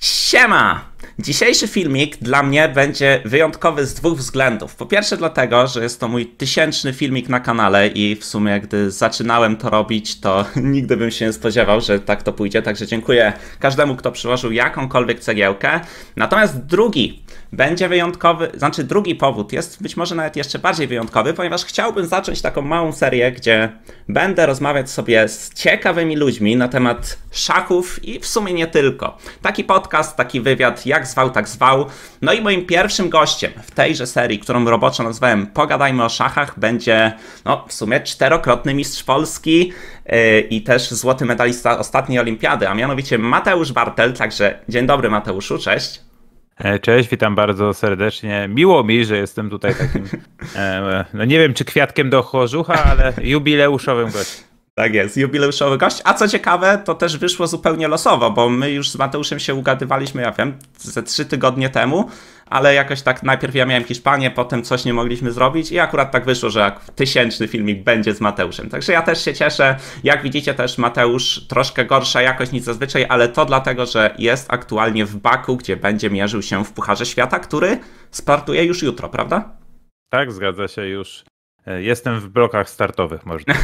Siema! Dzisiejszy filmik dla mnie będzie wyjątkowy z dwóch względów. Po pierwsze dlatego, że jest to mój tysięczny filmik na kanale i w sumie gdy zaczynałem to robić, to nigdy bym się nie spodziewał, że tak to pójdzie, także dziękuję każdemu, kto przyłożył jakąkolwiek cegiełkę. Natomiast drugi będzie wyjątkowy, znaczy drugi powód jest być może nawet jeszcze bardziej wyjątkowy, ponieważ chciałbym zacząć taką małą serię, gdzie będę rozmawiać sobie z ciekawymi ludźmi na temat szachów i w sumie nie tylko. Taki podcast, taki wywiad, jak zwał, tak zwał. No i moim pierwszym gościem w tejże serii, którą roboczo nazwałem Pogadajmy o szachach, będzie no, w sumie czterokrotny mistrz Polski yy, i też złoty medalista ostatniej olimpiady, a mianowicie Mateusz Bartel. Także dzień dobry Mateuszu, cześć. E, cześć, witam bardzo serdecznie. Miło mi, że jestem tutaj takim, e, no nie wiem czy kwiatkiem do chorzucha, ale jubileuszowym gościem. Tak jest, jubileuszowy gość. A co ciekawe, to też wyszło zupełnie losowo, bo my już z Mateuszem się ugadywaliśmy, ja wiem, ze trzy tygodnie temu, ale jakoś tak najpierw ja miałem Hiszpanię, potem coś nie mogliśmy zrobić i akurat tak wyszło, że jak tysięczny filmik będzie z Mateuszem. Także ja też się cieszę. Jak widzicie też Mateusz troszkę gorsza jakość niż zazwyczaj, ale to dlatego, że jest aktualnie w Baku, gdzie będzie mierzył się w Pucharze Świata, który startuje już jutro, prawda? Tak, zgadza się już. E, jestem w blokach startowych, można.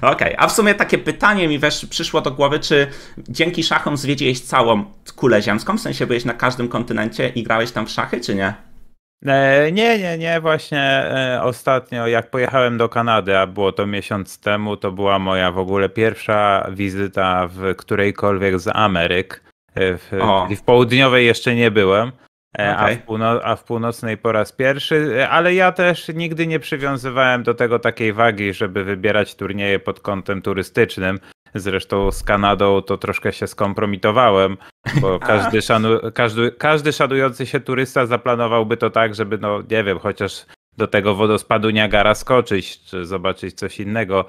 Okej, okay. a w sumie takie pytanie mi wesz, przyszło do głowy, czy dzięki szachom zwiedziłeś całą kulę ziemską? W sensie byłeś na każdym kontynencie i grałeś tam w szachy, czy nie? E, nie, nie, nie, właśnie e, ostatnio jak pojechałem do Kanady, a było to miesiąc temu, to była moja w ogóle pierwsza wizyta w którejkolwiek z Ameryk. E, w, w południowej jeszcze nie byłem, okay. a, w półno, a, w północnej po raz pierwszy, ale ja też nigdy nie przywiązywałem do tego takiej wagi, żeby wybierać turnieje pod kątem turystycznym. Zresztą z Kanadą to troszkę się skompromitowałem, bo każdy, szanu, każdy, każdy szanujący się turysta zaplanowałby to tak, żeby, no nie wiem, chociaż do tego wodospadu Niagara skoczyć, czy zobaczyć coś innego.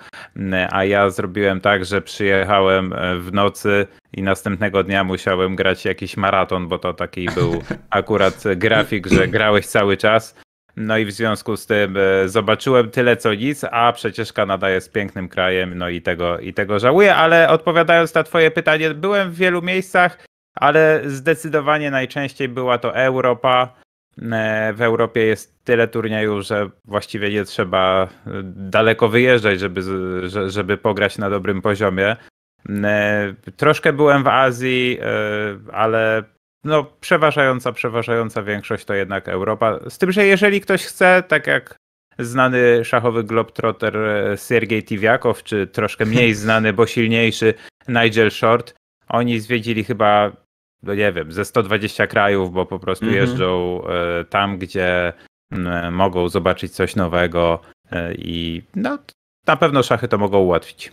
A ja zrobiłem tak, że przyjechałem e, w nocy i następnego dnia musiałem grać jakiś maraton, bo to taki był akurat grafik, że grałeś cały czas. No i w związku z tym e, zobaczyłem tyle co nic, a przecież Kanada jest pięknym krajem, no i tego, i tego żałuję, ale odpowiadając na Twoje pytanie, byłem w wielu miejscach, ale zdecydowanie najczęściej była to Europa. E, w Europie jest tyle turniejów, że właściwie nie trzeba e, daleko wyjeżdżać, żeby, żeby pograć na dobrym poziomie. Troszkę byłem w Azji, ale no, przeważająca, przeważająca większość to jednak Europa. Z tym, że jeżeli ktoś chce, tak jak znany szachowy globtrotter e, Siergiej Tiviakow, czy troszkę mniej znany, bo silniejszy Nigel Short, oni zwiedzili chyba, no nie wiem, ze 120 krajów, bo po prostu mhm. jeżdżą e, tam, gdzie mogą zobaczyć coś nowego e, i no, na pewno szachy to mogą ułatwić.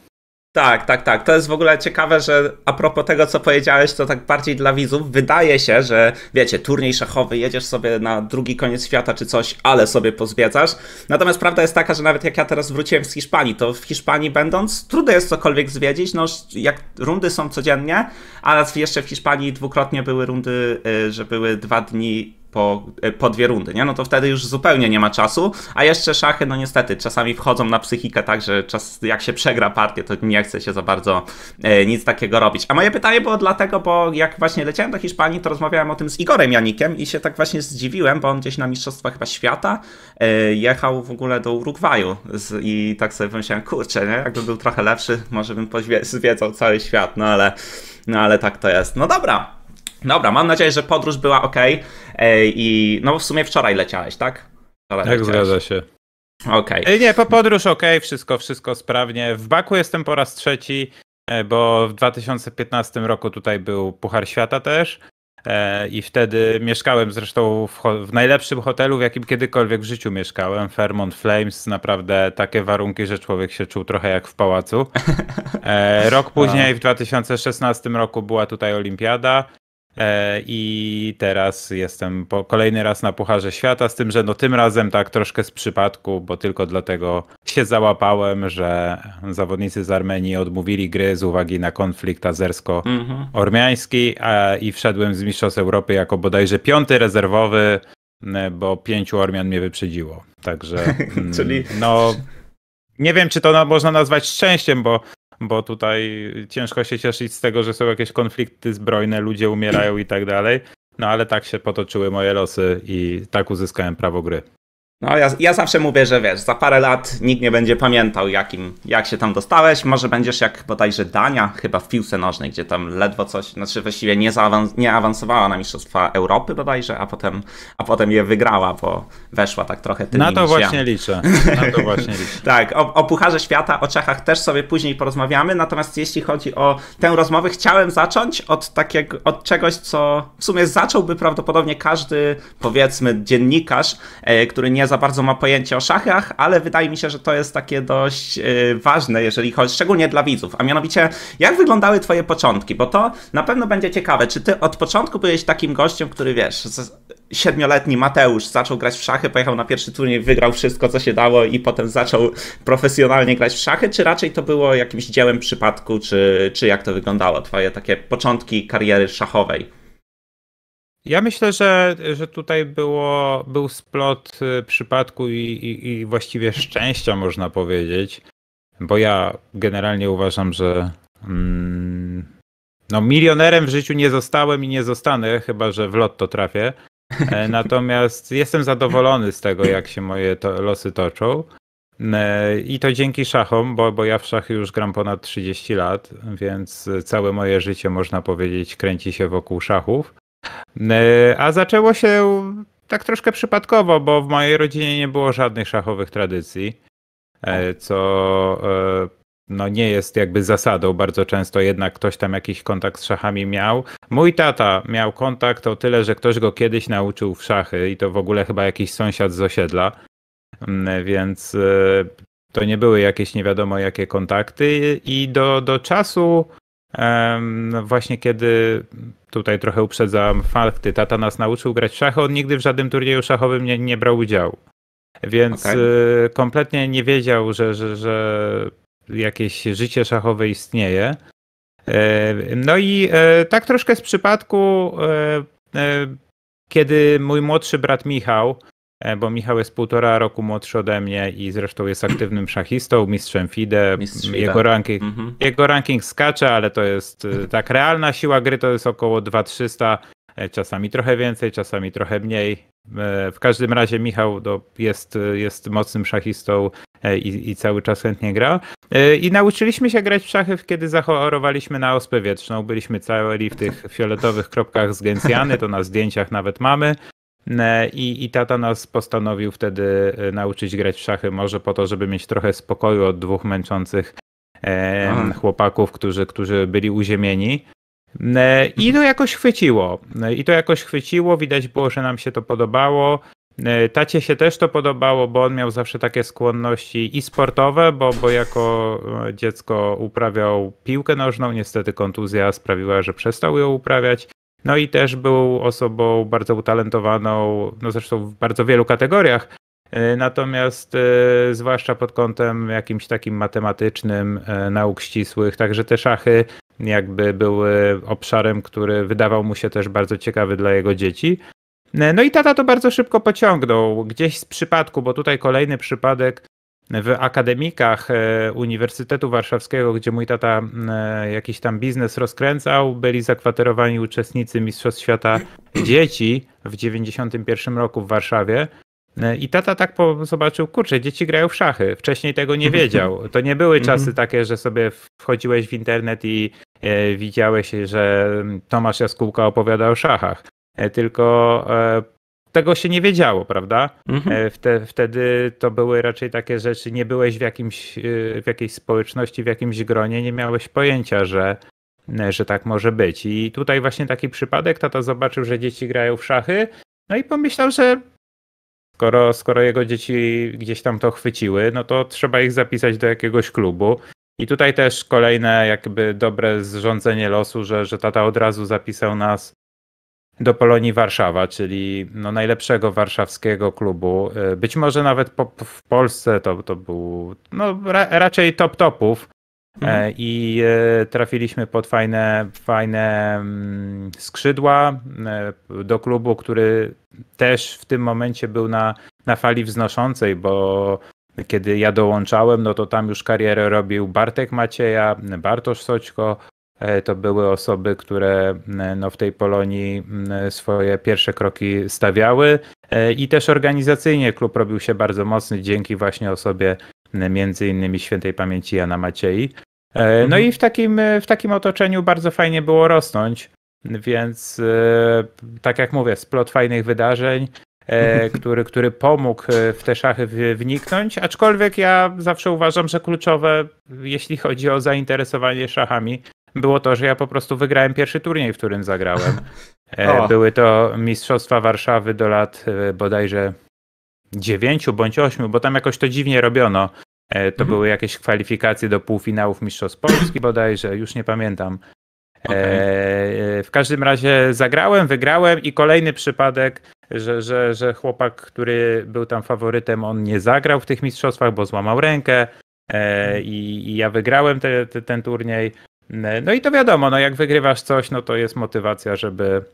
Tak, tak, tak. To jest w ogóle ciekawe, że a propos tego, co powiedziałeś, to tak bardziej dla widzów wydaje się, że wiecie, turniej szachowy, jedziesz sobie na drugi koniec świata czy coś, ale sobie pozwiedzasz. Natomiast prawda jest taka, że nawet jak ja teraz wróciłem z Hiszpanii, to w Hiszpanii będąc, trudno jest cokolwiek zwiedzić. No, jak rundy są codziennie, a raz jeszcze w Hiszpanii dwukrotnie były rundy, y, że były dwa dni po, e, po dwie rundy, nie? No to wtedy już zupełnie nie ma czasu, a jeszcze szachy, no niestety, czasami wchodzą na psychikę tak, że czas, jak się przegra partię, to nie chce się za bardzo e, nic takiego robić. A moje pytanie było dlatego, bo jak właśnie leciałem do Hiszpanii, to rozmawiałem o tym z Igorem Janikiem i się tak właśnie zdziwiłem, bo on gdzieś na Mistrzostwach chyba Świata e, jechał w ogóle do Urugwaju z, i tak sobie pomyślałem, kurczę, nie? Jakby był trochę lepszy, może bym zwiedzał cały świat, no ale, no ale tak to jest. No dobra, Dobra, mam nadzieję, że podróż była ok. I no w sumie wczoraj leciałeś, tak? Wczoraj tak, leciałeś. zgadza się. Okej. Okay. Nie, po podróż ok, wszystko, wszystko sprawnie. W Baku jestem po raz trzeci, e, bo w 2015 roku tutaj był Puchar Świata też. E, I wtedy mieszkałem zresztą w, w, najlepszym hotelu, w jakim kiedykolwiek w życiu mieszkałem. Fairmont Flames, naprawdę takie warunki, że człowiek się czuł trochę jak w pałacu. E, rok później, w 2016 roku, była tutaj olimpiada. E, I teraz jestem po kolejny raz na Pucharze Świata, z tym, że no tym razem tak troszkę z przypadku, bo tylko dlatego się załapałem, że zawodnicy z Armenii odmówili gry z uwagi na konflikt azersko-ormiański a, i wszedłem z Mistrzostw Europy jako bodajże piąty rezerwowy, e, bo pięciu Ormian mnie wyprzedziło. Także Czyli... Mm, no nie wiem, czy to można nazwać szczęściem, bo bo tutaj ciężko się cieszyć z tego, że są jakieś konflikty zbrojne, ludzie umierają i tak dalej. No ale tak się potoczyły moje losy i tak uzyskałem prawo gry. No ja, ja zawsze mówię, że wiesz, za parę lat nikt nie będzie pamiętał jakim, jak się tam dostałeś. Może będziesz jak bodajże Dania, chyba w piłce nożnej, gdzie tam ledwo coś, znaczy właściwie nie, zaawans, nie awansowała na Mistrzostwa Europy bodajże, a potem, a potem je wygrała, bo weszła tak trochę tym. Na to właśnie liczę. Na to właśnie liczę. tak, o, o Pucharze Świata, o Czechach też sobie później porozmawiamy, natomiast jeśli chodzi o tę rozmowę, chciałem zacząć od takiego, od czegoś, co w sumie zacząłby prawdopodobnie każdy, powiedzmy, dziennikarz, e, który nie za bardzo ma pojęcie o szachach, ale wydaje mi się, że to jest takie dość y, ważne, jeżeli chodzi, szczególnie dla widzów. A mianowicie, jak wyglądały twoje początki? Bo to na pewno będzie ciekawe. Czy ty od początku byłeś takim gościem, który wiesz, siedmioletni Mateusz zaczął grać w szachy, pojechał na pierwszy turniej, wygrał wszystko, co się dało i potem zaczął profesjonalnie grać w szachy, czy raczej to było jakimś dziełem przypadku, czy, czy jak to wyglądało, twoje takie początki kariery szachowej? Ja myślę, że, że tutaj było, był splot y, przypadku i, i, i właściwie szczęścia, można powiedzieć, bo ja generalnie uważam, że mm, no, milionerem w życiu nie zostałem i nie zostanę, chyba że w lot to trafię. E, natomiast jestem zadowolony z tego, jak się moje to, losy toczą. E, I to dzięki szachom, bo, bo ja w szachy już gram ponad 30 lat, więc całe moje życie, można powiedzieć, kręci się wokół szachów. E, a zaczęło się tak troszkę przypadkowo, bo w mojej rodzinie nie było żadnych szachowych tradycji, e, co e, no nie jest jakby zasadą. Bardzo często jednak ktoś tam jakiś kontakt z szachami miał. Mój tata miał kontakt o tyle, że ktoś go kiedyś nauczył w szachy i to w ogóle chyba jakiś sąsiad z osiedla. Mm, więc to nie były jakieś nie wiadomo jakie kontakty i do, do czasu no właśnie kiedy tutaj trochę uprzedzam fakty, tata nas nauczył grać w szachy, on nigdy w żadnym turnieju szachowym nie, nie brał udziału. Więc okay. kompletnie nie wiedział, że, że, że jakieś życie szachowe istnieje. No i e, tak troszkę z przypadku, e, e, kiedy mój młodszy brat Michał E, bo Michał jest półtora roku młodszy ode mnie i zresztą jest aktywnym szachistą, mistrzem FIDE. Mistrz FIDE. Jego, ranking, mhm. jego ranking skacze, ale to jest e, tak, realna siła gry to jest około 2300, e, czasami trochę więcej, czasami trochę mniej. W każdym razie Michał no, jest, jest mocnym szachistą i, i, cały czas chętnie gra. I nauczyliśmy się grać w szachy, kiedy zachorowaliśmy na ospę wietrzną. Byliśmy cali w tych fioletowych kropkach z Gensjany, to na zdjęciach nawet mamy. E, I, I tata nas postanowił wtedy e, nauczyć grać w szachy, może po to, żeby mieć trochę spokoju od dwóch męczących e, chłopaków, którzy, którzy byli uziemieni. I to jakoś chwyciło. I to jakoś chwyciło, widać było, że nam się to podobało. Tacie się też to podobało, bo on miał zawsze takie skłonności i sportowe, bo, bo jako dziecko uprawiał piłkę nożną. Niestety kontuzja sprawiła, że przestał ją uprawiać. No i też był osobą bardzo utalentowaną, no zresztą w bardzo wielu kategoriach. E, natomiast e, zwłaszcza pod kątem jakimś takim matematycznym, e, nauk ścisłych, także te szachy jakby były obszarem, który wydawał mu się też bardzo ciekawy dla jego dzieci. No i tata to bardzo szybko pociągnął, gdzieś z przypadku, bo tutaj kolejny przypadek w akademikach e, Uniwersytetu Warszawskiego, gdzie mój tata e, jakiś tam biznes rozkręcał, byli zakwaterowani uczestnicy Mistrzostw Świata Dzieci w 91 roku w Warszawie. E, I tata tak zobaczył, kurczę, dzieci grają w szachy. Wcześniej tego nie wiedział. To nie były mhm. czasy takie, że sobie wchodziłeś w internet i widziałeś, że Tomasz Jaskółka opowiada o szachach. Tylko tego się nie wiedziało, prawda? Mhm. E, wte, wtedy to były raczej takie rzeczy, nie byłeś w, jakimś, e, w jakiejś społeczności, w jakimś gronie, nie miałeś pojęcia, że, e, że tak może być. I tutaj właśnie taki przypadek, tata zobaczył, że dzieci grają w szachy, no i pomyślał, że skoro, skoro jego dzieci gdzieś tam to chwyciły, no to trzeba ich zapisać do jakiegoś klubu. I tutaj też kolejne jakby dobre zrządzenie losu, że, że tata od razu zapisał nas do Polonii Warszawa, czyli no najlepszego warszawskiego klubu. Y, być może nawet po, w Polsce to, to był no, ra, raczej top topów. E, mhm. I e, trafiliśmy pod fajne, fajne mm, skrzydła e, do klubu, który też w tym momencie był na, na fali wznoszącej, bo kiedy ja dołączałem, no to tam już karierę robił Bartek Macieja, Bartosz Soćko, E, to były osoby, które no, w tej Polonii swoje pierwsze kroki stawiały e, i też organizacyjnie klub robił się bardzo mocny dzięki właśnie osobie między innymi świętej pamięci Jana Maciei. E, no mhm. i w takim, w takim otoczeniu bardzo fajnie było rosnąć, więc tak jak mówię, splot fajnych wydarzeń, który, który pomógł w te szachy wniknąć, aczkolwiek ja zawsze uważam, że kluczowe, jeśli chodzi o zainteresowanie szachami, było to, że ja po prostu wygrałem pierwszy turniej, w którym zagrałem. E, były to Mistrzostwa Warszawy do lat e, bodajże dziewięciu bądź 8, bo tam jakoś to dziwnie robiono. E, to mhm. były jakieś kwalifikacje do półfinałów Mistrzostw Polski bodajże, już nie pamiętam. Okay. E, w każdym razie zagrałem, wygrałem i kolejny przypadek, że, że, że chłopak, który był tam faworytem, on nie zagrał w tych mistrzostwach, bo złamał rękę mhm. i, i, ja wygrałem te, te, ten turniej. No i to wiadomo, no jak wygrywasz coś, no to jest motywacja, żeby,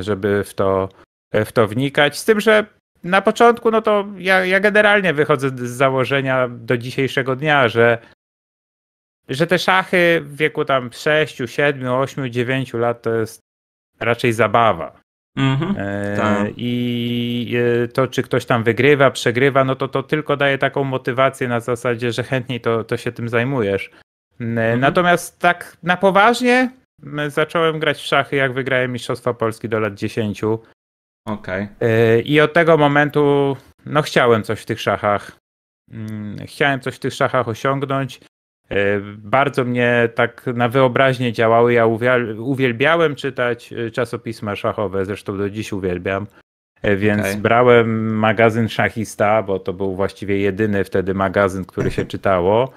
żeby w, to, w to wnikać. Z tym, że na początku, no to ja, ja generalnie wychodzę z założenia do dzisiejszego dnia, że, że te szachy w wieku tam 6, 7, 8, 9 lat to jest raczej zabawa. Mhm, e, tak. I e, to, czy ktoś tam wygrywa, przegrywa, no to to tylko daje taką motywację na zasadzie, że chętniej to, to się tym zajmujesz. Mhm. Natomiast tak na poważnie zacząłem grać w szachy, jak wygrałem Mistrzostwa Polski do lat 10. Okej. Okay. I od tego momentu, no chciałem coś w tych szachach. Mm, chciałem coś w tych szachach osiągnąć. Y, bardzo mnie tak na wyobraźnię działały. Ja uwielbiałem czytać y, czasopisma szachowe, zresztą do dziś uwielbiam. Y, więc okay. brałem magazyn Szachista, bo to był właściwie jedyny wtedy magazyn, który się czytało.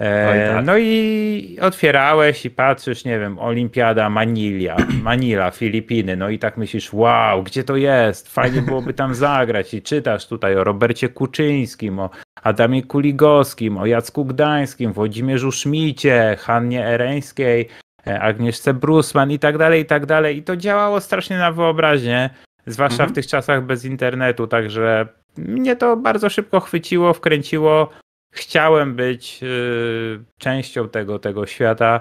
E, tak. No i otwierałeś i patrzysz, nie wiem, Olimpiada Manila, Manila, Filipiny, no i tak myślisz, wow, gdzie to jest? Fajnie byłoby tam zagrać. I czytasz tutaj o Robercie Kuczyńskim, o Adamie Kuligowskim, o Jacku Gdańskim, Włodzimierzu Szmicie, Hannie Ereńskiej, e, Agnieszce Brusman i tak dalej, i tak dalej. I to działało strasznie na wyobraźnię, zwłaszcza mhm. w tych czasach bez internetu, także mnie to bardzo szybko chwyciło, wkręciło chciałem być y, częścią tego, tego świata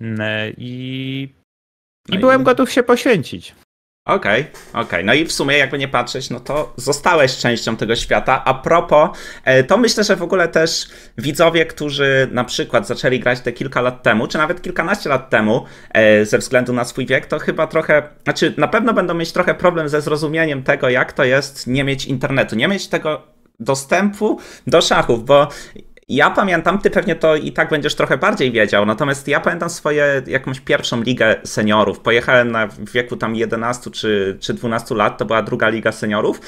y, i, i no byłem gotów się poświęcić. Okej, okay, okej. Okay. No i w sumie, jakby nie patrzeć, no to zostałeś częścią tego świata. A propos, e, to myślę, że w ogóle też widzowie, którzy na przykład zaczęli grać te kilka lat temu, czy nawet kilkanaście lat temu, e, ze względu na swój wiek, to chyba trochę, znaczy na pewno będą mieć trochę problem ze zrozumieniem tego, jak to jest nie mieć internetu, nie mieć tego dostępu do szachów, bo ja pamiętam, ty pewnie to i tak będziesz trochę bardziej wiedział, natomiast ja pamiętam swoją jakąś pierwszą ligę seniorów. Pojechałem na w wieku tam 11 czy, czy 12 lat, to była druga liga seniorów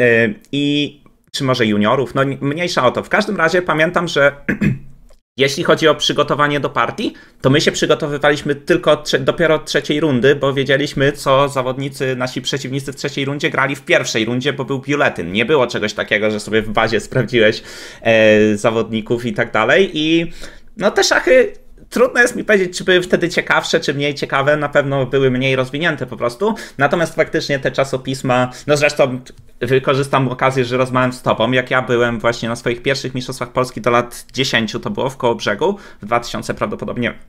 y, i czy może juniorów, no mniejsza o to. W każdym razie pamiętam, że Jeśli chodzi o przygotowanie do partii, to my się przygotowywaliśmy tylko trze dopiero od trzeciej rundy, bo wiedzieliśmy, co zawodnicy, nasi przeciwnicy w trzeciej rundzie grali w pierwszej rundzie, bo był biuletyn. Nie było czegoś takiego, że sobie w bazie sprawdziłeś e, zawodników i tak dalej. I no te szachy trudno jest mi powiedzieć, czy były wtedy ciekawsze, czy mniej ciekawe. Na pewno były mniej rozwinięte po prostu. Natomiast faktycznie te czasopisma, no zresztą wykorzystam okazję, że rozmawiam z tobą. Jak ja byłem właśnie na swoich pierwszych mistrzostwach Polski do lat 10, to było w Kołobrzegu, w 2000 prawdopodobnie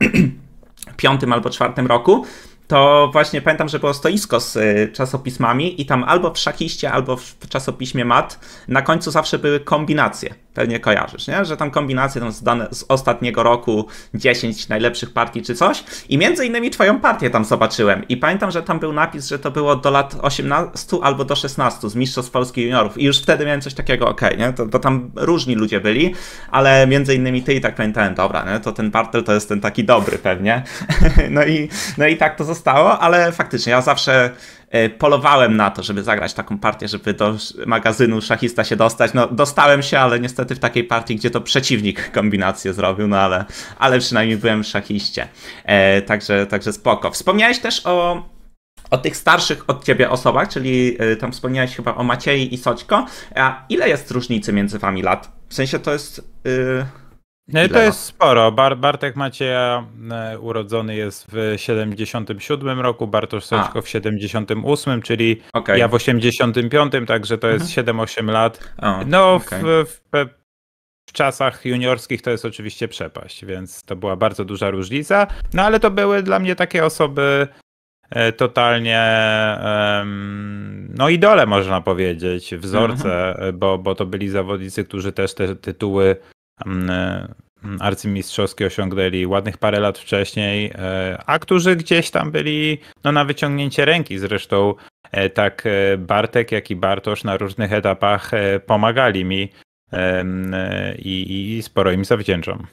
piątym albo czwartym roku, to właśnie pamiętam, że było stoisko z y, czasopismami i tam albo w szakiście, albo w czasopiśmie mat na końcu zawsze były kombinacje. Pewnie kojarzysz, nie? że tam kombinacje tam z, dane, z ostatniego roku 10 najlepszych partii czy coś. I między innymi twoją partię tam zobaczyłem. I pamiętam, że tam był napis, że to było do lat 18 albo do 16 z Mistrzostw Polski Juniorów. I już wtedy miałem coś takiego, okej, okay, nie? To, to, tam różni ludzie byli, ale między innymi ty i tak pamiętałem, dobra, nie? to ten Bartel to jest ten taki dobry pewnie. no, i, no i tak to zostało ale faktycznie ja zawsze e, polowałem na to, żeby zagrać taką partię, żeby do magazynu szachista się dostać. No, dostałem się, ale niestety w takiej partii, gdzie to przeciwnik kombinację zrobił, no ale, ale przynajmniej byłem w szachiście. E, także, także spoko. Wspomniałeś też o o tych starszych od ciebie osobach, czyli e, tam wspomniałeś chyba o Maciej i Soćko. A ile jest różnicy między wami lat? W sensie to jest. Y, no to jest sporo. Bar Bartek Macieja e, urodzony jest w 77 roku, Bartosz Soczko w 78, czyli okay. ja w 85, także to jest mhm. 7-8 lat. O, no okay. w, w, w czasach juniorskich to jest oczywiście przepaść, więc to była bardzo duża różnica. No ale to były dla mnie takie osoby, e, totalnie no idole można powiedzieć, wzorce, mhm. bo, bo to byli zawodnicy, którzy też te tytuły E, arcymistrzowskie osiągnęli ładnych parę lat wcześniej, e, a którzy gdzieś tam byli no, na wyciągnięcie ręki. Zresztą e, tak Bartek, jak i Bartosz na różnych etapach pomagali mi i, i sporo im zawdzięczam.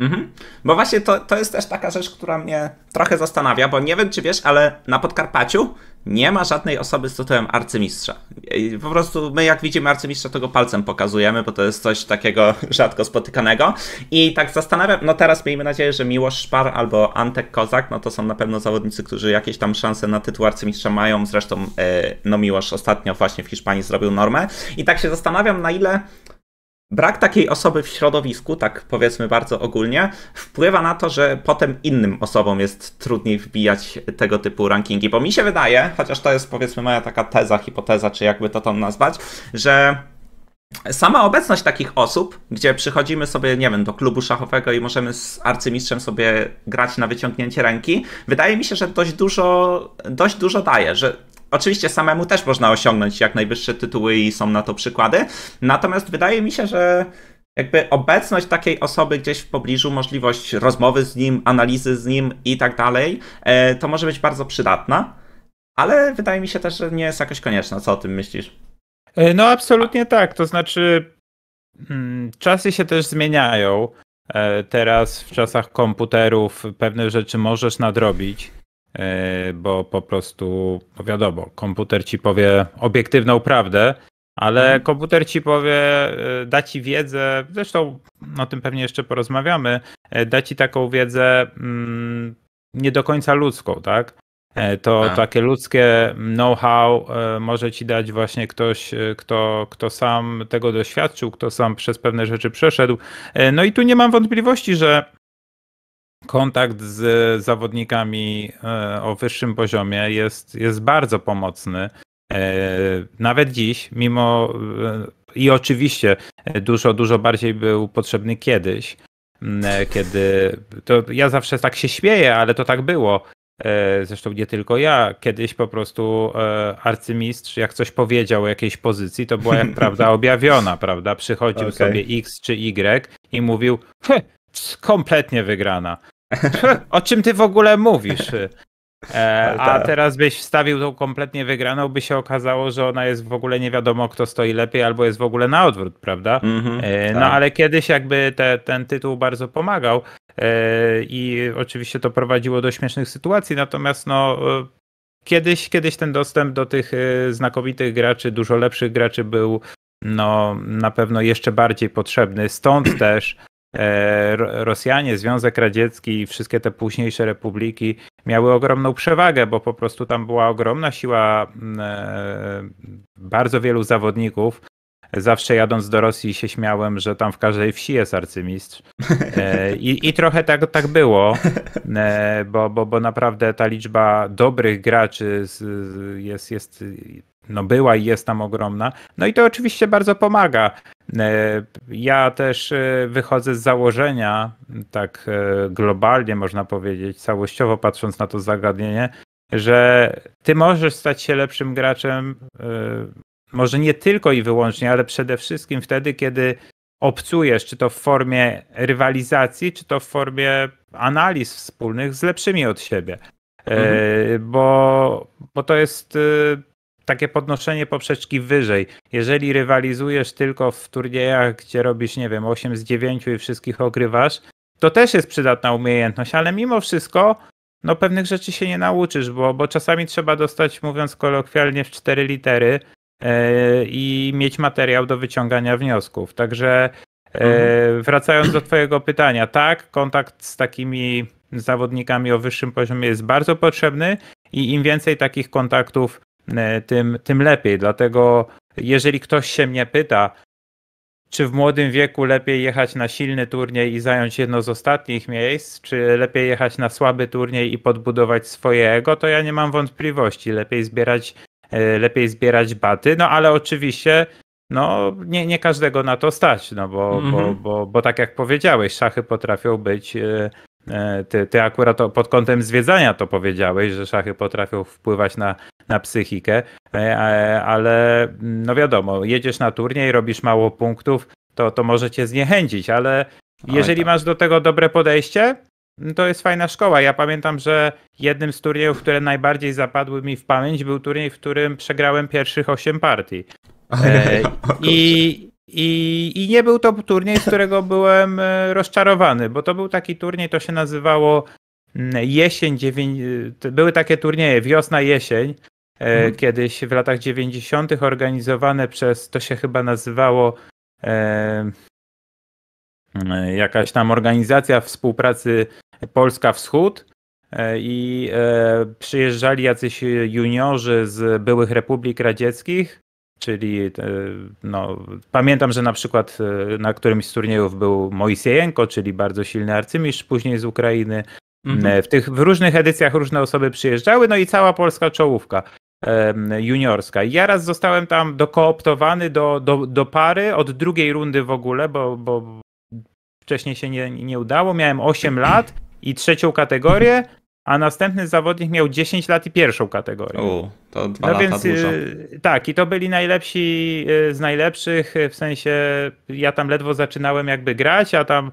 Mhm. Bo właśnie to, to jest też taka rzecz, która mnie trochę zastanawia, bo nie wiem, czy wiesz, ale na Podkarpaciu nie ma żadnej osoby z tytułem arcymistrza. Po prostu my, jak widzimy arcymistrza, to go palcem pokazujemy, bo to jest coś takiego rzadko spotykanego. I tak zastanawiam, no teraz miejmy nadzieję, że Miłosz Szpar albo Antek Kozak, no to są na pewno zawodnicy, którzy jakieś tam szanse na tytuł arcymistrza mają. Zresztą, e, no Miłosz ostatnio właśnie w Hiszpanii zrobił normę. I tak się zastanawiam, na ile Brak takiej osoby w środowisku, tak powiedzmy bardzo ogólnie, wpływa na to, że potem innym osobom jest trudniej wbijać tego typu rankingi. Bo mi się wydaje, chociaż to jest powiedzmy moja taka teza, hipoteza, czy jakby to tam nazwać, że sama obecność takich osób, gdzie przychodzimy sobie, nie wiem, do klubu szachowego i możemy z arcymistrzem sobie grać na wyciągnięcie ręki, wydaje mi się, że dość dużo, dość dużo daje, że Oczywiście samemu też można osiągnąć jak najwyższe tytuły i są na to przykłady. Natomiast wydaje mi się, że jakby obecność takiej osoby gdzieś w pobliżu, możliwość rozmowy z nim, analizy z nim i tak dalej, e, to może być bardzo przydatna. Ale wydaje mi się też, że nie jest jakoś konieczna. Co o tym myślisz? E, no, absolutnie tak. To znaczy, hmm, czasy się też zmieniają. E, teraz w czasach komputerów pewne rzeczy możesz nadrobić E, bo po prostu, bo wiadomo, komputer ci powie obiektywną prawdę, ale mhm. komputer ci powie, e, da ci wiedzę, zresztą o tym pewnie jeszcze porozmawiamy, e, da ci taką wiedzę mm, nie do końca ludzką, tak? To A. Tak. takie ludzkie know-how może ci dać właśnie ktoś, kto, kto sam tego doświadczył, kto sam przez pewne rzeczy przeszedł. No i tu nie mam wątpliwości, że kontakt z zawodnikami e, o wyższym poziomie jest, jest bardzo pomocny. E, nawet dziś, mimo e, i oczywiście dużo, dużo bardziej był potrzebny kiedyś, kiedy to ja zawsze tak się śmieję, ale to tak było. Zresztą nie tylko ja. Kiedyś po prostu arcymistrz, jak coś powiedział o jakiejś pozycji, to była jak prawda objawiona, prawda? Przychodził okay. sobie X czy Y i mówił, heh, kompletnie wygrana. o czym ty w ogóle mówisz? E, a tak. teraz byś wstawił tą kompletnie wygraną, by się okazało, że ona jest w ogóle nie wiadomo, kto stoi lepiej, albo jest w ogóle na odwrót, prawda? Mm -hmm, e, no tak. ale kiedyś jakby te, ten tytuł bardzo pomagał e, i oczywiście to prowadziło do śmiesznych sytuacji, natomiast no. E, kiedyś, kiedyś ten dostęp do tych e, znakomitych graczy, dużo lepszych graczy był no, na pewno jeszcze bardziej potrzebny. Stąd też E, Rosjanie, Związek Radziecki i wszystkie te późniejsze republiki miały ogromną przewagę, bo po prostu tam była ogromna siła mm, e, bardzo wielu zawodników. Zawsze jadąc do Rosji się śmiałem, że tam w każdej wsi jest arcymistrz. E, I, i trochę tak, tak było, bo, bo, bo naprawdę ta liczba dobrych graczy jest, jest no była i jest tam ogromna. No i to oczywiście bardzo pomaga. E, ja też e, wychodzę z założenia, tak e, globalnie można powiedzieć, całościowo patrząc na to zagadnienie, że ty możesz stać się lepszym graczem, może nie tylko i wyłącznie, ale przede wszystkim wtedy, kiedy obcujesz, czy to w formie rywalizacji, czy to w formie analiz wspólnych z lepszymi od siebie. Mhm. Bo, bo to jest takie podnoszenie poprzeczki wyżej. Jeżeli rywalizujesz tylko w turniejach, gdzie robisz, nie wiem, 8 z 9 i wszystkich ogrywasz, to też jest przydatna umiejętność, ale mimo wszystko no pewnych rzeczy się nie nauczysz, bo, bo czasami trzeba dostać, mówiąc kolokwialnie, w cztery litery yy, i mieć materiał do wyciągania wniosków. Także yy, wracając do Twojego pytania, tak, kontakt z takimi zawodnikami o wyższym poziomie jest bardzo potrzebny i im więcej takich kontaktów E, tym, tym lepiej. Dlatego jeżeli ktoś się mnie pyta, czy w młodym wieku lepiej jechać na silny turniej i zająć jedno z ostatnich miejsc, czy lepiej jechać na słaby turniej i podbudować swoje ego, to ja nie mam wątpliwości. Lepiej zbierać, e, lepiej zbierać baty, no ale oczywiście no, nie, nie każdego na to stać, no bo, mm -hmm. bo, mhm. bo, bo tak jak powiedziałeś, szachy potrafią być e, E, ty, ty akurat pod kątem zwiedzania to powiedziałeś, że szachy potrafią wpływać na, na psychikę, e, ale mm, no wiadomo, jedziesz na turniej, robisz mało punktów, to, to może cię zniechęcić, ale jeżeli tak. masz do tego dobre podejście, no to jest fajna szkoła. Ja pamiętam, że jednym z turniejów, które najbardziej zapadły mi w pamięć, był turniej, w którym przegrałem pierwszych 8 partii. E, I i, I nie był to turniej, z którego byłem e, rozczarowany, bo to był taki turniej, to się nazywało mm, jesień, dziewię... E, były takie turnieje wiosna, jesień, hmm. kiedyś w latach 90. organizowane przez, to się chyba nazywało e, mm, jakaś tam organizacja współpracy Polska-Wschód i e, przyjeżdżali jacyś juniorzy z byłych republik radzieckich Czyli e, no, pamiętam, że na przykład e, na którymś z turniejów był Moisiejenko, czyli bardzo silny arcymistrz później z Ukrainy. Mhm. E, w, tych, w różnych edycjach różne osoby przyjeżdżały, no i cała polska czołówka juniorska. Ja raz zostałem tam dokooptowany do, do, do pary od drugiej rundy w ogóle, bo, bo wcześniej się nie, nie udało. Miałem 8 lat i trzecią kategorię a następny zawodnik miał 10 lat i pierwszą kategorię. U, to no dwa no lata więc, dużo. Y, tak, i to byli najlepsi y, z najlepszych, y, w sensie ja tam ledwo zaczynałem jakby grać, a tam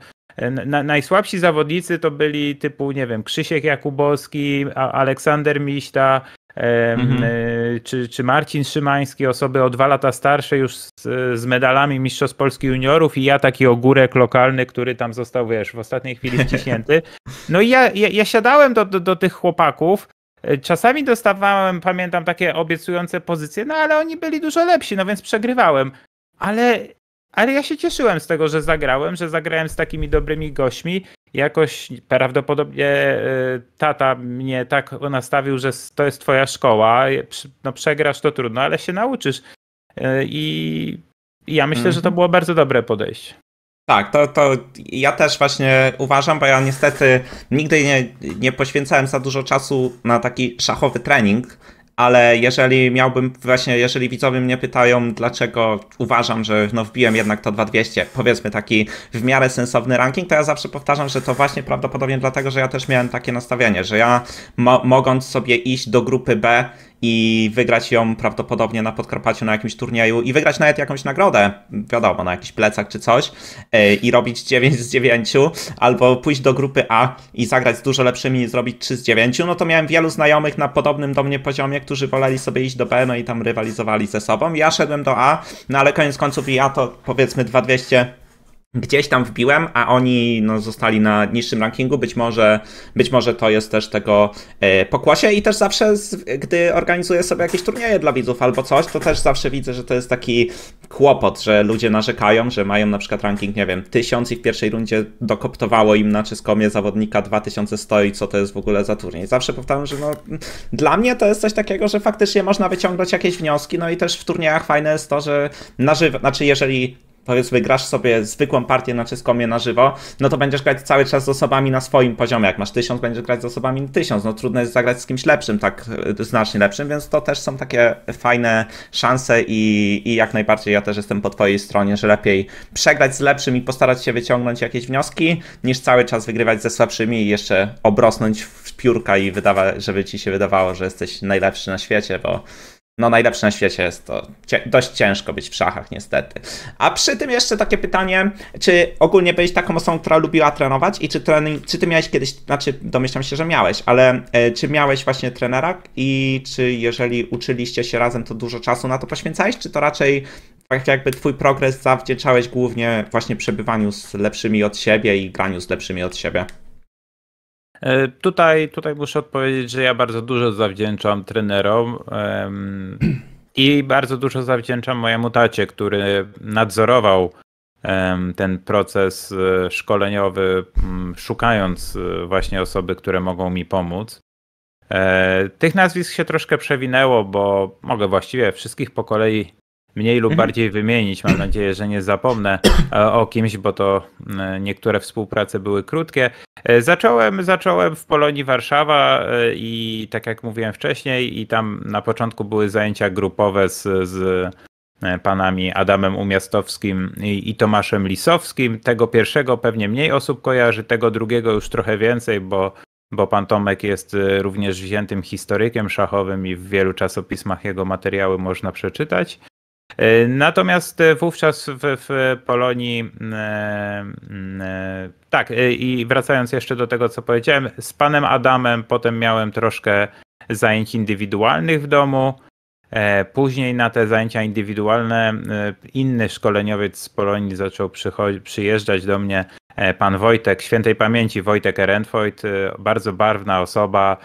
na, najsłabsi zawodnicy to byli typu, nie wiem, Krzysiek Jakubowski, Aleksander Miśta, Mhm. E, czy, czy Marcin Szymański, osoby o dwa lata starsze już z, z medalami Mistrzostw Polski Juniorów i ja taki ogórek lokalny, który tam został, wiesz, w ostatniej chwili wciśnięty. No i ja, ja, ja siadałem do, do, do tych chłopaków, e, Czasami dostawałem, pamiętam, takie obiecujące pozycje, no ale oni byli dużo lepsi, no więc przegrywałem. Ale ale ja się cieszyłem z tego, że zagrałem, że zagrałem z takimi dobrymi gośćmi. Jakoś prawdopodobnie e, tata mnie tak nastawił, że to jest twoja szkoła. No przegrasz to trudno, ale się nauczysz. E, I ja myślę, mhm. że to mhm. było bardzo dobre podejście. Tak, to, to ja też właśnie uważam, bo ja niestety nigdy nie, nie poświęcałem za dużo czasu na taki szachowy trening ale jeżeli miałbym, właśnie jeżeli widzowie mnie pytają, dlaczego uważam, że no wbiłem jednak to 2200, powiedzmy taki w miarę sensowny ranking, to ja zawsze powtarzam, że to właśnie prawdopodobnie dlatego, że ja też miałem takie nastawienie, że ja mo mogąc sobie iść do grupy B i wygrać ją prawdopodobnie na Podkarpaciu na jakimś turnieju i wygrać nawet jakąś nagrodę, wiadomo, na jakiś plecach czy coś e, i robić 9 z 9 albo pójść do grupy A i zagrać z dużo lepszymi i zrobić 3 z 9, no to miałem wielu znajomych na podobnym do mnie poziomie, którzy woleli sobie iść do B no i tam rywalizowali ze sobą. Ja szedłem do A, no ale koniec końców ja to powiedzmy 2200 gdzieś tam wbiłem, a oni no, zostali na niższym rankingu. Być może, być może to jest też tego e, pokłosie i też zawsze, gdy organizuję sobie jakieś turnieje dla widzów albo coś, to też zawsze widzę, że to jest taki kłopot, że ludzie narzekają, że mają na przykład ranking, nie wiem, 1000 i w pierwszej rundzie dokoptowało im na czyskomie zawodnika 2100 i co to jest w ogóle za turniej. Zawsze powtarzam, że no, dla mnie to jest coś takiego, że faktycznie można wyciągnąć jakieś wnioski, no i też w turniejach fajne jest to, że na żywo, znaczy jeżeli powiedzmy grasz sobie zwykłą partię na czeskomie na żywo, no to będziesz grać cały czas z osobami na swoim poziomie. Jak masz tysiąc, będziesz grać z osobami na tysiąc. No trudno jest zagrać z kimś lepszym, tak y, znacznie lepszym, więc to też są takie fajne szanse i, i jak najbardziej ja też jestem po twojej stronie, że lepiej przegrać z lepszym i postarać się wyciągnąć jakieś wnioski, niż cały czas wygrywać ze słabszymi i jeszcze obrosnąć w piórka i wydawa- żeby ci się wydawało, że jesteś najlepszy na świecie, bo no najlepszy na świecie jest to. dość ciężko być w szachach, niestety. A przy tym jeszcze takie pytanie, czy ogólnie byłeś taką osobą, która lubiła trenować i czy, trening, czy ty miałeś kiedyś, znaczy domyślam się, że miałeś, ale e, czy miałeś właśnie trenera i czy jeżeli uczyliście się razem, to dużo czasu na to poświęcałeś, czy to raczej tak jakby twój progres zawdzięczałeś głównie właśnie przebywaniu z lepszymi od siebie i graniu z lepszymi od siebie? E, tutaj, tutaj muszę odpowiedzieć, że ja bardzo dużo zawdzięczam trenerom. I bardzo dużo zawdzięczam mojemu tacie, który nadzorował ten proces e, szkoleniowy, mm, szukając e, właśnie osoby, które mogą mi pomóc. Tych nazwisk się troszkę przewinęło, bo mogę właściwie wszystkich po kolei mniej lub mhm. bardziej wymienić. Mam nadzieję, że nie zapomnę e, o kimś, bo to e, niektóre współprace były krótkie. E, zacząłem, zacząłem w Polonii Warszawa i tak jak mówiłem wcześniej, i tam na początku były zajęcia grupowe z, z panami Adamem Umiastowskim i, Tomaszem Lisowskim. Tego pierwszego pewnie mniej osób kojarzy, tego drugiego już trochę więcej, bo, bo pan Tomek jest również wziętym historykiem szachowym i w wielu czasopismach jego materiały można przeczytać. E, natomiast e, wówczas w, w Polonii, e, tak, i wracając jeszcze do tego, co powiedziałem, z panem Adamem potem miałem troszkę zajęć indywidualnych w domu. Później na te zajęcia indywidualne inny szkoleniowiec z Polonii zaczął przyjeżdżać do mnie, pan Wojtek, świętej pamięci Wojtek Erentwoit, bardzo barwna osoba,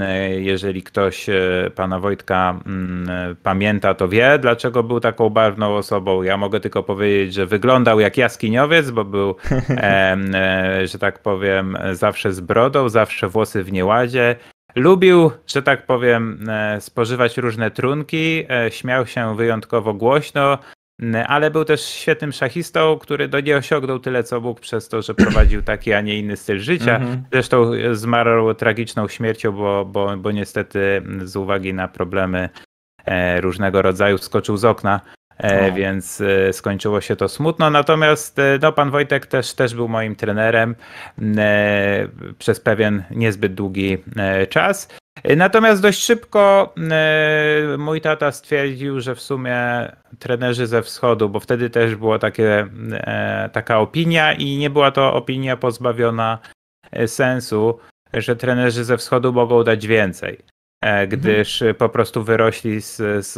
E, jeżeli ktoś e, pana Wojtka mm, e, pamięta, to wie, dlaczego był taką barwną osobą. Ja mogę tylko powiedzieć, że wyglądał jak jaskiniowiec, bo był, że tak powiem, zawsze z brodą, zawsze włosy w nieładzie. Lubił, że tak powiem, spożywać różne trunki, śmiał się wyjątkowo głośno, no, ale był też świetnym szachistą, który do nie osiągnął tyle, co mógł przez to, że prowadził taki, a nie inny styl życia. Mhm. Zresztą zmarł tragiczną śmiercią, bo, bo, bo niestety z uwagi na problemy e, różnego rodzaju skoczył z okna. E, no. Więc e, skończyło się to smutno. Natomiast e, no, pan Wojtek też, też był moim trenerem e, przez pewien niezbyt długi e, czas. Natomiast dość szybko e, mój tata stwierdził, że w sumie trenerzy ze wschodu, bo wtedy też była takie, e, taka opinia i nie była to opinia pozbawiona e, sensu, że trenerzy ze wschodu mogą dać więcej, gdyż mhm. po prostu wyrośli z, z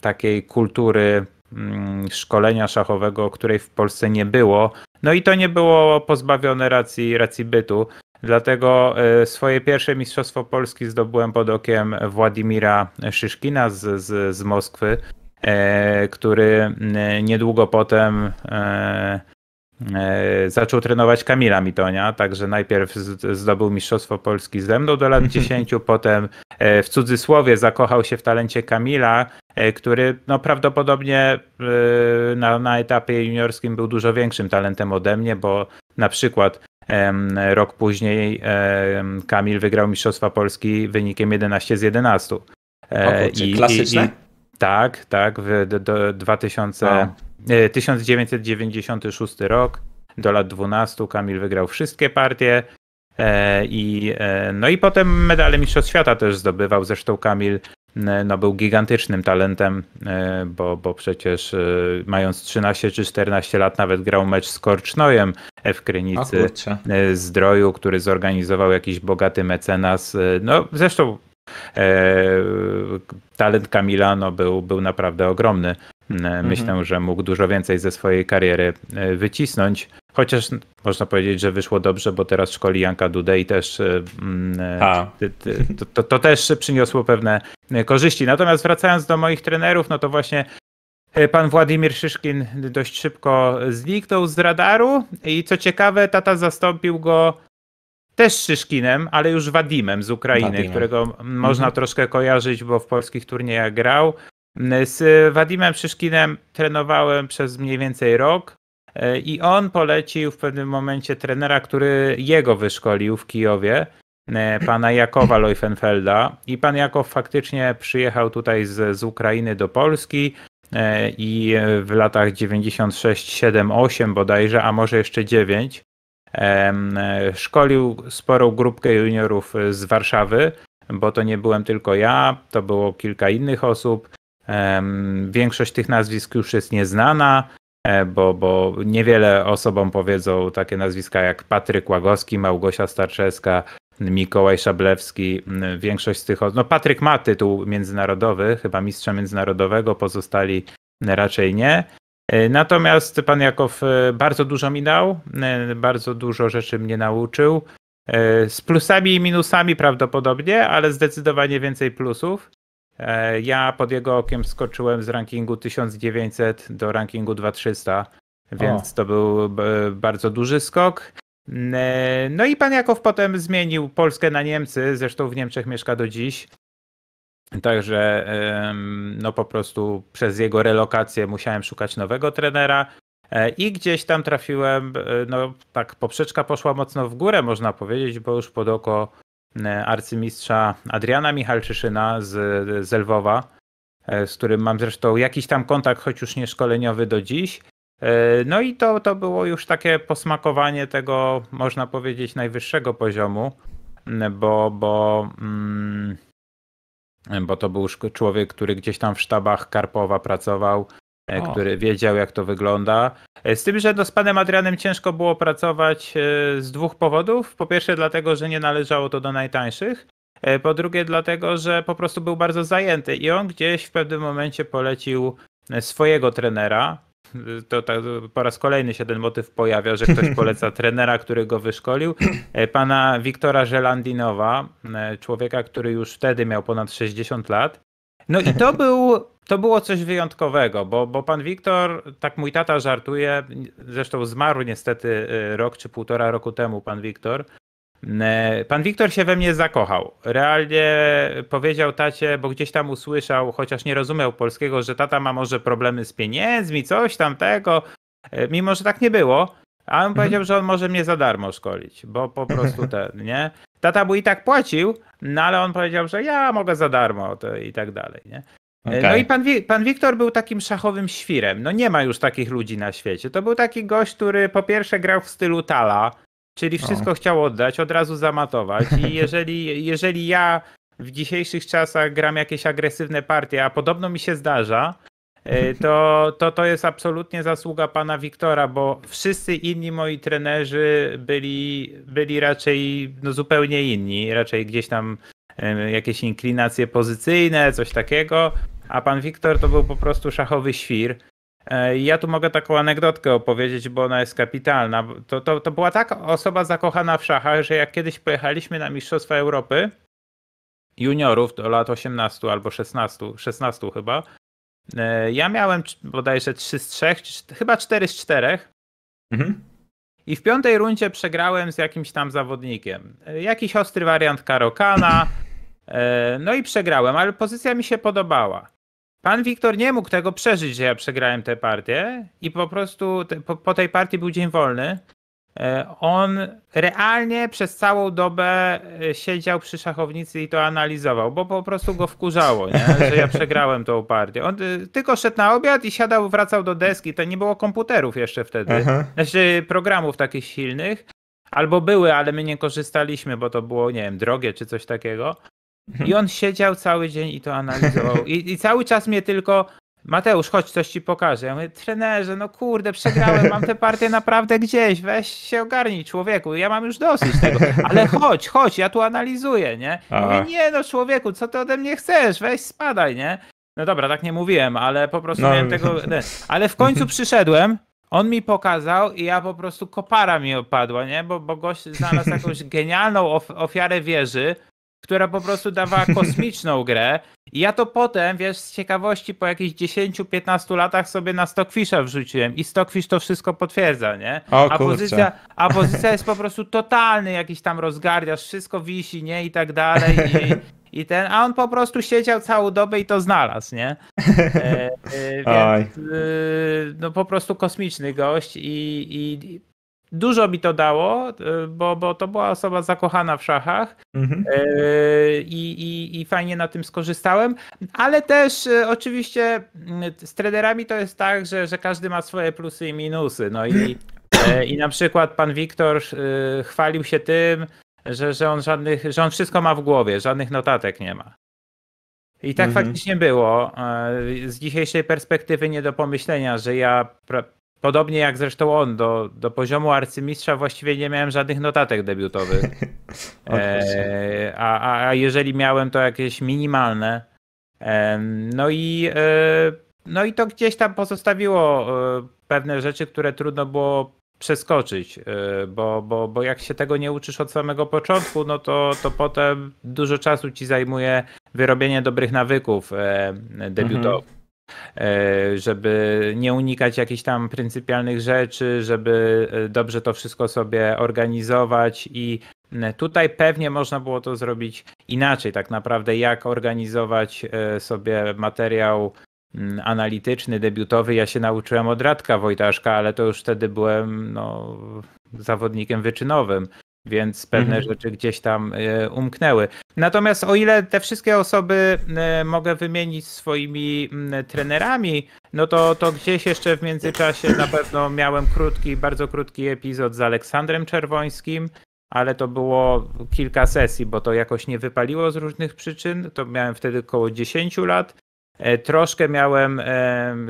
takiej kultury mm, szkolenia szachowego, której w Polsce nie było. No i to nie było pozbawione racji, racji bytu. Dlatego e, swoje pierwsze Mistrzostwo Polski zdobyłem pod okiem Władimira Szyszkina z, z, z Moskwy, e, który niedługo potem e, zaczął trenować Kamila Mitonia, także najpierw zdobył Mistrzostwo Polski ze mną do lat 10, potem w cudzysłowie zakochał się w talencie Kamila, który no, prawdopodobnie na, na etapie juniorskim był dużo większym talentem ode mnie, bo na przykład Rok później Kamil wygrał Mistrzostwa Polski wynikiem 11 z 11. E, o, I, klasyczne? I, tak, tak. W do, do 2000, 1996 rok do lat 12 Kamil wygrał wszystkie partie. E, I, e, no i potem medale Mistrzostw Świata też zdobywał. Zresztą Kamil E, no, był gigantycznym talentem, e, bo, bo przecież e, mając 13 czy 14 lat nawet grał mecz z Korcznojem w Krynicy Zdroju, który zorganizował jakiś bogaty mecenas. No zresztą e, talent Kamila no, był, był naprawdę ogromny. Mhm. Myślę, mhm. że mógł dużo więcej ze swojej kariery wycisnąć. Chociaż można powiedzieć, że wyszło dobrze, bo teraz szkoli Janka Dudej też y, mm, y, to, to, to, też przyniosło pewne y, korzyści. Natomiast wracając do moich trenerów, no to właśnie pan Władimir Szyszkin dość szybko zniknął z radaru i co ciekawe, tata zastąpił go też Szyszkinem, ale już Wadimem z Ukrainy, Wadimem. którego mhm. można mhm. troszkę kojarzyć, bo w polskich turniejach grał. Z Wadimem Szyszkinem trenowałem przez mniej więcej rok. E, I on polecił w pewnym momencie trenera, który jego wyszkolił w Kijowie, e, pana Jakowa Leufenfelda. I pan Jakow faktycznie przyjechał tutaj z, z Ukrainy do Polski e, i w latach 96, 7, 8 bodajże, a może jeszcze 9, szkolił sporą grupkę juniorów z Warszawy, bo to nie byłem tylko ja, to było kilka innych osób. Większość tych nazwisk już jest nieznana. E, bo, bo niewiele osobom powiedzą takie nazwiska jak Patryk Łagowski, Małgosia Starczewska, Mikołaj Szablewski, większość z tych, no Patryk ma tytuł międzynarodowy, chyba mistrza międzynarodowego, pozostali raczej nie. E, natomiast pan Jakow e, bardzo dużo mi dał, bardzo dużo rzeczy mnie nauczył. Z plusami i minusami prawdopodobnie, ale zdecydowanie więcej plusów. E, ja pod jego okiem skoczyłem z rankingu 1900 do rankingu 2300, więc o. to był bardzo duży skok. E, no i pan Jakow potem zmienił Polskę na Niemcy, zresztą w Niemczech mieszka do dziś. Także no po prostu przez jego relokację musiałem szukać nowego trenera e, i gdzieś tam trafiłem, no tak poprzeczka poszła mocno w górę można powiedzieć, bo już pod oko E, arcymistrza Adriana Michalczyszyna z, z Lwowa, e, z którym mam zresztą jakiś tam kontakt, choć już nie szkoleniowy do dziś. E, no i to, to było już takie posmakowanie tego, można powiedzieć, najwyższego poziomu, bo, bo, mm, bo to był człowiek, który gdzieś tam w sztabach Karpowa pracował, E, o. który wiedział, jak to wygląda. E, z tym, że no z panem Adrianem ciężko było pracować e, z dwóch powodów. Po pierwsze, dlatego, że nie należało to do najtańszych. Po drugie, dlatego, że po prostu był bardzo zajęty i on gdzieś w pewnym momencie polecił swojego trenera. To, to tak, po raz kolejny się ten motyw pojawia, że ktoś poleca trenera, który go wyszkolił. Pana Wiktora Żelandinowa, człowieka, który już wtedy miał ponad 60 lat. No i to był to było coś wyjątkowego, bo, bo pan Wiktor, tak mój tata żartuje, zresztą zmarł niestety y, rok czy półtora roku temu pan Wiktor. Y, pan Wiktor się we mnie zakochał. Realnie powiedział tacie, bo gdzieś tam usłyszał, chociaż nie rozumiał polskiego, że tata ma może problemy z pieniędzmi, coś tamtego, y, mimo że tak nie było. A on mhm. powiedział, że on może mnie za darmo szkolić, bo po prostu ten, nie? Tata mu i tak płacił, no ale on powiedział, że ja mogę za darmo to i tak dalej, nie? E, okay. No i pan, pan Wiktor był takim szachowym świrem. No nie ma już takich ludzi na świecie. To był taki gość, który po pierwsze grał w stylu Tala, czyli wszystko o. chciał oddać, od razu zamatować. I jeżeli, jeżeli ja w dzisiejszych czasach gram jakieś agresywne partie, a podobno mi się zdarza, e, to, to to jest absolutnie zasługa pana Wiktora, bo wszyscy inni moi trenerzy byli, byli raczej no, zupełnie inni, raczej gdzieś tam jakieś inklinacje pozycyjne, coś takiego, a pan Wiktor to był po prostu szachowy świr. E, ja tu mogę taką anegdotkę opowiedzieć, bo ona jest kapitalna. To, to, to była taka osoba zakochana w szachach, że jak kiedyś pojechaliśmy na Mistrzostwa Europy juniorów do lat 18 albo 16, 16 chyba, e, ja miałem bodajże 3 z 3, chyba 4 z 4. Mhm. I w piątej rundzie przegrałem z jakimś tam zawodnikiem. E, jakiś ostry wariant Karokana, E, no i przegrałem, ale pozycja mi się podobała. Pan Wiktor nie mógł tego przeżyć, że ja przegrałem tę partię i po prostu te, po, po tej partii był dzień wolny. E, on realnie przez całą dobę e, siedział przy szachownicy i to analizował, bo po prostu go wkurzało, nie? że ja przegrałem tą partię. On tylko szedł na obiad i siadał, wracał do deski. To nie było komputerów jeszcze wtedy, Aha. znaczy programów takich silnych. Albo były, ale my nie korzystaliśmy, bo to było, nie wiem, drogie czy coś takiego. I on siedział cały dzień i to analizował. I, i cały czas mnie tylko Mateusz, chodź, coś ci pokażę. Ja mówię, trenerze, no kurde, przegrałem, mam tę partię naprawdę gdzieś, weź się ogarnij, człowieku, ja mam już dosyć tego, ale chodź, chodź, ja tu analizuję, nie? Mówię, nie no, człowieku, co ty ode mnie chcesz, weź spadaj, nie? No dobra, tak nie mówiłem, ale po prostu no. miałem no, tego... No. Ale w końcu przyszedłem, on mi pokazał i ja po prostu kopara mi opadła, nie? Bo, bo gość znalazł jakąś genialną ofiarę wieży, która po prostu dawała kosmiczną grę. I ja to potem, wiesz, z ciekawości po jakichś 10-15 latach sobie na Stockfisha wrzuciłem i Stockfish to wszystko potwierdza, nie? O, a, pozycja, a pozycja jest po prostu totalny jakiś tam rozgardiasz, wszystko wisi, nie? I tak dalej. I, i ten, a on po prostu siedział całą dobę i to znalazł, nie? E, e, więc, e, no po prostu kosmiczny gość i, i Dużo mi to dało, e, bo, bo to była osoba zakochana w szachach mhm. E, i, i, i fajnie na tym skorzystałem. Ale też e, oczywiście z trenerami to jest tak, że, że każdy ma swoje plusy i minusy. No i, i na przykład pan Wiktor chwalił się tym, że, że on żadnych, że on wszystko ma w głowie, żadnych notatek nie ma. I tak mhm. faktycznie było. Z dzisiejszej perspektywy nie do pomyślenia, że ja pra Podobnie jak zresztą on, do, do poziomu arcymistrza właściwie nie miałem żadnych notatek debiutowych. E, a, a jeżeli miałem, to jakieś minimalne. E, no i e, no i to gdzieś tam pozostawiło e, pewne rzeczy, które trudno było przeskoczyć, e, bo, bo, bo jak się tego nie uczysz od samego początku, no to, to potem dużo czasu ci zajmuje wyrobienie dobrych nawyków e, mhm. debiutowych. Mhm. E, żeby nie unikać jakichś tam pryncypialnych rzeczy, żeby e, dobrze to wszystko sobie organizować i tutaj pewnie można było to zrobić inaczej, tak naprawdę jak organizować e, sobie materiał analityczny, debiutowy. Ja się nauczyłem od Radka Wojtaszka, ale to już wtedy byłem no, zawodnikiem wyczynowym więc pewne mhm. rzeczy gdzieś tam e, umknęły. Natomiast o ile te wszystkie osoby e, mogę wymienić swoimi trenerami, no to, to gdzieś jeszcze w międzyczasie na pewno miałem krótki, bardzo krótki epizod z Aleksandrem Czerwońskim, ale to było kilka sesji, bo to jakoś nie wypaliło z różnych przyczyn. To miałem wtedy około 10 lat. E, troszkę miałem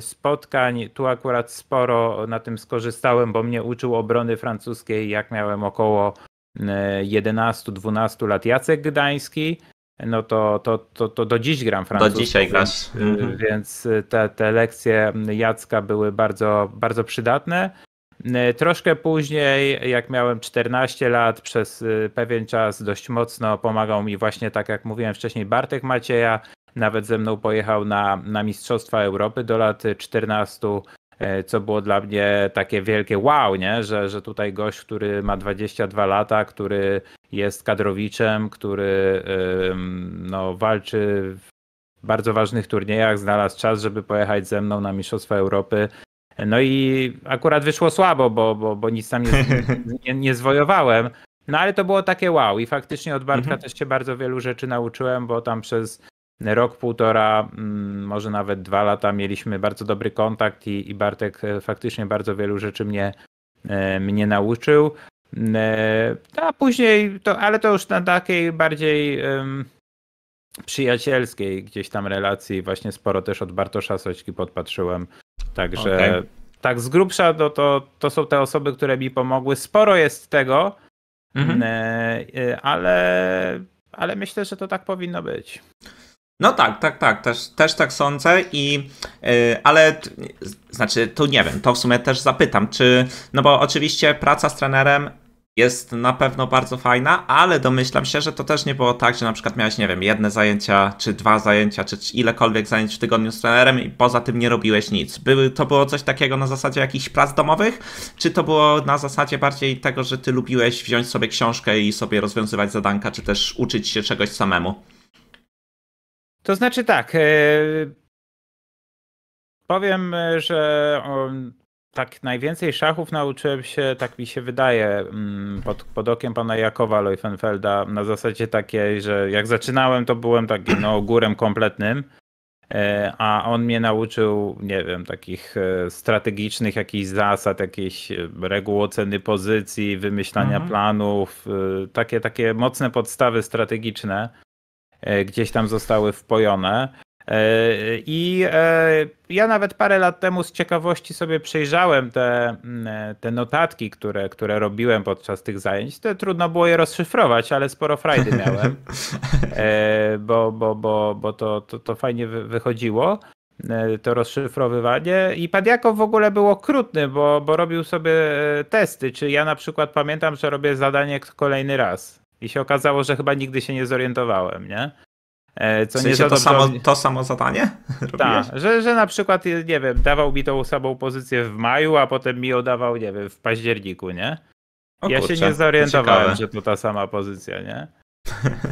spotkań, tu akurat sporo na tym skorzystałem, bo mnie uczył obrony francuskiej, jak miałem około 11-12 lat Jacek Gdański, no to, to, to, to do dziś gram francuski. Do dzisiaj grasz. Mhm. Więc te, te lekcje Jacka były bardzo, bardzo przydatne. Troszkę później, jak miałem 14 lat, przez y, pewien czas dość mocno pomagał mi właśnie, tak jak mówiłem wcześniej, Bartek Macieja. Nawet ze mną pojechał na, na Mistrzostwa Europy do lat 14. E, co było dla mnie takie wielkie wow, nie? Że, że tutaj gość, który ma 22 lata, który jest kadrowiczem, który no, walczy w bardzo ważnych turniejach, znalazł czas, żeby pojechać ze mną na Mistrzostwa Europy. No i akurat wyszło słabo, bo, bo, bo nic tam nie, nie, nie zwojowałem. No ale to było takie wow i faktycznie od Bartka mhm. też się bardzo wielu rzeczy nauczyłem, bo tam przez rok, półtora, mm, może nawet dwa lata mieliśmy bardzo dobry kontakt i, i Bartek e, faktycznie bardzo wielu rzeczy mnie, e, mnie nauczył. Mm, e, no, a później, to, ale to już na takiej bardziej um, przyjacielskiej gdzieś tam relacji, właśnie sporo też od Bartosza Soćki podpatrzyłem. Także okay. tak z grubsza no to, to są te osoby, które mi pomogły. Sporo jest tego, mhm. mm -hmm. ale, ale myślę, że to tak powinno być. No tak, tak, tak, też, też tak sądzę i yy, ale znaczy tu nie wiem, to w sumie też zapytam, czy no bo oczywiście praca z trenerem jest na pewno bardzo fajna, ale domyślam się, że to też nie było tak, że na przykład miałeś, nie wiem, jedne zajęcia, czy dwa zajęcia, czy ilekolwiek zajęć w tygodniu z trenerem i poza tym nie robiłeś nic. Były, to było coś takiego na zasadzie jakichś prac domowych, czy to było na zasadzie bardziej tego, że ty lubiłeś wziąć sobie książkę i sobie rozwiązywać zadanka, czy też uczyć się czegoś samemu? To znaczy tak. E, powiem, że tak najwięcej szachów nauczyłem się, tak mi się wydaje, mm, pod, pod okiem pana Jakowa Leufenfelda, na zasadzie takiej, że jak zaczynałem, to byłem takim no, górem kompletnym, e, a on mnie nauczył, nie wiem, takich e, strategicznych jakichś zasad, jakichś reguł oceny pozycji, wymyślania mhm. planów, takie, takie mocne podstawy strategiczne. E, gdzieś tam zostały wpojone. E, I e, ja nawet parę lat temu z ciekawości sobie przejrzałem te, mm, te notatki, które, które robiłem podczas tych zajęć. To trudno było je rozszyfrować, ale sporo frajdy miałem, bo, bo, bo, bo to, to, to fajnie wychodziło to rozszyfrowywanie. I Padiako w ogóle był okrutny, bo, bo robił sobie testy. Czy ja na przykład pamiętam, że robię zadanie kolejny raz. I się okazało, że chyba nigdy się nie zorientowałem, nie? E, co w sensie nie to, samo, to samo zadanie? Tak, że, że na przykład, y, nie wiem, dawał mi tą samą pozycję w maju, a potem mi oddawał nie wiem, w październiku, nie? O ja kurczę, się nie zorientowałem, to że to ta sama pozycja, nie?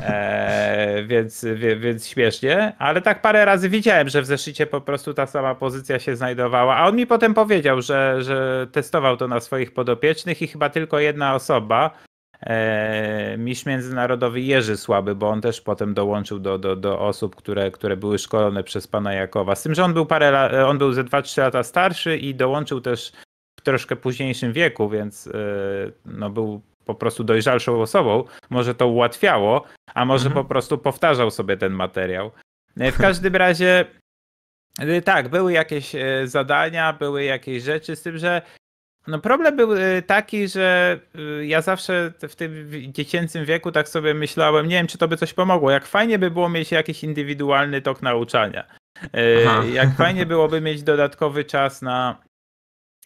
E, więc, wie, więc śmiesznie, ale tak parę razy widziałem, że w zeszycie po prostu ta sama pozycja się znajdowała, a on mi potem powiedział, że, że testował to na swoich podopiecznych i chyba tylko jedna osoba e, mistrz międzynarodowy Jerzy Słaby, bo on też potem dołączył do, do, do osób, które, które były szkolone przez pana Jakowa. Z tym, że on był parę on był ze 2-3 lata starszy i dołączył też w troszkę późniejszym wieku, więc e, no, był po prostu dojrzalszą osobą. Może to ułatwiało, a może mhm. po prostu powtarzał sobie ten materiał. E, w każdym razie e, tak, były jakieś zadania, były jakieś rzeczy, z tym, że no problem był y, taki, że y, ja zawsze w tym dziecięcym wieku tak sobie myślałem, nie wiem czy to by coś pomogło, jak fajnie by było mieć jakiś indywidualny tok nauczania. Y, Aha. Jak fajnie byłoby mieć dodatkowy czas na,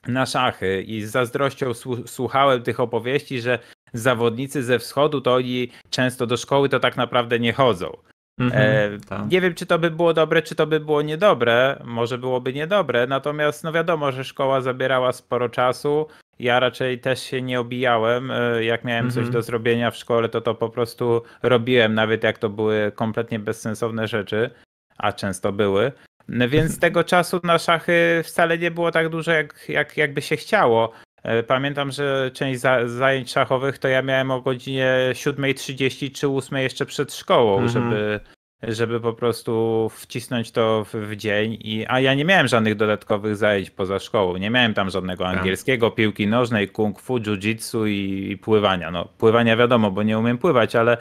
na szachy i z zazdrością słuchałem tych opowieści, że zawodnicy ze wschodu to oni często do szkoły to tak naprawdę nie chodzą. Mhm, e, tak. nie wiem, czy to by było dobre, czy to by było niedobre. Może byłoby niedobre, natomiast no wiadomo, że szkoła zabierała sporo czasu. Ja raczej też się nie obijałem. E, jak miałem coś mhm. do zrobienia w szkole, to to po prostu robiłem, nawet jak to były kompletnie bezsensowne rzeczy, a często były. Więc tego czasu na szachy wcale nie było tak dużo, jak, jak, jakby się chciało. E, pamiętam, że część zajęć szachowych to ja miałem o godzinie 7.30 czy 8 jeszcze przed szkołą, mhm. żeby, żeby po prostu wcisnąć to w, w, dzień. I, a ja nie miałem żadnych dodatkowych zajęć poza szkołą. Nie miałem tam żadnego tak. angielskiego, piłki nożnej, kung fu, jiu-jitsu i, i, pływania. No, pływania wiadomo, bo nie umiem pływać, ale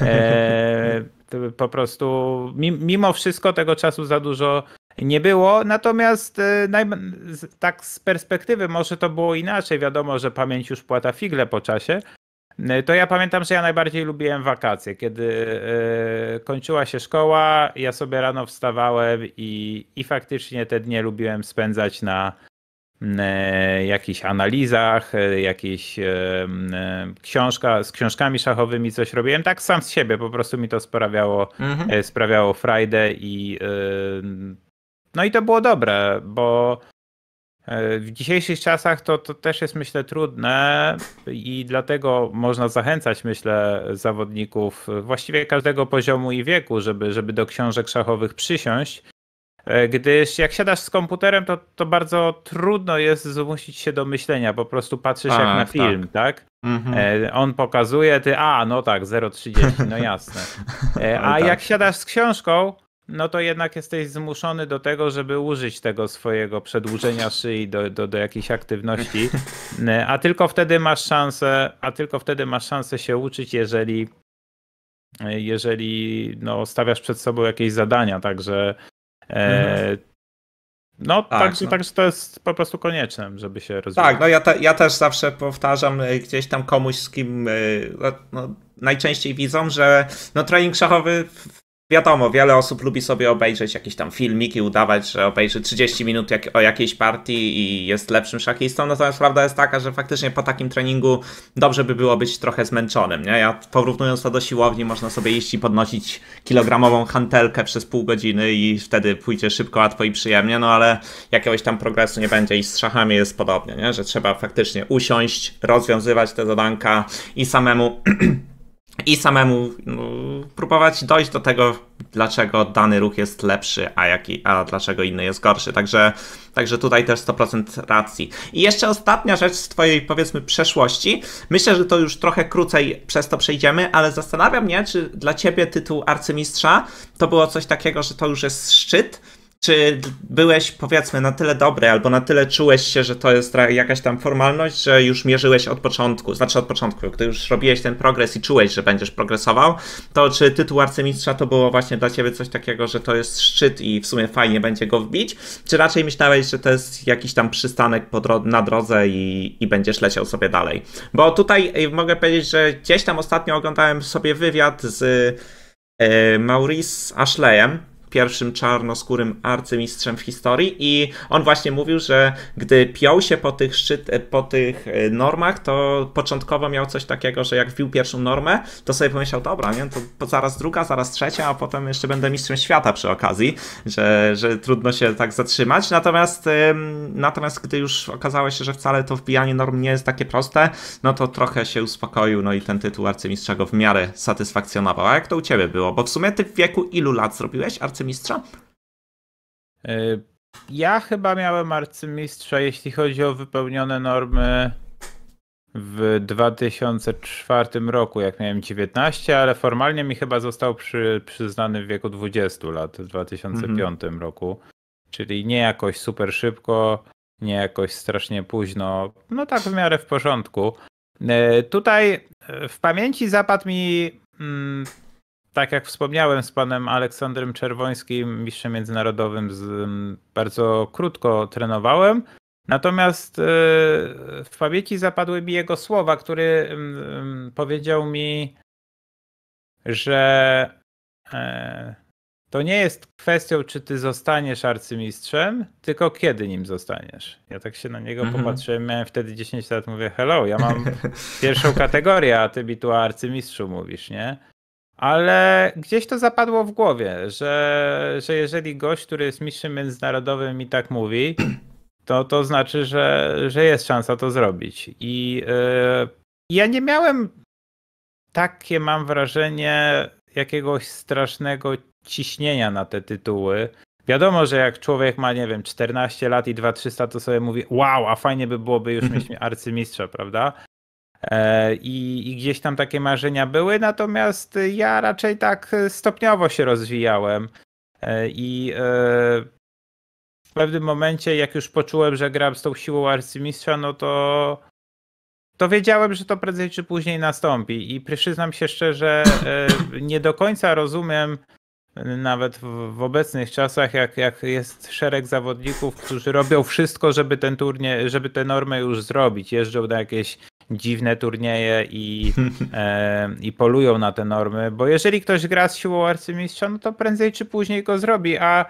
e, po prostu mimo wszystko tego czasu za dużo nie było. Natomiast e, tak z perspektywy może to było inaczej. Wiadomo, że pamięć już płata figle po czasie. E, to ja pamiętam, że ja najbardziej lubiłem wakacje. Kiedy e, kończyła się szkoła, ja sobie rano wstawałem i, i faktycznie te dnie lubiłem spędzać na jakichś analizach, jakiś książka, z książkami szachowymi coś robiłem. Tak sam z siebie, po prostu mi to sprawiało, mhm. sprawiało frajdę i no i to było dobre, bo e, w dzisiejszych czasach to, to też jest myślę trudne i dlatego można zachęcać myślę zawodników e, właściwie każdego poziomu i wieku, żeby, żeby do książek szachowych przysiąść, e, gdyż jak siadasz z komputerem, to, to bardzo trudno jest zmusić się do myślenia, po prostu patrzysz a, jak na tak, tak. film, tak? tak? Mm-hmm. On pokazuje, ty, a no tak, 0,30, no jasne. A tak. jak siadasz z książką, no to jednak jesteś zmuszony do tego, żeby użyć tego swojego przedłużenia szyi do, do, do jakiejś aktywności, e, a tylko wtedy masz szansę, a tylko wtedy masz szansę się uczyć, jeżeli e, jeżeli no, stawiasz przed sobą jakieś zadania, także e, mhm. no, tak, także, no. także to jest po prostu konieczne, żeby się rozwijać. Tak, no ja, te, ja też zawsze powtarzam e, gdzieś tam komuś, z kim no, najczęściej widzą, że no, trening szachowy Wiadomo, wiele osób lubi sobie obejrzeć jakieś tam filmiki, udawać, że obejrzy 30 minut jak, o jakiejś partii i jest lepszym szachistą, natomiast prawda jest taka, że faktycznie po takim treningu dobrze by było być trochę zmęczonym. Nie? Ja porównując to do siłowni, można sobie iść i podnosić kilogramową hantelkę przez pół godziny i wtedy pójdzie szybko, łatwo i przyjemnie, no ale jakiegoś tam progresu nie będzie i z szachami jest podobnie, nie? że trzeba faktycznie usiąść, rozwiązywać te zadanka i samemu i samemu no, próbować dojść do tego, dlaczego dany ruch jest lepszy, a, jaki, a dlaczego inny jest gorszy. Także, także tutaj też 100% racji. I jeszcze ostatnia rzecz z Twojej, powiedzmy, przeszłości. Myślę, że to już trochę krócej przez to przejdziemy, ale zastanawiam mnie, czy dla Ciebie tytuł arcymistrza to było coś takiego, że to już jest szczyt, czy byłeś powiedzmy na tyle dobry, albo na tyle czułeś się, że to jest jakaś tam formalność, że już mierzyłeś od początku, znaczy od początku, gdy już robiłeś ten progres i czułeś, że będziesz progresował, to czy tytuł arcymistrza to było właśnie dla ciebie coś takiego, że to jest szczyt i w sumie fajnie będzie go wbić, czy raczej myślałeś, że to jest jakiś tam przystanek dro na drodze i, i będziesz leciał sobie dalej? Bo tutaj y, mogę powiedzieć, że gdzieś tam ostatnio oglądałem sobie wywiad z y, Maurice Ashleyem, pierwszym czarnoskórym arcymistrzem w historii i on właśnie mówił, że gdy piął się po tych, szczyt, e, po tych e, normach, to początkowo miał coś takiego, że jak wbił pierwszą normę, to sobie pomyślał, dobra, nie, to zaraz druga, zaraz trzecia, a potem jeszcze będę mistrzem świata przy okazji, że, że trudno się tak zatrzymać. Natomiast, natomiast gdy już okazało się, że wcale to wbijanie norm nie jest takie proste, no to trochę się uspokoił, no i ten tytuł arcymistrza go w miarę satysfakcjonował. A jak to u ciebie było? Bo w sumie ty w wieku ilu lat zrobiłeś arcymistrz arcymistrza? E, ja chyba miałem arcymistrza, jeśli chodzi o wypełnione normy w 2004 roku, jak miałem 19, ale formalnie mi chyba został przy, przyznany w wieku 20 lat, w 2005 mhm. roku. Czyli nie jakoś super szybko, nie jakoś strasznie późno, no tak w miarę w porządku. E, tutaj e, w pamięci zapadł mi mm, tak jak wspomniałem z panem Aleksandrem Czerwońskim, mistrzem międzynarodowym, z, mm, bardzo krótko trenowałem. Natomiast e, w pamięci zapadły mi jego słowa, który mm, mm, powiedział mi, że e, to nie jest kwestią, czy ty zostaniesz arcymistrzem, tylko kiedy nim zostaniesz. Ja tak się na niego mhm. popatrzyłem, miałem wtedy 10 lat, mówię hello, ja mam pierwszą kategorię, a ty mi tu o arcymistrzu mówisz, nie? Ale gdzieś to zapadło w głowie, że, że jeżeli gość, który jest mistrzem międzynarodowym i tak mówi, to to znaczy, że, że jest szansa to zrobić. I yy, ja nie miałem takie, mam wrażenie, jakiegoś strasznego ciśnienia na te tytuły. Wiadomo, że jak człowiek ma, nie wiem, 14 lat i 2300, to sobie mówi, wow, a fajnie by byłoby już mieć arcymistrza, prawda? E, I, I, gdzieś tam takie marzenia były, natomiast ja raczej tak stopniowo się rozwijałem. E, I e, w pewnym momencie, jak już poczułem, że gram z tą siłą arcymistrza, no to, to wiedziałem, że to prędzej czy później nastąpi. I przyznam się szczerze, nie do końca rozumiem nawet w, w, obecnych czasach, jak, jak jest szereg zawodników, którzy robią wszystko, żeby ten turniej, żeby te normy już zrobić. Jeżdżą na jakieś dziwne turnieje i, e, i polują na te normy, bo jeżeli ktoś gra z siłą arcymistrza, no to prędzej czy później go zrobi, a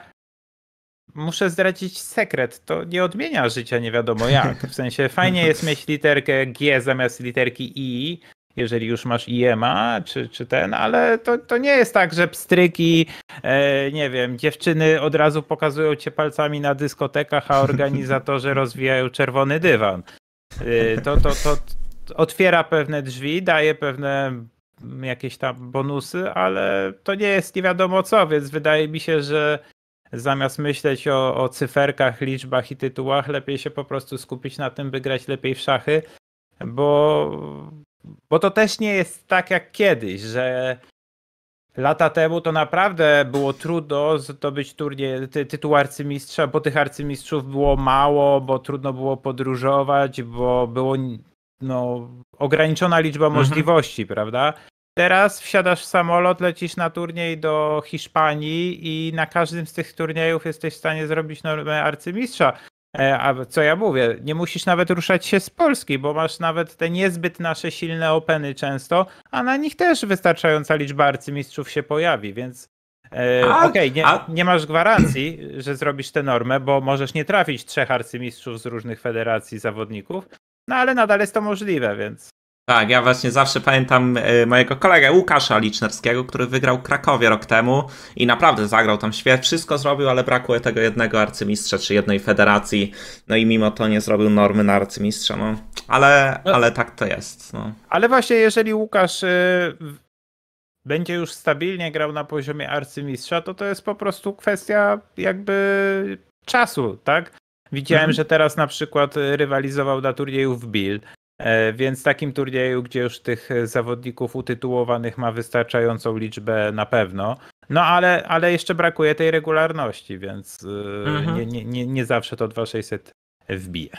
muszę zdradzić sekret, to nie odmienia życia nie wiadomo jak. W sensie fajnie jest mieć literkę G zamiast literki I, jeżeli już masz IEMA czy, czy ten, ale to, to nie jest tak, że pstryki, e, nie wiem, dziewczyny od razu pokazują cię palcami na dyskotekach, a organizatorzy rozwijają czerwony dywan. E, to, to, to, otwiera pewne drzwi, daje pewne jakieś tam bonusy, ale to nie jest nie wiadomo co, więc wydaje mi się, że zamiast myśleć o, o cyferkach, liczbach i tytułach, lepiej się po prostu skupić na tym, by grać lepiej w szachy, bo, bo to też nie jest tak jak kiedyś, że lata temu to naprawdę było trudno zdobyć turnie, ty, tytuł arcymistrza, bo tych arcymistrzów było mało, bo trudno było podróżować, bo było no, ograniczona liczba mhm. możliwości, prawda? Teraz wsiadasz w samolot, lecisz na turniej do Hiszpanii i na każdym z tych turniejów jesteś w stanie zrobić normę arcymistrza. E, a co ja mówię, nie musisz nawet ruszać się z Polski, bo masz nawet te niezbyt nasze silne openy często, a na nich też wystarczająca liczba arcymistrzów się pojawi, więc e, okej, okay, nie, nie, masz gwarancji, że zrobisz tę normę, bo możesz nie trafić trzech arcymistrzów z różnych federacji zawodników, no ale nadal jest to możliwe, więc. Tak, ja właśnie zawsze pamiętam e, mojego kolegę Łukasza Licznarskiego, który wygrał Krakowie rok temu i naprawdę zagrał tam świetnie, wszystko zrobił, ale brakuje tego jednego arcymistrza czy jednej federacji, no i mimo to nie zrobił normy na arcymistrza, no. Ale, no. ale tak to jest, no. Ale właśnie jeżeli Łukasz e, będzie już stabilnie grał na poziomie arcymistrza, to to jest po prostu kwestia jakby czasu, tak? Widziałem, mhm. że teraz na przykład y, rywalizował na turnieju w Bill, e, więc takim turnieju, gdzie już tych y, zawodników utytułowanych ma wystarczającą liczbę na pewno. No ale, ale jeszcze brakuje tej regularności, więc y, mhm. nie, nie, nie, nie zawsze to 2600 wbije.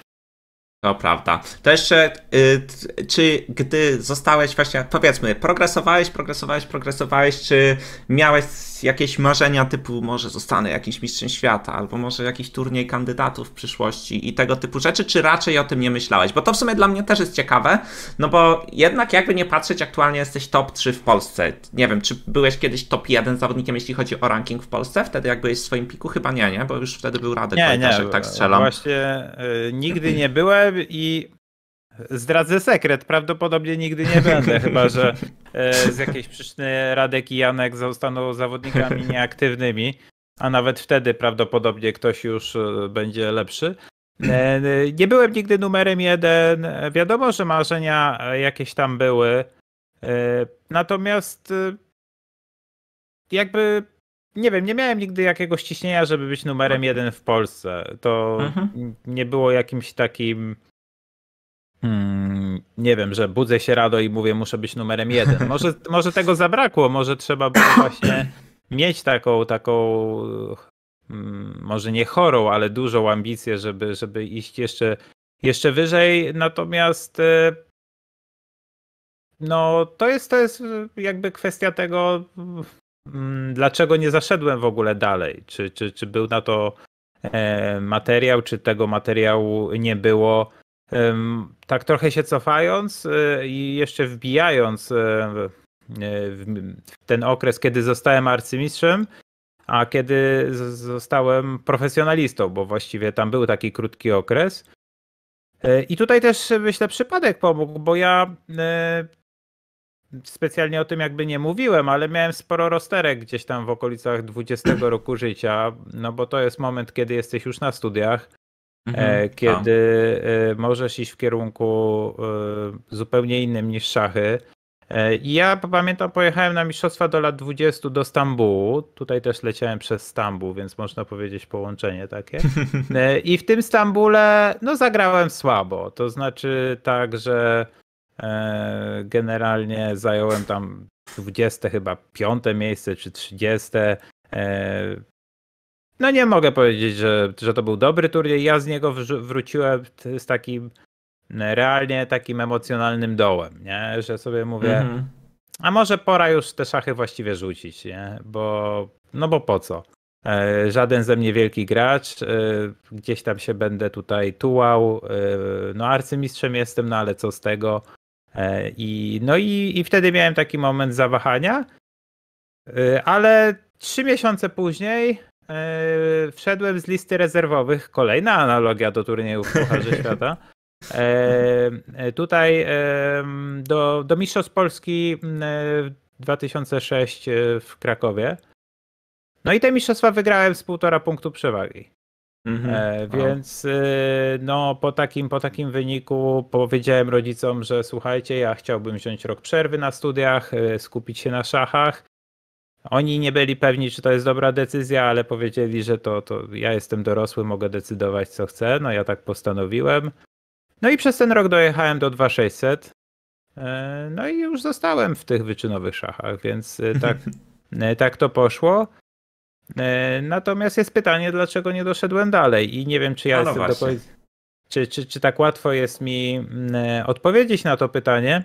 To prawda. To jeszcze, y, czy gdy zostałeś właśnie, powiedzmy, progresowałeś, progresowałeś, progresowałeś, czy miałeś jakieś marzenia typu może zostanę jakimś mistrzem świata, albo może jakiś turniej kandydatów w przyszłości i tego typu rzeczy, czy raczej o tym nie myślałeś? Bo to w sumie dla mnie też jest ciekawe, no bo jednak jakby nie patrzeć, aktualnie jesteś top 3 w Polsce. Nie wiem, czy byłeś kiedyś top 1 zawodnikiem, jeśli chodzi o ranking w Polsce? Wtedy jak byłeś w swoim piku? Chyba nie, nie? Bo już wtedy był Radek nie, nie, tak strzelam. Właśnie y, nigdy nie byłem byłem i zdradzę sekret, prawdopodobnie nigdy nie będę, chyba że e, z jakiejś przyczyny Radek i Janek zostaną zawodnikami nieaktywnymi, a nawet wtedy prawdopodobnie ktoś już e, będzie lepszy. E, nie byłem nigdy numerem jeden. Wiadomo, że marzenia jakieś tam były. Natomiast jakby nie wiem, nie miałem nigdy jakiegoś ciśnienia, żeby być numerem jeden w Polsce. To mhm. nie było jakimś takim. Hmm, nie wiem, że budzę się rado i mówię, muszę być numerem jeden. Może, może tego zabrakło, może trzeba było właśnie mieć taką, taką hmm, może nie chorą, ale dużą ambicję, żeby, żeby iść jeszcze, jeszcze wyżej. Natomiast e, no, to jest, to jest jakby kwestia tego, Mm, dlaczego nie zaszedłem w ogóle dalej? Czy, czy, czy był na to e, materiał, czy tego materiału nie było? Tak trochę się cofając e, i jeszcze wbijając e, w ten okres, kiedy zostałem arcymistrzem, a kiedy zostałem profesjonalistą, bo właściwie tam był taki krótki okres. I tutaj też myślę przypadek pomógł, bo ja specjalnie o tym jakby nie mówiłem, ale miałem sporo rozterek gdzieś tam w okolicach 20 mhm. roku życia, no bo to jest moment, kiedy jesteś już na studiach, e, mhm. Tak. kiedy A. E, możesz iść w kierunku e, zupełnie innym niż szachy. Ja pamiętam, pojechałem na mistrzostwa do lat 20 do Stambułu. Tutaj też leciałem przez Stambuł, więc można powiedzieć połączenie takie. I w tym Stambule no, zagrałem słabo. To znaczy tak, że E, generalnie zająłem tam 20 chyba piąte miejsce czy 30. E, no nie mogę powiedzieć, że, że to był dobry turniej. Ja z niego wróciłem z takim e, realnie takim emocjonalnym dołem, nie? że sobie mówię, mhm. a może pora już te szachy właściwie rzucić, nie? Bo, no bo po co? Żaden ze mnie wielki gracz, gdzieś tam się będę tutaj tułał. No arcymistrzem jestem, no ale co z tego? E, I, no i, i wtedy miałem taki moment zawahania, e, ale trzy miesiące później e, wszedłem z listy rezerwowych. Kolejna analogia do turnieju Pucharze Świata. tutaj do, do Mistrzostw Polski 2006 w Krakowie. No i te mistrzostwa wygrałem z półtora punktu przewagi. Mhm. E, więc e, no, po, takim, po takim wyniku powiedziałem rodzicom, że słuchajcie, ja chciałbym wziąć rok przerwy na studiach, e, skupić się na szachach. Oni nie byli pewni, czy to jest dobra decyzja, ale powiedzieli, że to, to ja jestem dorosły, mogę decydować, co chcę. No ja tak postanowiłem. No i przez ten rok dojechałem do 2600. E, no i już zostałem w tych wyczynowych szachach, więc y, tak, tak to poszło. E, natomiast jest pytanie, dlaczego nie doszedłem dalej i nie wiem, czy ja no do czy, czy, czy tak łatwo jest mi mm, e, odpowiedzieć na to pytanie.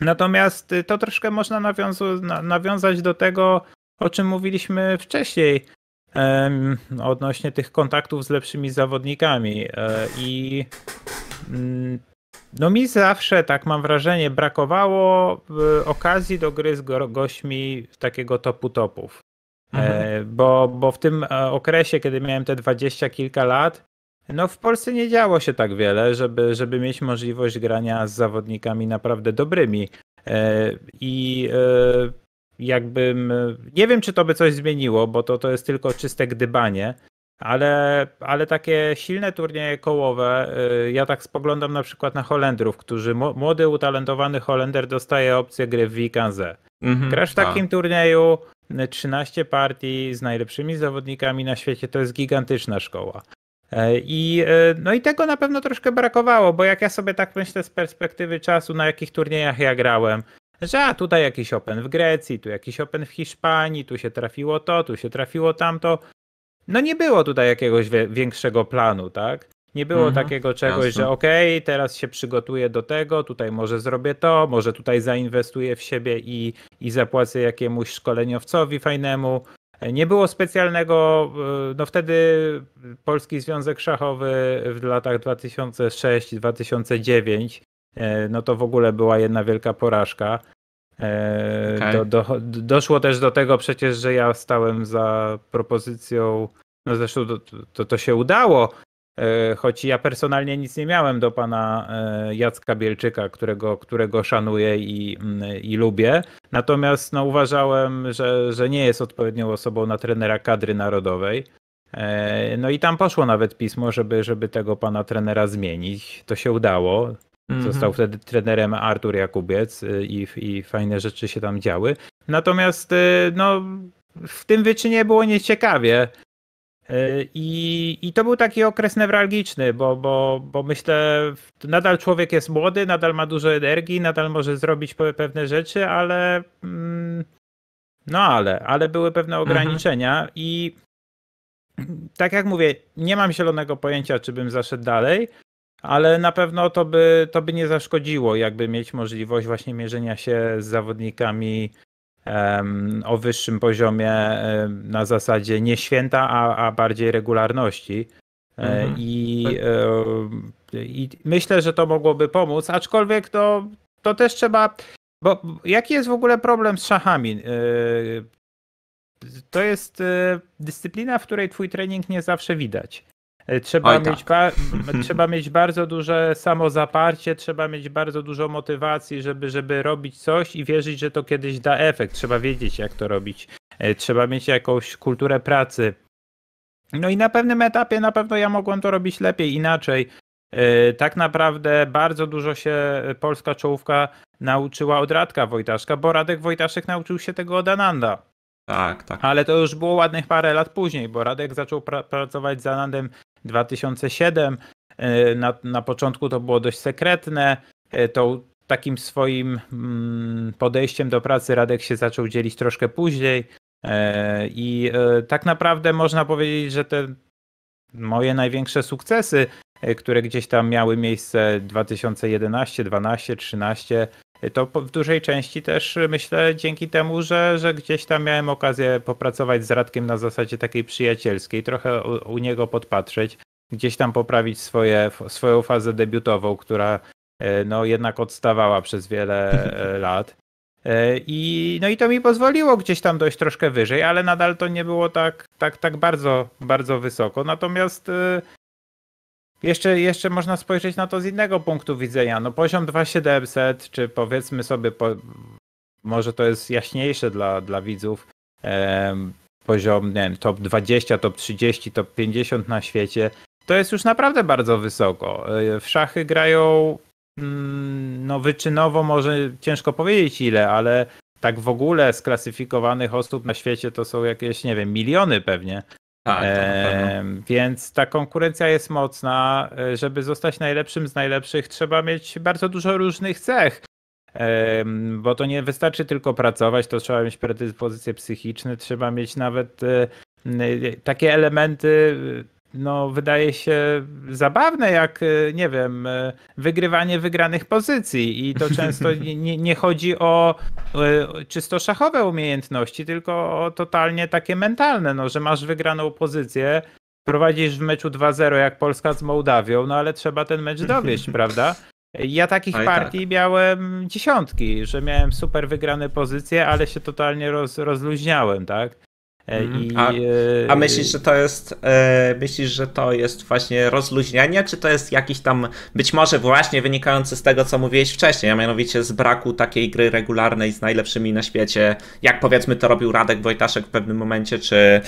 Natomiast y, to troszkę można nawiązu- nawiązać do tego, o czym mówiliśmy wcześniej odnośnie tych kontaktów z lepszymi zawodnikami. E, I mm, no mi zawsze, tak mam wrażenie, brakowało y, okazji do gry z go- gośćmi takiego topu topów. E, mhm. Bo, bo w tym e, okresie, kiedy miałem te dwadzieścia kilka lat, no w Polsce nie działo się tak wiele, żeby, żeby mieć możliwość grania z zawodnikami naprawdę dobrymi. E, I jakbym. Nie wiem, czy to by coś zmieniło, bo to, to jest tylko czyste gdybanie, ale, ale takie silne turnieje kołowe. Ja tak spoglądam na przykład na Holendrów, którzy. Młody, utalentowany Holender dostaje opcję gry w Wikanze. Mhm, Grasz w tak. takim turnieju, 13 partii z najlepszymi zawodnikami na świecie to jest gigantyczna szkoła. E, I, e, no i tego na pewno troszkę brakowało, bo jak ja sobie tak myślę z perspektywy czasu, na jakich turniejach ja grałem, że a tutaj jakiś Open w Grecji, tu jakiś Open w Hiszpanii, tu się trafiło to, tu się trafiło tamto. No nie było tutaj jakiegoś większego planu, tak? Nie było mhm, takiego czegoś, jasne. że okej, okay, teraz się przygotuję do tego, tutaj może zrobię to, może tutaj zainwestuję w siebie i, i zapłacę jakiemuś szkoleniowcowi fajnemu. Nie było specjalnego, e, no wtedy Polski Związek Szachowy w latach 2006-2009, e, no to w ogóle była jedna wielka porażka. E, okay. Do, do, doszło też do tego przecież, że ja stałem za propozycją, no zresztą to, to, to się udało, E, choć ja personalnie nic nie miałem do pana e, Jacka Bielczyka, którego, którego szanuję i, mm, i lubię. Natomiast no, uważałem, że, że nie jest odpowiednią osobą na trenera kadry narodowej. E, no i tam poszło nawet pismo, żeby, żeby tego pana trenera zmienić. To się udało. Mhm. Został wtedy trenerem Artur Jakubiec y, i, i fajne rzeczy się tam działy. Natomiast y, no, w tym wyczynie było nieciekawie. Y, I, I to był taki okres newralgiczny, bo, bo, bo myślę, nadal człowiek jest młody, nadal ma dużo energii, nadal może zrobić pewne rzeczy, ale. Mm, no ale, ale były pewne mhm. ograniczenia mhm. i tak jak mówię, nie mam zielonego pojęcia, czy bym zaszedł dalej, ale na pewno to by, to by nie zaszkodziło, jakby mieć możliwość właśnie mierzenia się z zawodnikami o wyższym poziomie na zasadzie nie święta, a, a bardziej regularności. E, mhm. I, tak. e, I myślę, że to mogłoby pomóc, aczkolwiek to, to też trzeba. Bo jaki jest w ogóle problem z szachami? E, to jest dyscyplina, w której twój trening nie zawsze widać. E, trzeba, Oj, tak. mieć tak. trzeba mieć bardzo duże samozaparcie, trzeba mieć bardzo dużo motywacji, żeby, żeby robić coś i wierzyć, że to kiedyś da efekt. Trzeba wiedzieć, jak to robić. E, trzeba mieć jakąś kulturę pracy. No i na pewnym etapie na pewno ja mogłem to robić lepiej, inaczej. E, tak naprawdę bardzo dużo się polska czołówka nauczyła od Radka Wojtaszka, bo Radek Wojtaszek nauczył się tego od Ananda. Tak, tak. Ale to już było ładnych parę lat później, bo Radek zaczął pra pracować z Anandem 2007. E, na, na początku to było dość sekretne. E, Tą, takim swoim mm, podejściem do pracy Radek się zaczął dzielić troszkę później. E, I tak naprawdę można powiedzieć, że te moje największe sukcesy, które gdzieś tam miały miejsce 2011, 12, 13, to w dużej części też y, myślę dzięki temu, że, że gdzieś tam miałem okazję popracować z Radkiem na zasadzie takiej przyjacielskiej, trochę u, u niego podpatrzeć, gdzieś tam poprawić swoje, swoją fazę debiutową, która y, no, jednak odstawała przez wiele e, lat. E, I, no i to mi pozwoliło gdzieś tam dojść troszkę wyżej, ale nadal to nie było tak, tak, tak bardzo, bardzo wysoko. Natomiast y, jeszcze, jeszcze można spojrzeć na to z innego punktu widzenia. No poziom 2700, czy powiedzmy sobie, po, może to jest jaśniejsze dla, dla widzów, poziom nie wiem, top 20, top 30, top 50 na świecie, to jest już naprawdę bardzo wysoko. E, w szachy grają mm, no wyczynowo może ciężko powiedzieć ile, ale tak w ogóle sklasyfikowanych osób na świecie to są jakieś, nie wiem, miliony pewnie. Tak, e, więc ta konkurencja jest mocna. E, żeby zostać najlepszym z najlepszych, trzeba mieć bardzo dużo różnych cech. E, bo to nie wystarczy tylko pracować, to trzeba mieć predyspozycje psychiczne, trzeba mieć nawet e, e takie elementy no, wydaje się zabawne, jak y, nie wiem, y, wygrywanie wygranych pozycji. I to często nie, nie chodzi o y, czysto szachowe umiejętności, tylko o totalnie takie mentalne, no, że masz wygraną pozycję, prowadzisz w meczu 2-0 jak Polska z Mołdawią, no ale trzeba ten mecz dowieść, prawda? Ja takich Aj, partii tak. miałem dziesiątki, że miałem super wygrane pozycje, ale się totalnie roz, rozluźniałem, tak? Mm. I... A, e, a, myślisz, że to jest e, myślisz, że to jest właśnie rozluźnianie, czy to jest jakiś tam być może właśnie wynikający z tego, co mówiłeś wcześniej, a mianowicie z braku takiej gry regularnej z najlepszymi na świecie, jak powiedzmy to robił Radek Wojtaszek w pewnym momencie, czy,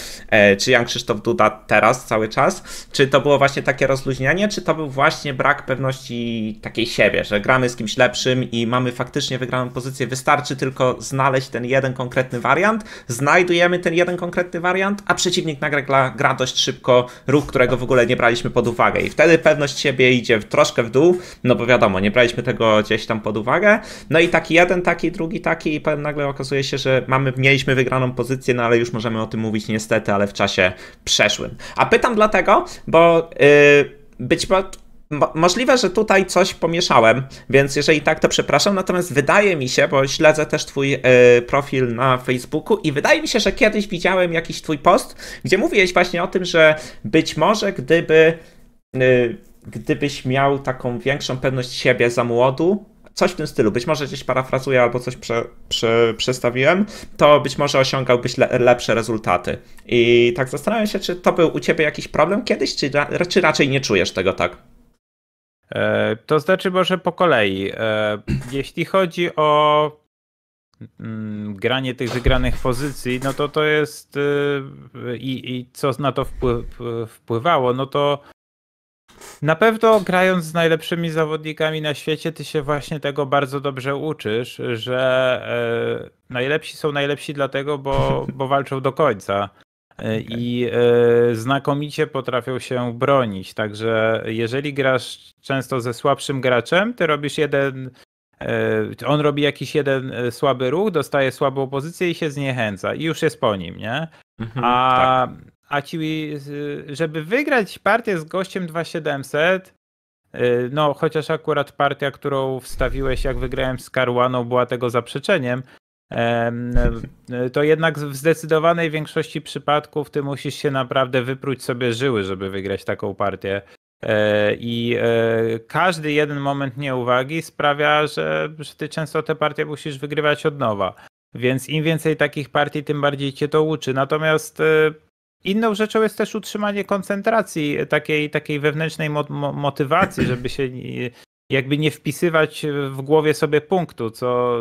czy Jan Krzysztof Duda teraz cały czas, czy to było właśnie takie rozluźnianie, czy to był właśnie brak pewności takiej siebie, że gramy z kimś lepszym i mamy faktycznie wygraną pozycję, wystarczy tylko znaleźć ten jeden konkretny wariant, znajdujemy ten jeden konkretny konkretny wariant, a przeciwnik nagle gra, dość szybko ruch, którego w ogóle nie braliśmy pod uwagę. I wtedy pewność siebie idzie troszkę w dół, no bo wiadomo, nie braliśmy tego gdzieś tam pod uwagę. No i taki jeden, taki, drugi, taki, i potem nagle okazuje się, że mamy, mieliśmy wygraną pozycję, no ale już możemy o tym mówić niestety, ale w czasie przeszłym. A pytam dlatego, bo. Yy, być może możliwe, że tutaj coś pomieszałem, więc jeżeli tak, to przepraszam. Natomiast wydaje mi się, bo śledzę też Twój e, profil na Facebooku i wydaje mi się, że kiedyś widziałem jakiś Twój post, gdzie mówiłeś właśnie o tym, że być może gdyby. E, gdybyś miał taką większą pewność siebie za młodu, coś w tym stylu, być może gdzieś parafrazuję albo coś prze, prze, przestawiłem, to być może osiągałbyś le, lepsze rezultaty. I tak zastanawiam się, czy to był u ciebie jakiś problem kiedyś, czy, czy raczej nie czujesz tego tak? E, to znaczy, może po kolei. E, jeśli chodzi o mm, granie tych wygranych pozycji, no to to jest e, i, i co na to wpływało, no to na pewno grając z najlepszymi zawodnikami na świecie, ty się właśnie tego bardzo dobrze uczysz, że najlepsi są najlepsi dlatego, bo, bo walczą do końca. E, i e, znakomicie potrafią się bronić. Także jeżeli grasz często ze słabszym graczem, ty robisz jeden. E, on robi jakiś jeden słaby ruch, dostaje słabą pozycję i się zniechęca, i już jest po nim, nie? Mhm, a, tak. a ci, żeby wygrać partię z gościem 2700, no chociaż akurat partia, którą wstawiłeś, jak wygrałem z Karłaną, była tego zaprzeczeniem, E, to jednak w zdecydowanej większości przypadków ty musisz się naprawdę wypróć sobie żyły, żeby wygrać taką partię. E, I e, każdy jeden moment nieuwagi sprawia, że, ty często te partie musisz wygrywać od nowa. Więc im więcej takich partii, tym bardziej cię to uczy. Natomiast inną rzeczą jest też utrzymanie koncentracji, takiej, takiej wewnętrznej mo motywacji, żeby się jakby nie wpisywać w głowie sobie punktu, co,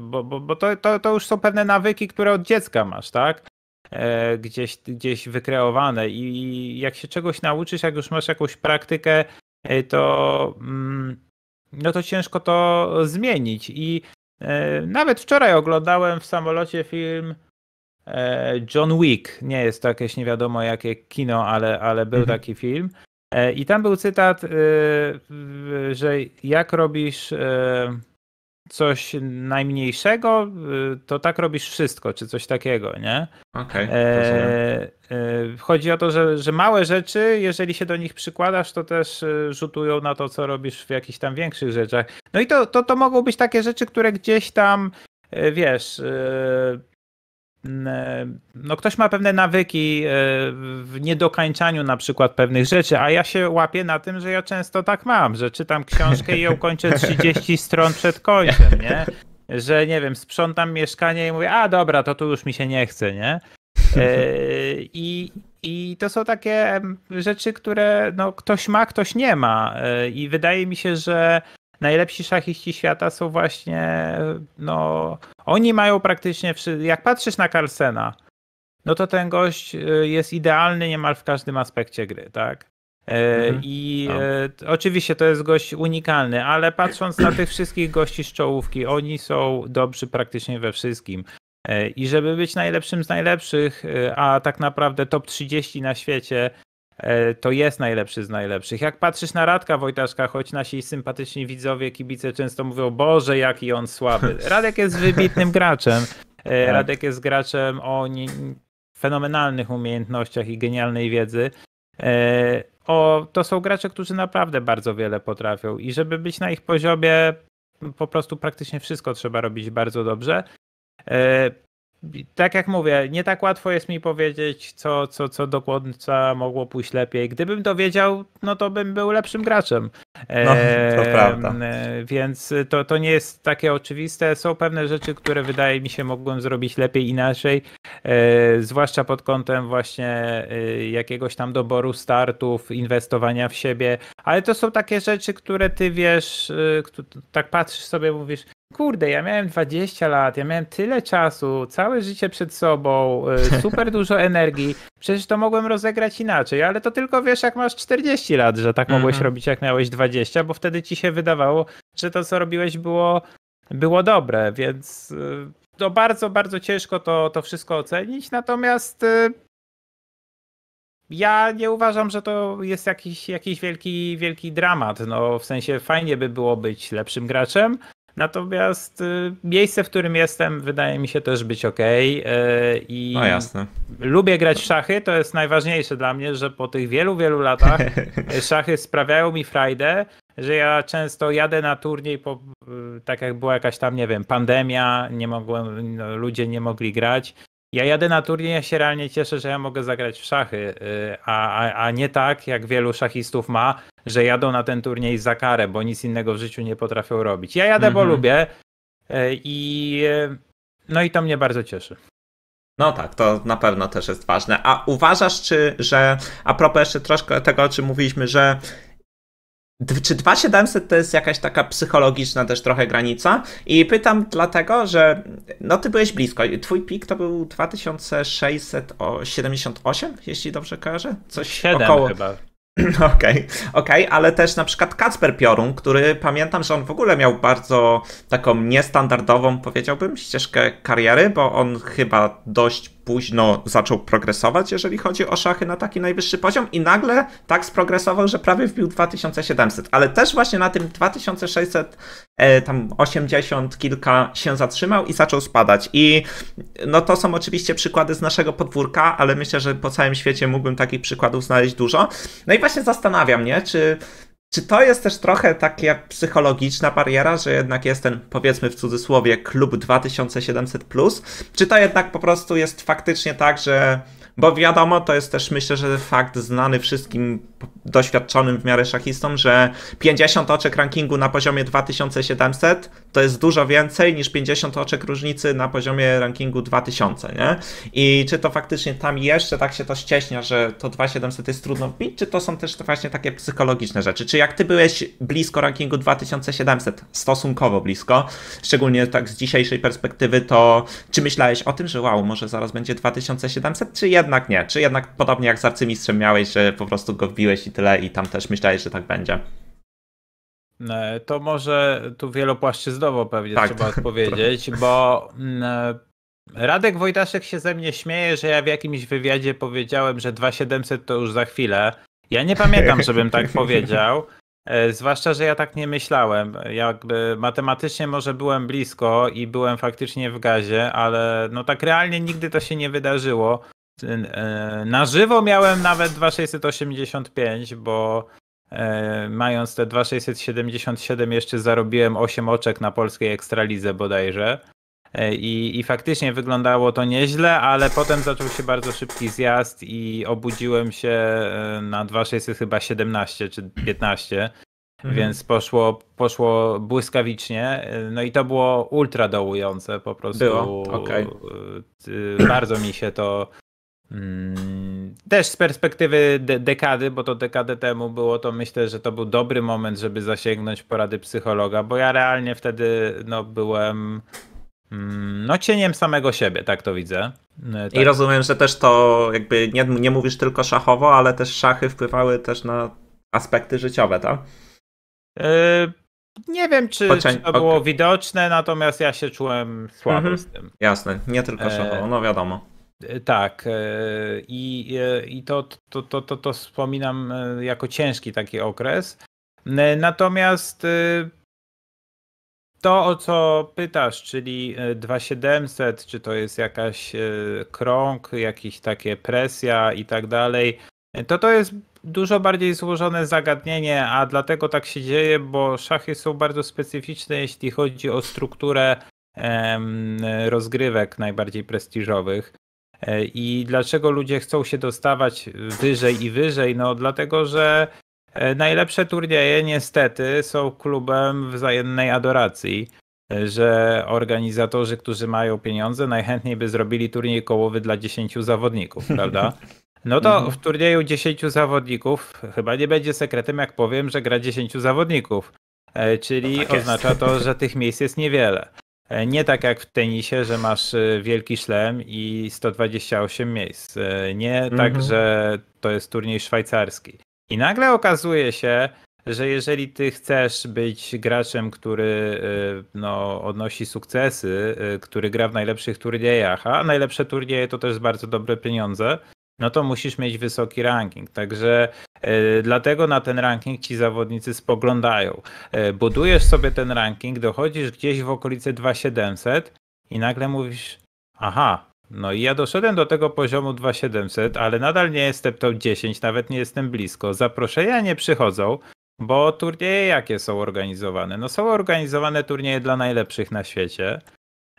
bo, bo, bo to, to, to już są pewne nawyki, które od dziecka masz, tak? E, gdzieś, gdzieś wykreowane i jak się czegoś nauczysz, jak już masz jakąś praktykę, e, to, mm, no to ciężko to zmienić. I e, nawet wczoraj oglądałem w samolocie film John Wick. Nie jest to jakieś nie wiadomo jakie kino, ale, ale był mhm. taki film. E, I tam był cytat, e, że jak robisz e, coś najmniejszego, to tak robisz wszystko, czy coś takiego, nie? Okej. Okay, chodzi o to, że, że małe rzeczy, jeżeli się do nich przykładasz, to też rzutują na to, co robisz w jakichś tam większych rzeczach. No i to, to, to mogą być takie rzeczy, które gdzieś tam, wiesz, Mm, e, no ktoś ma pewne nawyki e, w niedokańczaniu na przykład pewnych rzeczy, a ja się łapię na tym, że ja często tak mam, że czytam książkę i ją kończę 30 stron przed końcem, nie? Że nie wiem, sprzątam mieszkanie i mówię, a dobra, to tu już mi się nie chce, nie? E, I, I to są takie rzeczy, które no, ktoś ma, ktoś nie ma. I wydaje mi się, że najlepsi szachiści świata są właśnie, no, oni mają praktycznie, jak patrzysz na Carlsena, no to ten gość y, jest idealny niemal w każdym aspekcie gry, tak? Y, mhm. I no. Y, oczywiście to jest gość unikalny, ale patrząc na tych wszystkich gości z czołówki, oni są dobrzy praktycznie we wszystkim. I żeby być najlepszym z najlepszych, a tak naprawdę top 30 na świecie, E, to jest najlepszy z najlepszych. Jak patrzysz na Radka Wojtaszka, choć nasi sympatyczni widzowie, kibice często mówią, Boże, jaki on słaby. Radek jest wybitnym graczem. E, tak. Radek jest graczem o fenomenalnych umiejętnościach i genialnej wiedzy. E, o, to są gracze, którzy naprawdę bardzo wiele potrafią i żeby być na ich poziomie, po prostu praktycznie wszystko trzeba robić bardzo dobrze tak jak mówię, nie tak łatwo jest mi powiedzieć, co, co, co do końca mogło pójść lepiej. Gdybym to wiedział, no to bym był lepszym graczem. No, to e, prawda. Więc to, to nie jest takie oczywiste. Są pewne rzeczy, które wydaje mi się mogłem zrobić lepiej inaczej, e, zwłaszcza pod kątem właśnie e, jakiegoś tam doboru startów, inwestowania w siebie, ale to są takie rzeczy, które ty wiesz, e, tak patrzysz sobie, mówisz, kurde, ja miałem 20 lat, ja miałem tyle czasu, całe życie przed sobą, y, super dużo energii, przecież to mogłem rozegrać inaczej, ale to tylko wiesz, jak masz 40 lat, że tak mogłeś mhm. robić, jak miałeś 20, bo wtedy ci się wydawało, że to, co robiłeś, było, było dobre, więc to y, no, bardzo, bardzo ciężko to, to wszystko ocenić, natomiast y, ja nie uważam, że to jest jakiś, jakiś wielki, wielki dramat. No, w sensie fajnie by było być lepszym graczem, Natomiast y, miejsce, w którym jestem, wydaje mi się też być ok. I no jasne. Lubię grać w szachy, to jest najważniejsze dla mnie, że po tych wielu, wielu latach szachy sprawiają mi frajdę, że ja często jadę na turniej, po, y, tak jak była jakaś tam, nie wiem, pandemia, nie mogłem, no, ludzie nie mogli grać. Ja jadę na turniej, ja się realnie cieszę, że ja mogę zagrać w szachy, y, a, a, a nie tak, jak wielu szachistów ma, że jadą na ten turniej za karę, bo nic innego w życiu nie potrafią robić. Ja jadę, bo mhm. lubię e, i e, no i to mnie bardzo cieszy. No tak, to na pewno też jest ważne. A uważasz, czy, że a propos jeszcze troszkę tego, o czym mówiliśmy, że czy 2700 to jest jakaś taka psychologiczna też trochę granica? I pytam dlatego, że no ty byłeś blisko. Twój pik to był 2678, jeśli dobrze kojarzę? Coś 7 około. chyba. Okej, okay, okej, okay. ale też na przykład Kacper Piorun, który pamiętam, że on w ogóle miał bardzo taką niestandardową, powiedziałbym, ścieżkę kariery, bo on chyba dość późno zaczął progresować, jeżeli chodzi o szachy na taki najwyższy poziom i nagle tak sprogresował, że prawie wbił 2700, ale też właśnie na tym 2600 e, tam 80 kilka się zatrzymał i zaczął spadać i no to są oczywiście przykłady z naszego podwórka, ale myślę, że po całym świecie mógłbym takich przykładów znaleźć dużo. No i właśnie zastanawiam się, czy czy to jest też trochę taka psychologiczna bariera, że jednak jest ten, powiedzmy w cudzysłowie, klub 2700? Czy to jednak po prostu jest faktycznie tak, że bo wiadomo, to jest też myślę, że fakt znany wszystkim doświadczonym w miarę szachistom, że 50 oczek rankingu na poziomie 2700 to jest dużo więcej niż 50 oczek różnicy na poziomie rankingu 2000, nie? I czy to faktycznie tam jeszcze tak się to ścieśnia, że to 2700 jest trudno wbić, czy to są też właśnie takie psychologiczne rzeczy? Czy jak ty byłeś blisko rankingu 2700, stosunkowo blisko, szczególnie tak z dzisiejszej perspektywy, to czy myślałeś o tym, że wow, może zaraz będzie 2700, czy ja jednak nie? Czy jednak podobnie jak z arcymistrzem miałeś, że po prostu go wbiłeś i tyle i tam też myślałeś, że tak będzie? E, to może tu wielopłaszczyznowo pewnie tak, trzeba odpowiedzieć, bo mm, e, Radek Wojtaszek się ze mnie śmieje, że ja w jakimś wywiadzie powiedziałem, że 2700 to już za chwilę. Ja nie pamiętam, żebym tak powiedział. E, zwłaszcza, że ja tak nie myślałem. Jakby matematycznie może byłem blisko i byłem faktycznie w gazie, ale no tak realnie nigdy to się nie wydarzyło. E, na żywo miałem nawet 2685, bo e, mając te 2677 jeszcze zarobiłem 8 oczek na polskiej ekstralidze bodajże. E, I, I faktycznie wyglądało to nieźle, ale potem zaczął się bardzo szybki zjazd i obudziłem się na 2600 chyba 17 czy 15. Mhm. Więc poszło, poszło błyskawicznie. No i to było ultra dołujące po prostu. Było, okay. Bardzo mi się to Mm, też z perspektywy de dekady, bo to dekadę temu było, to myślę, że to był dobry moment, żeby zasięgnąć porady psychologa, bo ja realnie wtedy no, byłem mm, no cieniem samego siebie, tak to widzę. No, tak. I rozumiem, że też to jakby nie, nie mówisz tylko szachowo, ale też szachy wpływały też na aspekty życiowe, tak? Yy, nie wiem, czy, czy to okay. było widoczne, natomiast ja się czułem słabo mhm. z tym. Jasne, nie tylko e, szachowo, no wiadomo. E, tak, e, i, e, i to, to, to, to, to wspominam jako ciężki taki okres. Natomiast to, o co pytasz, czyli 2700, czy to jest jakaś krąg, jakieś takie presja i tak dalej, to to jest dużo bardziej złożone zagadnienie, a dlatego tak się dzieje, bo szachy są bardzo specyficzne, jeśli chodzi o strukturę rozgrywek najbardziej prestiżowych. E, I dlaczego ludzie chcą się dostawać wyżej i wyżej? No dlatego, że e, najlepsze turnieje niestety są klubem wzajemnej adoracji, e, że organizatorzy, którzy mają pieniądze, najchętniej by zrobili turniej kołowy dla 10 zawodników, prawda? No to mhm. w turnieju 10 zawodników chyba nie będzie sekretem, jak powiem, że gra 10 zawodników. Czyli no tak oznacza to, że tych miejsc jest niewiele. E, nie tak jak w tenisie, że masz e, wielki szlem i 128 miejsc. E, nie tak, mhm. tak, że to jest turniej szwajcarski. I nagle okazuje się, że jeżeli ty chcesz być graczem, który no, odnosi sukcesy, który gra w najlepszych turniejach, a najlepsze turnieje to też bardzo dobre pieniądze, no to musisz mieć wysoki ranking. Także e, dlatego na ten ranking ci zawodnicy spoglądają. E, budujesz sobie ten ranking, dochodzisz gdzieś w okolicy 2700 i nagle mówisz, aha, no i ja doszedłem do tego poziomu 2700, ale nadal nie jestem top 10, nawet nie jestem blisko. Zaproszenia nie przychodzą, bo turnieje jakie są organizowane? No są organizowane turnieje dla najlepszych na świecie.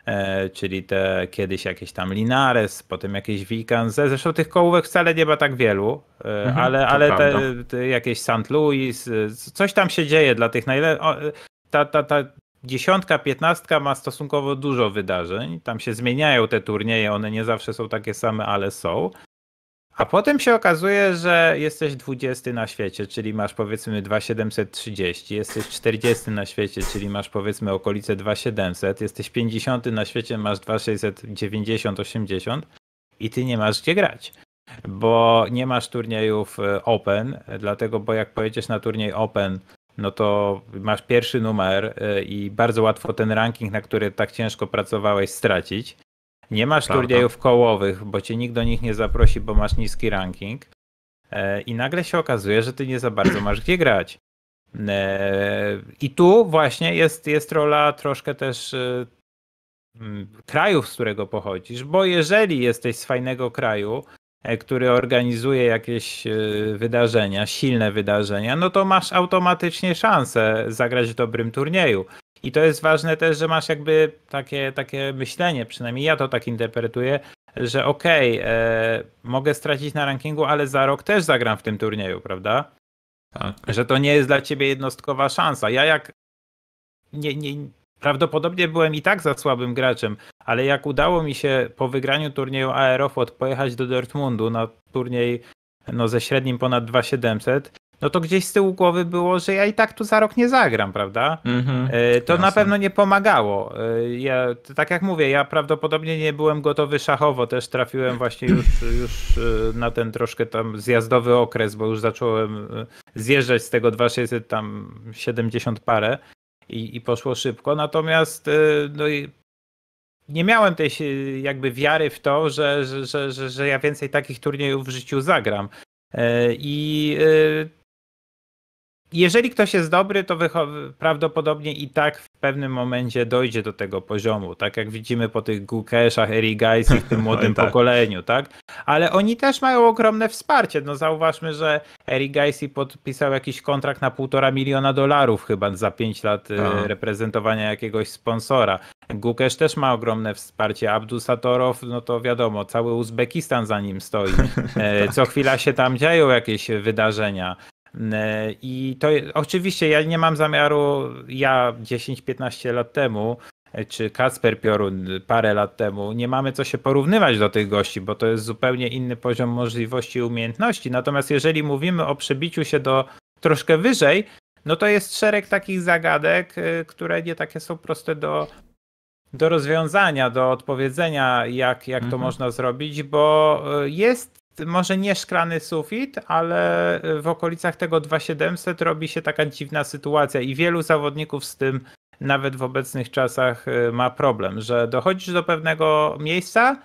E, czyli te kiedyś jakieś tam Linares, potem jakieś Wilkanze. Zresztą tych kołówek wcale nie ma tak wielu, e, mhm, ale, ale te, te, jakieś St. Louis, e, coś tam się dzieje dla tych najlepszych. Ta, ta, ta dziesiątka, piętnastka ma stosunkowo dużo wydarzeń. Tam się zmieniają te turnieje, one nie zawsze są takie same, ale są. A potem się okazuje, że jesteś 20 na świecie, czyli masz powiedzmy 2730, jesteś 40 na świecie, czyli masz powiedzmy okolice 2700, jesteś 50 na świecie, masz 2690, 80 i ty nie masz gdzie grać. Bo nie masz turniejów e, open, dlatego, bo jak pojedziesz na turniej open, no to masz pierwszy numer e, i bardzo łatwo ten ranking, na który tak ciężko pracowałeś, stracić. Nie masz Prawda. turniejów kołowych, bo cię nikt do nich nie zaprosi, bo masz niski ranking. E, I nagle się okazuje, że ty nie za bardzo masz gdzie grać. E, I tu właśnie jest, jest rola troszkę też e, krajów z którego pochodzisz, bo jeżeli jesteś z fajnego kraju, który organizuje jakieś wydarzenia, silne wydarzenia, no to masz automatycznie szansę zagrać w dobrym turnieju. I to jest ważne też, że masz jakby takie, takie myślenie, przynajmniej ja to tak interpretuję, że okej, okay, e, mogę stracić na rankingu, ale za rok też zagram w tym turnieju, prawda? Tak. Że to nie jest dla ciebie jednostkowa szansa. Ja jak nie, nie, prawdopodobnie byłem i tak za słabym graczem, ale jak udało mi się po wygraniu turnieju Aeroflot pojechać do Dortmundu na turniej no, ze średnim ponad 2700, no to gdzieś z tyłu głowy było, że ja i tak tu za rok nie zagram, prawda? Mm-hmm. To Jasne. na pewno nie pomagało. E, ja, tak jak mówię, ja prawdopodobnie nie byłem gotowy szachowo, też trafiłem właśnie już, już e, na ten troszkę tam zjazdowy okres, bo już zacząłem zjeżdżać z tego 2600 tam 70 parę i, i poszło szybko, natomiast no, nie miałem tej jakby wiary w to, że, że, że, że ja więcej takich turniejów w życiu zagram. I jeżeli ktoś jest dobry, to prawdopodobnie i tak w pewnym momencie dojdzie do tego poziomu, tak jak widzimy po tych Gukeszach, Erigaisach, w tym młodym tak. pokoleniu, tak? Ale oni też mają ogromne wsparcie, no zauważmy, że Erigaisi podpisał jakiś kontrakt na półtora miliona dolarów chyba za pięć lat y, tak. reprezentowania jakiegoś sponsora. Gukesz też ma ogromne wsparcie, Abdul Satorow, no to wiadomo, cały Uzbekistan za nim stoi. E, tak. Co chwila się tam dzieją jakieś wydarzenia. E, I to oczywiście ja nie mam zamiaru, ja 10-15 lat temu, e, czy Kasper Piorun parę lat temu, nie mamy co się porównywać do tych gości, bo to jest zupełnie inny poziom możliwości i umiejętności. Natomiast jeżeli mówimy o przebiciu się do troszkę wyżej, no to jest szereg takich zagadek, e, które nie takie są proste do, do rozwiązania, do odpowiedzenia, jak, jak to mhm. można zrobić, bo jest może nie szklany sufit, ale w okolicach tego 2700 robi się taka dziwna sytuacja i wielu zawodników z tym nawet w obecnych czasach y, ma problem, że dochodzisz do pewnego miejsca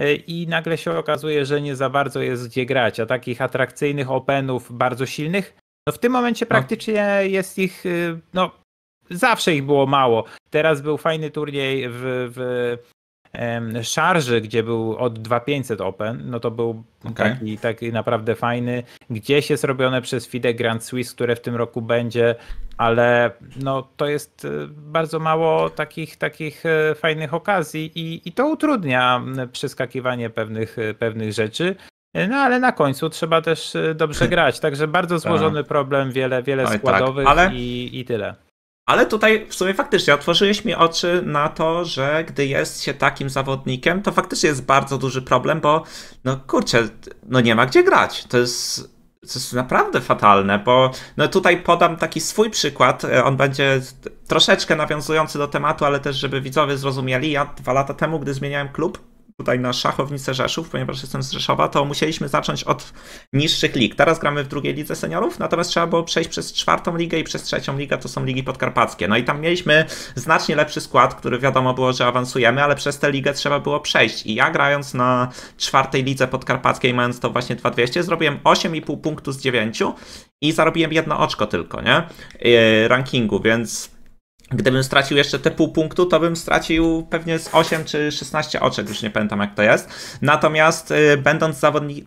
y, i nagle się okazuje, że nie za bardzo jest gdzie grać, a takich atrakcyjnych openów bardzo silnych, no w tym momencie no. praktycznie jest ich, y, no zawsze ich było mało. Teraz był fajny turniej w, w szarży, gdzie był od 2500 Open, no to był okay. taki, taki naprawdę fajny. Gdzieś jest robione przez FIDE Grand Swiss, które w tym roku będzie, ale no to jest e, bardzo mało takich, takich e, fajnych okazji i, i to utrudnia przeskakiwanie pewnych, e, pewnych rzeczy. No ale na końcu trzeba też dobrze grać, także bardzo tak. złożony problem, wiele, wiele no tak, składowych tak, ale... i, i tyle. Ale tutaj w sumie faktycznie otworzyłeś mi oczy na to, że gdy jest się takim zawodnikiem, to faktycznie jest bardzo duży problem, bo no kurczę, no nie ma gdzie grać. To jest to jest naprawdę fatalne, bo no tutaj podam taki swój przykład. E, on będzie troszeczkę nawiązujący do tematu, ale też, żeby widzowie zrozumieli. Ja dwa lata temu, gdy zmieniałem klub, tutaj na szachownicę Rzeszów, ponieważ jestem z Rzeszowa, to musieliśmy zacząć od niższych lig. Teraz gramy w drugiej lidze seniorów, natomiast trzeba było przejść przez czwartą ligę i przez trzecią ligę, to są ligi podkarpackie. No i tam mieliśmy znacznie lepszy skład, który wiadomo było, że awansujemy, ale przez tę ligę trzeba było przejść. I ja grając na czwartej lidze podkarpackiej, mając to właśnie 2200, zrobiłem 8,5 punktu z 9 i zarobiłem jedno oczko tylko, nie? Yy, rankingu, więc Gdybym stracił jeszcze te pół punktu, to bym stracił pewnie z 8 czy 16 oczek, już nie pamiętam jak to jest. Natomiast y, będąc zawodnikiem,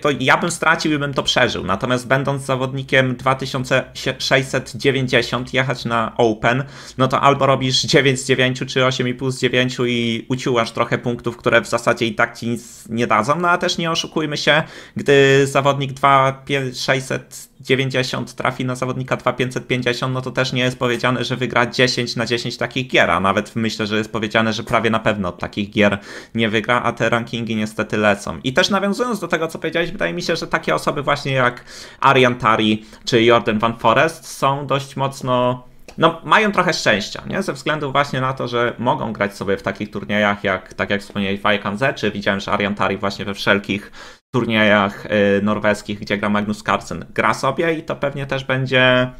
to ja bym stracił i bym to przeżył. Natomiast będąc zawodnikiem 2690 jechać na Open, no to albo robisz 9 z 9 czy 8,5 z 9 i uciułasz trochę punktów, które w zasadzie i tak ci nic nie dadzą. No a też nie oszukujmy się, gdy zawodnik 2600 90 trafi na zawodnika 2550, no to też nie jest powiedziane, że wygra 10 na 10 takich gier, a nawet myślę, że jest powiedziane, że prawie na pewno takich gier nie wygra, a te rankingi niestety lecą. I też nawiązując do tego, co powiedziałeś, wydaje mi się, że takie osoby właśnie jak Arian Tari czy Jordan Van Forest są dość mocno no, mają trochę szczęścia, nie? Ze względu właśnie na to, że mogą grać sobie w takich turniejach, jak tak jak wspomnieli Fajkanze, czy widziałem, że Arian Tari właśnie we wszelkich turniejach y, norweskich, gdzie gra Magnus Carlsen, gra sobie i to pewnie też będzie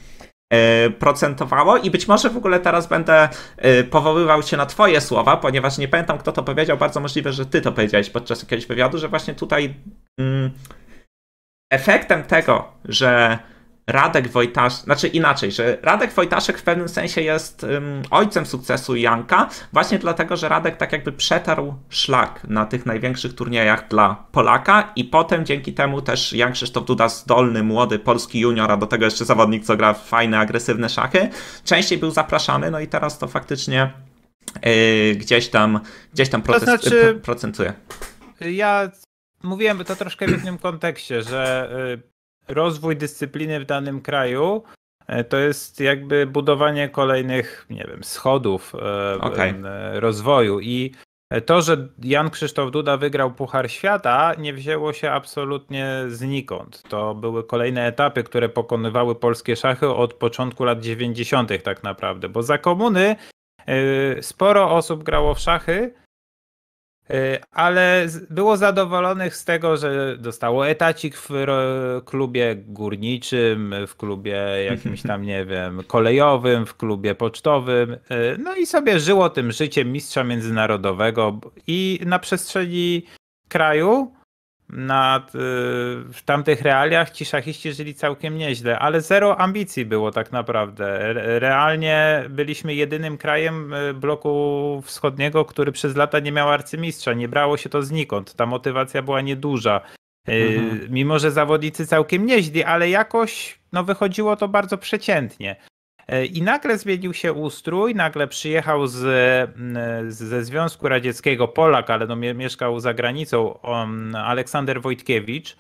y, procentowało i być może w ogóle teraz będę y, powoływał się na twoje słowa, ponieważ nie pamiętam kto to powiedział, bardzo możliwe, że ty to powiedziałeś podczas jakiegoś wywiadu, że właśnie tutaj mm, efektem tego, że Radek Wojtaszek, znaczy inaczej, że Radek Wojtaszek w pewnym sensie jest um, ojcem sukcesu Janka, właśnie dlatego, że Radek tak jakby przetarł szlak na tych największych turniejach dla Polaka i potem dzięki temu też Jan Krzysztof Duda, zdolny, młody polski junior, a do tego jeszcze zawodnik, co gra w fajne, agresywne szachy, częściej był zapraszany, no i teraz to faktycznie yy, gdzieś tam, gdzieś tam proces, to znaczy, procentuje. Ja mówiłem to troszkę w innym kontekście, że y, rozwój dyscypliny w danym kraju e, to jest jakby budowanie kolejnych, nie wiem, schodów e, okay. E, rozwoju. I to, że Jan Krzysztof Duda wygrał Puchar Świata, nie wzięło się absolutnie znikąd. To były kolejne etapy, które pokonywały polskie szachy od początku lat 90., tak naprawdę, bo za komuny sporo osób grało w szachy Y, ale było zadowolonych z tego, że dostało etacik w klubie górniczym, w klubie jakimś tam, nie wiem, kolejowym, w klubie pocztowym. Y, no i sobie żyło tym życiem mistrza międzynarodowego i na przestrzeni kraju Y, w tamtych realiach ci szachiści żyli całkiem nieźle, ale zero ambicji było tak naprawdę. Realnie byliśmy jedynym krajem y, bloku wschodniego, który przez lata nie miał arcymistrza. Nie brało się to znikąd. Ta motywacja była nieduża. Y, mhm. Mimo, że zawodnicy całkiem nieźli, ale jakoś no, wychodziło to bardzo przeciętnie. E, I nagle zmienił się ustrój, nagle przyjechał z, ze Związku Radzieckiego Polak, ale no, mieszkał za granicą, on, um, Aleksander Wojtkiewicz,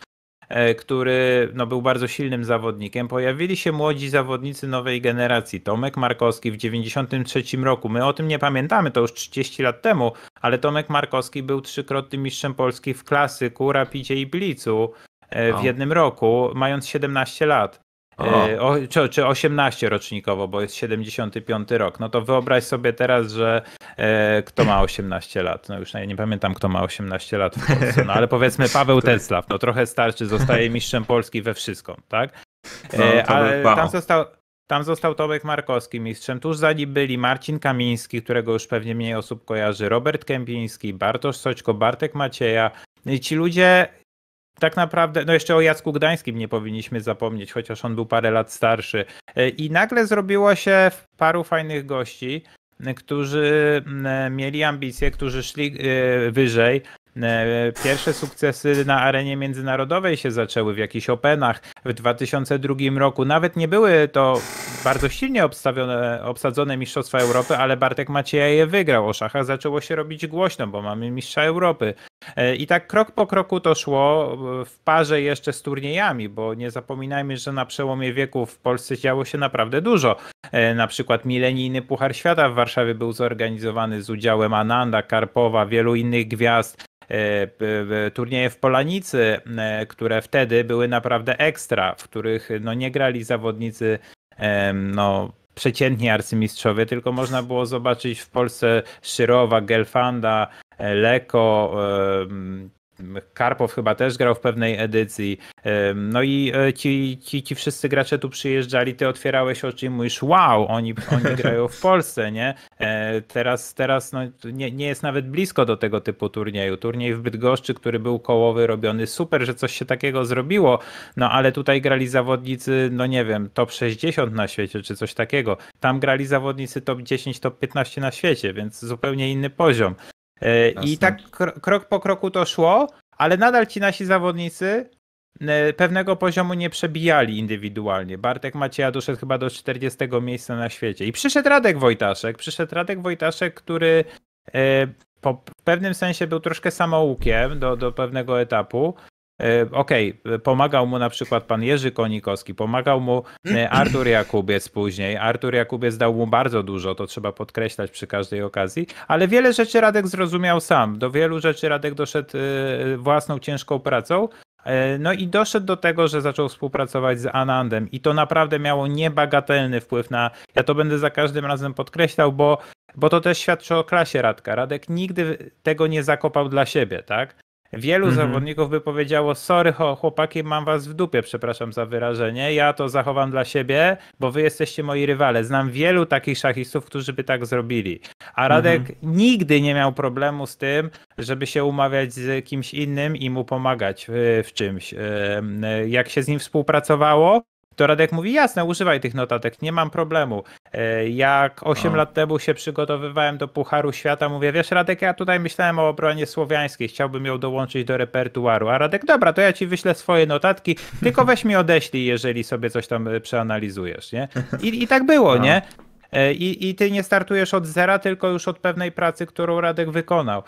e, który no, był bardzo silnym zawodnikiem. Pojawili się młodzi zawodnicy nowej generacji. Tomek Markowski w 1993 roku. My o tym nie pamiętamy, to już 30 lat temu, ale Tomek Markowski był trzykrotnym mistrzem Polski w klasyku, rapidzie i blicu e, w jednym roku, mając 17 lat. E, o, czy, czy 18 rocznikowo, bo jest 75 rok. No to wyobraź sobie teraz, że e, kto ma 18 lat. No już ja nie pamiętam, kto ma 18 lat w Polsce, no ale powiedzmy Paweł Teslaw, no trochę starszy, zostaje mistrzem Polski we wszystko, tak? No, e, ale tam został, tam został Tomek Markowski mistrzem. Tuż za nim byli Marcin Kamiński, którego już pewnie mniej osób kojarzy, Robert Kępiński, Bartosz Soćko, Bartek Macieja. I ci ludzie tak naprawdę, no jeszcze o Jacku Gdańskim nie powinniśmy zapomnieć, chociaż on był parę lat starszy. E, I nagle zrobiło się paru fajnych gości, e, którzy e, mieli ambicje, którzy szli wyżej. Pierwsze sukcesy na arenie międzynarodowej się zaczęły w jakichś Openach w 2002 roku. Nawet nie były to bardzo silnie obsadzone Mistrzostwa Europy, ale Bartek Macieja je wygrał. O szachach zaczęło się robić głośno, bo mamy Mistrza Europy. E, I tak krok po kroku to szło e, w parze jeszcze z turniejami, bo nie zapominajmy, że na przełomie wieków w Polsce działo się naprawdę dużo. E, na przykład milenijny Puchar Świata w Warszawie był zorganizowany z udziałem Ananda, Karpowa, wielu innych gwiazd. Turnieje w Polanicy, które wtedy były naprawdę ekstra, w których no, nie grali zawodnicy no, przeciętni arcymistrzowie, tylko można było zobaczyć w Polsce Szyrowa, Gelfanda, E, Leko, Karpow chyba też grał w pewnej edycji. No i e, ci, ci, ci wszyscy gracze tu przyjeżdżali, ty otwierałeś oczy i mówisz, wow, oni, oni grają w Polsce, nie? E, teraz, teraz no, nie, nie jest nawet blisko do tego typu turnieju. Turniej w Bydgoszczy, który był kołowy robiony, super, że coś się takiego zrobiło, no ale tutaj grali zawodnicy, no nie wiem, top 60 na świecie, czy coś takiego. Tam grali zawodnicy top 10, top 15 na świecie, więc zupełnie inny poziom. E, I tak krok po kroku to szło, ale nadal ci nasi zawodnicy e, pewnego poziomu nie przebijali indywidualnie. Bartek Macieja doszedł chyba do 40 miejsca na świecie. I przyszedł Radek Wojtaszek. Przyszedł Radek Wojtaszek, który e, po pewnym sensie był troszkę samoukiem do, do pewnego etapu, E, okej, okay, e, pomagał mu na przykład pan Jerzy Konikowski, pomagał mu e, mm. Artur Jakubiec później. Artur Jakubiec dał mu bardzo dużo, to trzeba podkreślać przy każdej okazji, ale wiele rzeczy Radek zrozumiał sam. Do wielu rzeczy Radek doszedł własną ciężką pracą. No i doszedł do tego, że zaczął współpracować z Anandem i to naprawdę miało niebagatelny wpływ na. Ja to będę za każdym razem podkreślał, bo, bo to też świadczy o klasie Radka. Radek nigdy tego nie zakopał dla siebie, tak? Wielu mhm. zawodników by powiedziało: Sorry, chłopaki, mam was w dupie, przepraszam za wyrażenie. Ja to zachowam dla siebie, bo wy jesteście moi rywale. Znam wielu takich szachistów, którzy by tak zrobili. A mhm. Radek nigdy nie miał problemu z tym, żeby się umawiać z kimś innym i mu pomagać w, w czymś. Jak się z nim współpracowało, to Radek mówi, jasne, używaj tych notatek, nie mam problemu. E, jak 8 no. lat temu się przygotowywałem do Pucharu Świata, mówię, wiesz Radek, ja tutaj myślałem o obronie słowiańskiej, chciałbym ją dołączyć do repertuaru, a Radek, dobra, to ja ci wyślę swoje notatki, tylko weź mi odeślij, jeżeli sobie coś tam e, przeanalizujesz, nie? I, i tak było, no. nie? E, I, I, ty nie startujesz od zera, tylko już od pewnej pracy, którą Radek wykonał.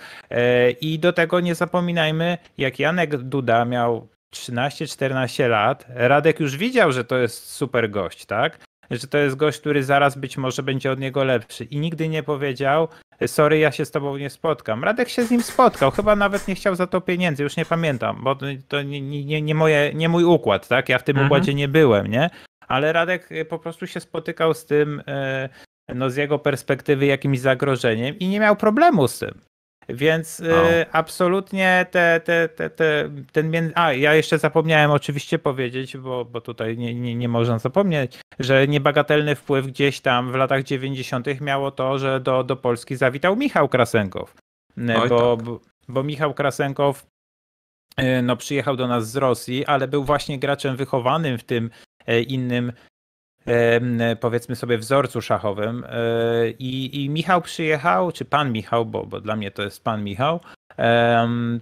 I do tego nie zapominajmy, jak Janek Duda miał 13-14 lat, Radek już widział, że to jest super gość, tak? Że to jest gość, który zaraz być może będzie od niego lepszy i nigdy nie powiedział, sorry, ja się z tobą nie spotkam. Radek się z nim spotkał, chyba nawet nie chciał za to pieniędzy, już nie pamiętam, bo to nie, nie, nie, moje, nie mój układ, tak? Ja w tym mhm. układzie nie byłem, nie? Ale Radek y, po prostu się spotykał z tym, y, no z jego perspektywy jakimś zagrożeniem i nie miał problemu z tym. Więc no. y, absolutnie te, te, te, te, ten. A ja jeszcze zapomniałem oczywiście powiedzieć, bo, bo tutaj nie, nie, nie można zapomnieć, że niebagatelny wpływ gdzieś tam w latach 90. miało to, że do, do Polski zawitał Michał Krasenkow. Oj, bo, tak. bo, bo Michał Krasenkow y, no, przyjechał do nas z Rosji, ale był właśnie graczem wychowanym w tym e, innym powiedzmy sobie wzorcu szachowym. E, I, I, Michał przyjechał, czy pan Michał, bo, bo dla mnie to jest pan Michał,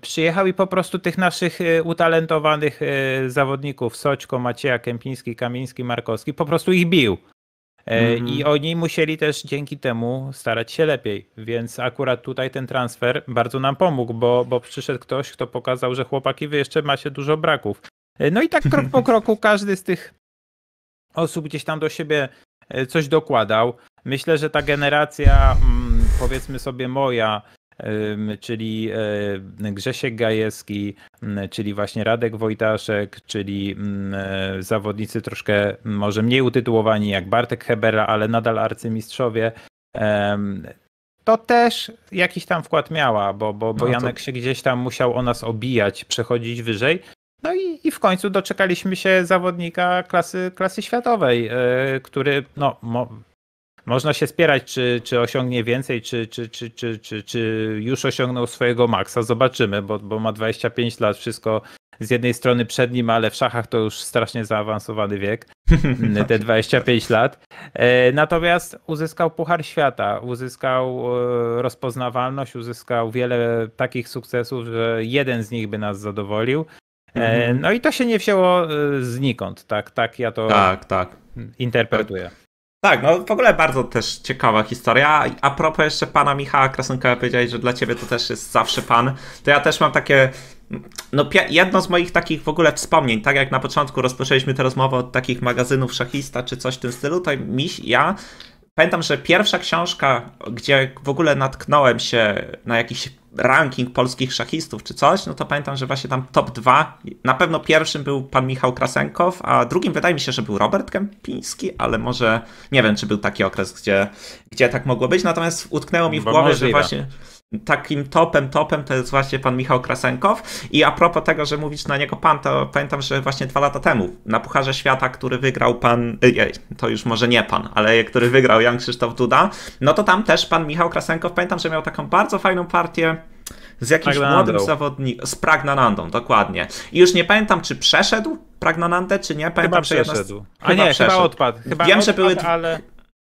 przyjechał i po prostu tych naszych e, utalentowanych e, zawodników Soćko, Macieja, Kępiński, Kamiński, Markowski, po prostu ich bił. Mm -hmm. I oni musieli też dzięki temu starać się lepiej. Więc akurat tutaj ten transfer bardzo nam pomógł, bo, bo przyszedł ktoś, kto pokazał, że chłopaki, wy jeszcze macie dużo braków. No i tak krok po kroku każdy z tych osób gdzieś tam do siebie e, coś dokładał. Myślę, że ta generacja, mm, powiedzmy sobie moja, czyli e, Grzesiek Gajewski, czyli właśnie Radek Wojtaszek, czyli e, zawodnicy troszkę może mniej utytułowani jak Bartek Hebera, ale nadal arcymistrzowie. To też jakiś tam wkład miała, bo, bo, bo no to... Janek się gdzieś tam musiał o nas obijać, przechodzić wyżej. No i, i w końcu doczekaliśmy się zawodnika klasy, klasy światowej, e, który no, mo, można się spierać, czy, czy osiągnie więcej, czy, czy, czy, czy, czy, czy już osiągnął swojego maksa. Zobaczymy, bo, bo ma 25 lat, wszystko z jednej strony przed nim, ale w szachach to już strasznie zaawansowany wiek, te 25 lat. E, natomiast uzyskał Puchar Świata, uzyskał e, rozpoznawalność, uzyskał wiele takich sukcesów, że jeden z nich by nas zadowolił. E, mhm. No i to się nie wzięło e, znikąd, tak, tak ja to tak, tak. interpretuję. Tak, no w ogóle bardzo też ciekawa historia. A propos jeszcze pana Michała Krasnka, powiedziałeś, że dla ciebie to też jest zawsze pan. To ja też mam takie. No, jedno z moich takich w ogóle wspomnień, tak jak na początku rozpoczęliśmy tę rozmowę od takich magazynów szachista czy coś w tym stylu, to miś, ja Pamiętam, że pierwsza książka, gdzie w ogóle natknąłem się na jakiś ranking polskich szachistów czy coś, no to pamiętam, że właśnie tam top 2. Na pewno pierwszym był pan Michał Krasenkow, a drugim wydaje mi się, że był Robert Kępiński, ale może nie wiem, czy był taki okres, gdzie, gdzie tak mogło być. Natomiast utknęło mi w Bo głowie, możliwe. że właśnie takim topem, topem to jest właśnie pan Michał Krasenkow. I a propos tego, że mówisz na niego pan, to pamiętam, że właśnie dwa lata temu na Pucharze Świata, który wygrał pan, y, y, to już może nie pan, ale który wygrał Jan Krzysztof Duda, no to tam też pan Michał Krasenkow, pamiętam, że miał taką bardzo fajną partię z jakimś młodym zawodnikiem, z Pragnanandą, dokładnie. I już nie pamiętam, czy przeszedł Pragnanandę, czy nie, pamiętam, chyba że przeszedł. Jedna... A chyba nie, przeszedł. chyba odpadł. Chyba Wiem, odpadł, że były... Ale...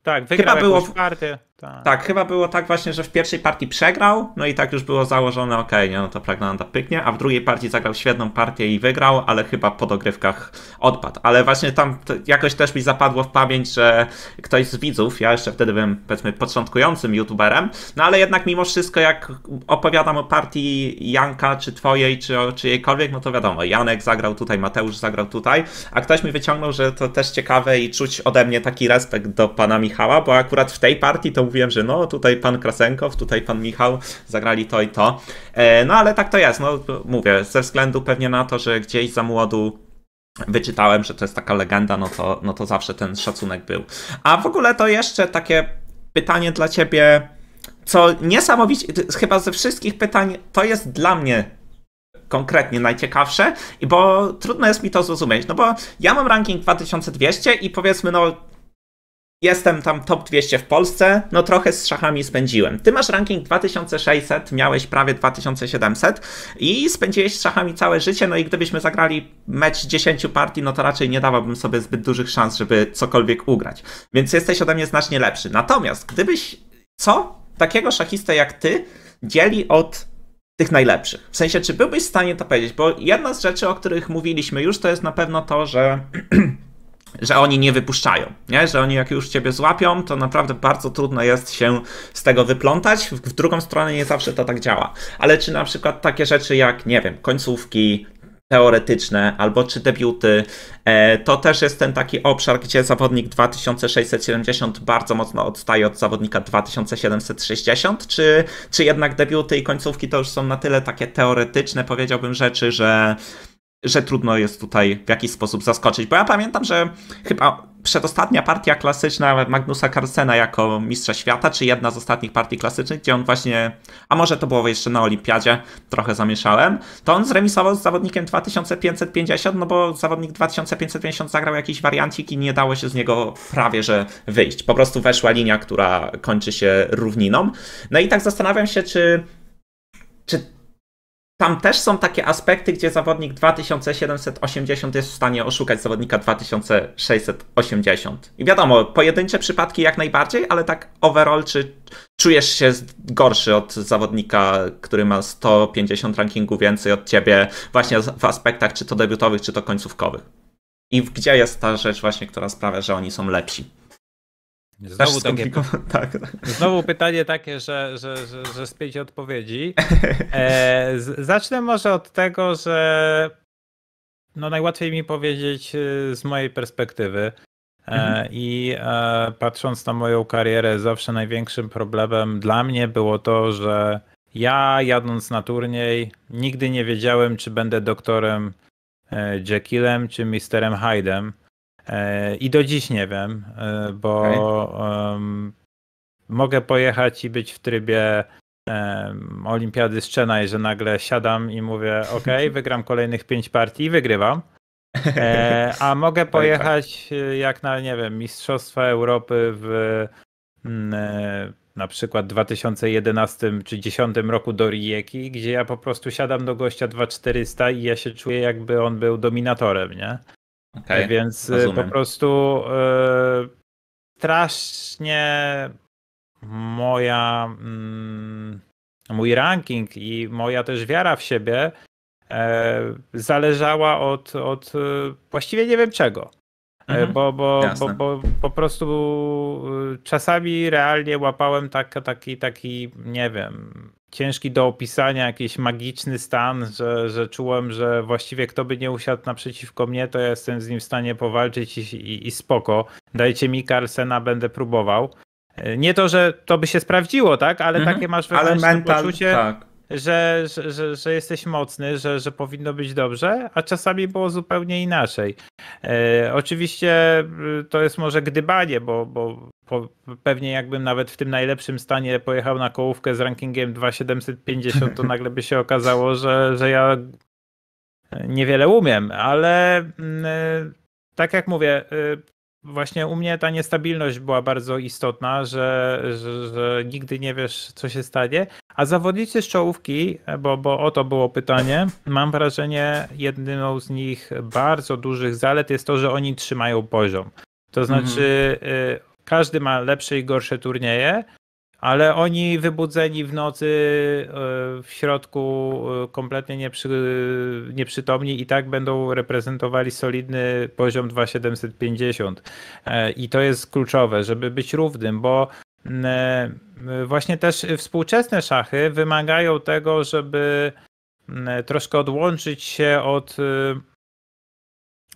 Tak, wygrał chyba było... partię. Tak. tak. chyba było tak właśnie, że w pierwszej partii przegrał, no i tak już było założone, ok, nie, no to Pragnanta pyknie, a w drugiej partii zagrał świetną partię i wygrał, ale chyba po dogrywkach odpadł. Ale właśnie tam jakoś też mi zapadło w pamięć, że ktoś z widzów, ja jeszcze wtedy byłem powiedzmy początkującym youtuberem, no ale jednak mimo wszystko jak opowiadam o partii Janka, czy twojej, czy o czyjejkolwiek, no to wiadomo, Janek zagrał tutaj, Mateusz zagrał tutaj, a ktoś mi wyciągnął, że to też ciekawe i czuć ode mnie taki respekt do pana Michała, bo akurat w tej partii to mówiłem, że no tutaj pan Krasenkow, tutaj pan Michał zagrali to i to. E, no ale tak to jest, no mówię, ze względu pewnie na to, że gdzieś za młodu wyczytałem, że to jest taka legenda, no to, no to zawsze ten szacunek był. A w ogóle to jeszcze takie pytanie dla ciebie, co niesamowicie, chyba ze wszystkich pytań, to jest dla mnie konkretnie najciekawsze, bo trudno jest mi to zrozumieć, no bo ja mam ranking 2200 i powiedzmy, no Jestem tam top 200 w Polsce, no trochę z szachami spędziłem. Ty masz ranking 2600, miałeś prawie 2700 i spędziłeś z szachami całe życie, no i gdybyśmy zagrali mecz 10 partii, no to raczej nie dawałbym sobie zbyt dużych szans, żeby cokolwiek ugrać. Więc jesteś ode mnie znacznie lepszy. Natomiast gdybyś, co takiego szachista jak ty dzieli od tych najlepszych. W sensie, czy byłbyś w stanie to powiedzieć? Bo jedna z rzeczy, o których mówiliśmy już, to jest na pewno to, że że oni nie wypuszczają, nie? że oni jak już ciebie złapią, to naprawdę bardzo trudno jest się z tego wyplątać. W, w drugą stronę nie zawsze to tak działa. Ale czy na przykład takie rzeczy jak, nie wiem, końcówki, teoretyczne albo czy debiuty. E, to też jest ten taki obszar, gdzie zawodnik 2670 bardzo mocno odstaje od zawodnika 2760, czy, czy jednak debiuty i końcówki to już są na tyle takie teoretyczne, powiedziałbym, rzeczy, że, że trudno jest tutaj w jakiś sposób zaskoczyć. Bo ja pamiętam, że chyba przedostatnia partia klasyczna Magnusa Carlsena jako mistrza świata, czy jedna z ostatnich partii klasycznych, gdzie on właśnie, a może to było jeszcze na Olimpiadzie, trochę zamieszałem, to on zremisował z zawodnikiem 2550, no bo zawodnik 2550 zagrał jakiś wariancik i nie dało się z niego prawie, że wyjść. Po prostu weszła linia, która kończy się równiną. No i tak zastanawiam się, czy czy tam też są takie aspekty, gdzie zawodnik 2780 jest w stanie oszukać zawodnika 2680. I wiadomo, pojedyncze przypadki jak najbardziej, ale tak overall, czy czujesz się gorszy od zawodnika, który ma 150 rankingu więcej od ciebie, właśnie w aspektach czy to debiutowych, czy to końcówkowych? I gdzie jest ta rzecz właśnie, która sprawia, że oni są lepsi? Znowu, takie, tak. znowu pytanie takie, że, że, że, że z pięć odpowiedzi. E, zacznę może od tego, że no najłatwiej mi powiedzieć e, z mojej perspektywy. E, mhm. I e, patrząc na moją karierę, zawsze największym problemem dla mnie było to, że ja jadąc na turniej nigdy nie wiedziałem, czy będę doktorem Jekyllem czy Misterem Hyde'em. E, I do dziś nie wiem, e, bo okay. mogę pojechać i być w trybie olimpiady z Chennai, że nagle siadam i mówię, ok, wygram kolejnych pięć partii i wygrywam. E, a mogę pojechać jak na, nie wiem, Mistrzostwa Europy w mm, na przykład 2011 czy 10 roku do Rijeki, gdzie ja po prostu siadam do gościa 2400 i ja się czuję jakby on był dominatorem, nie? Okay, Więc y, rozumiem. po prostu y, strasznie moja, mm, mój ranking i moja też wiara w siebie y, zależała od, od y, właściwie nie wiem czego. Y, mhm. Bo, bo, bo, bo, po prostu czasami realnie łapałem tak, taki, taki, nie wiem, ciężki do opisania, jakiś magiczny stan, że, że czułem, że właściwie kto by nie usiadł naprzeciwko mnie, to ja jestem z nim w stanie powalczyć i, i, i spoko. Dajcie mi Carsena, będę próbował. E, nie to, że to by się sprawdziło, tak? Ale mhm. takie masz wewnętrzne poczucie, tak że, że, że, że, jesteś mocny, że, że powinno być dobrze, a czasami było zupełnie inaczej. E, oczywiście e, to jest może gdybanie, bo, bo po, pewnie jakbym nawet w tym najlepszym stanie pojechał na kołówkę z rankingiem 2750, to nagle by się okazało, że, że ja niewiele umiem, ale mm, e, tak jak mówię, e, właśnie u mnie ta niestabilność była bardzo istotna, że, że, że nigdy nie wiesz, co się stanie. A zawodnicy z czołówki, bo, bo o to było pytanie, mam wrażenie, jedną z nich bardzo dużych zalet jest to, że oni trzymają poziom. To znaczy, mhm. y, każdy ma lepsze i gorsze turnieje, ale oni wybudzeni w nocy, e, w środku, e, kompletnie nieprzy, nieprzytomni i tak będą reprezentowali solidny poziom 2750. E, I to jest kluczowe, żeby być równym, bo właśnie też współczesne szachy wymagają tego, żeby troszkę odłączyć się od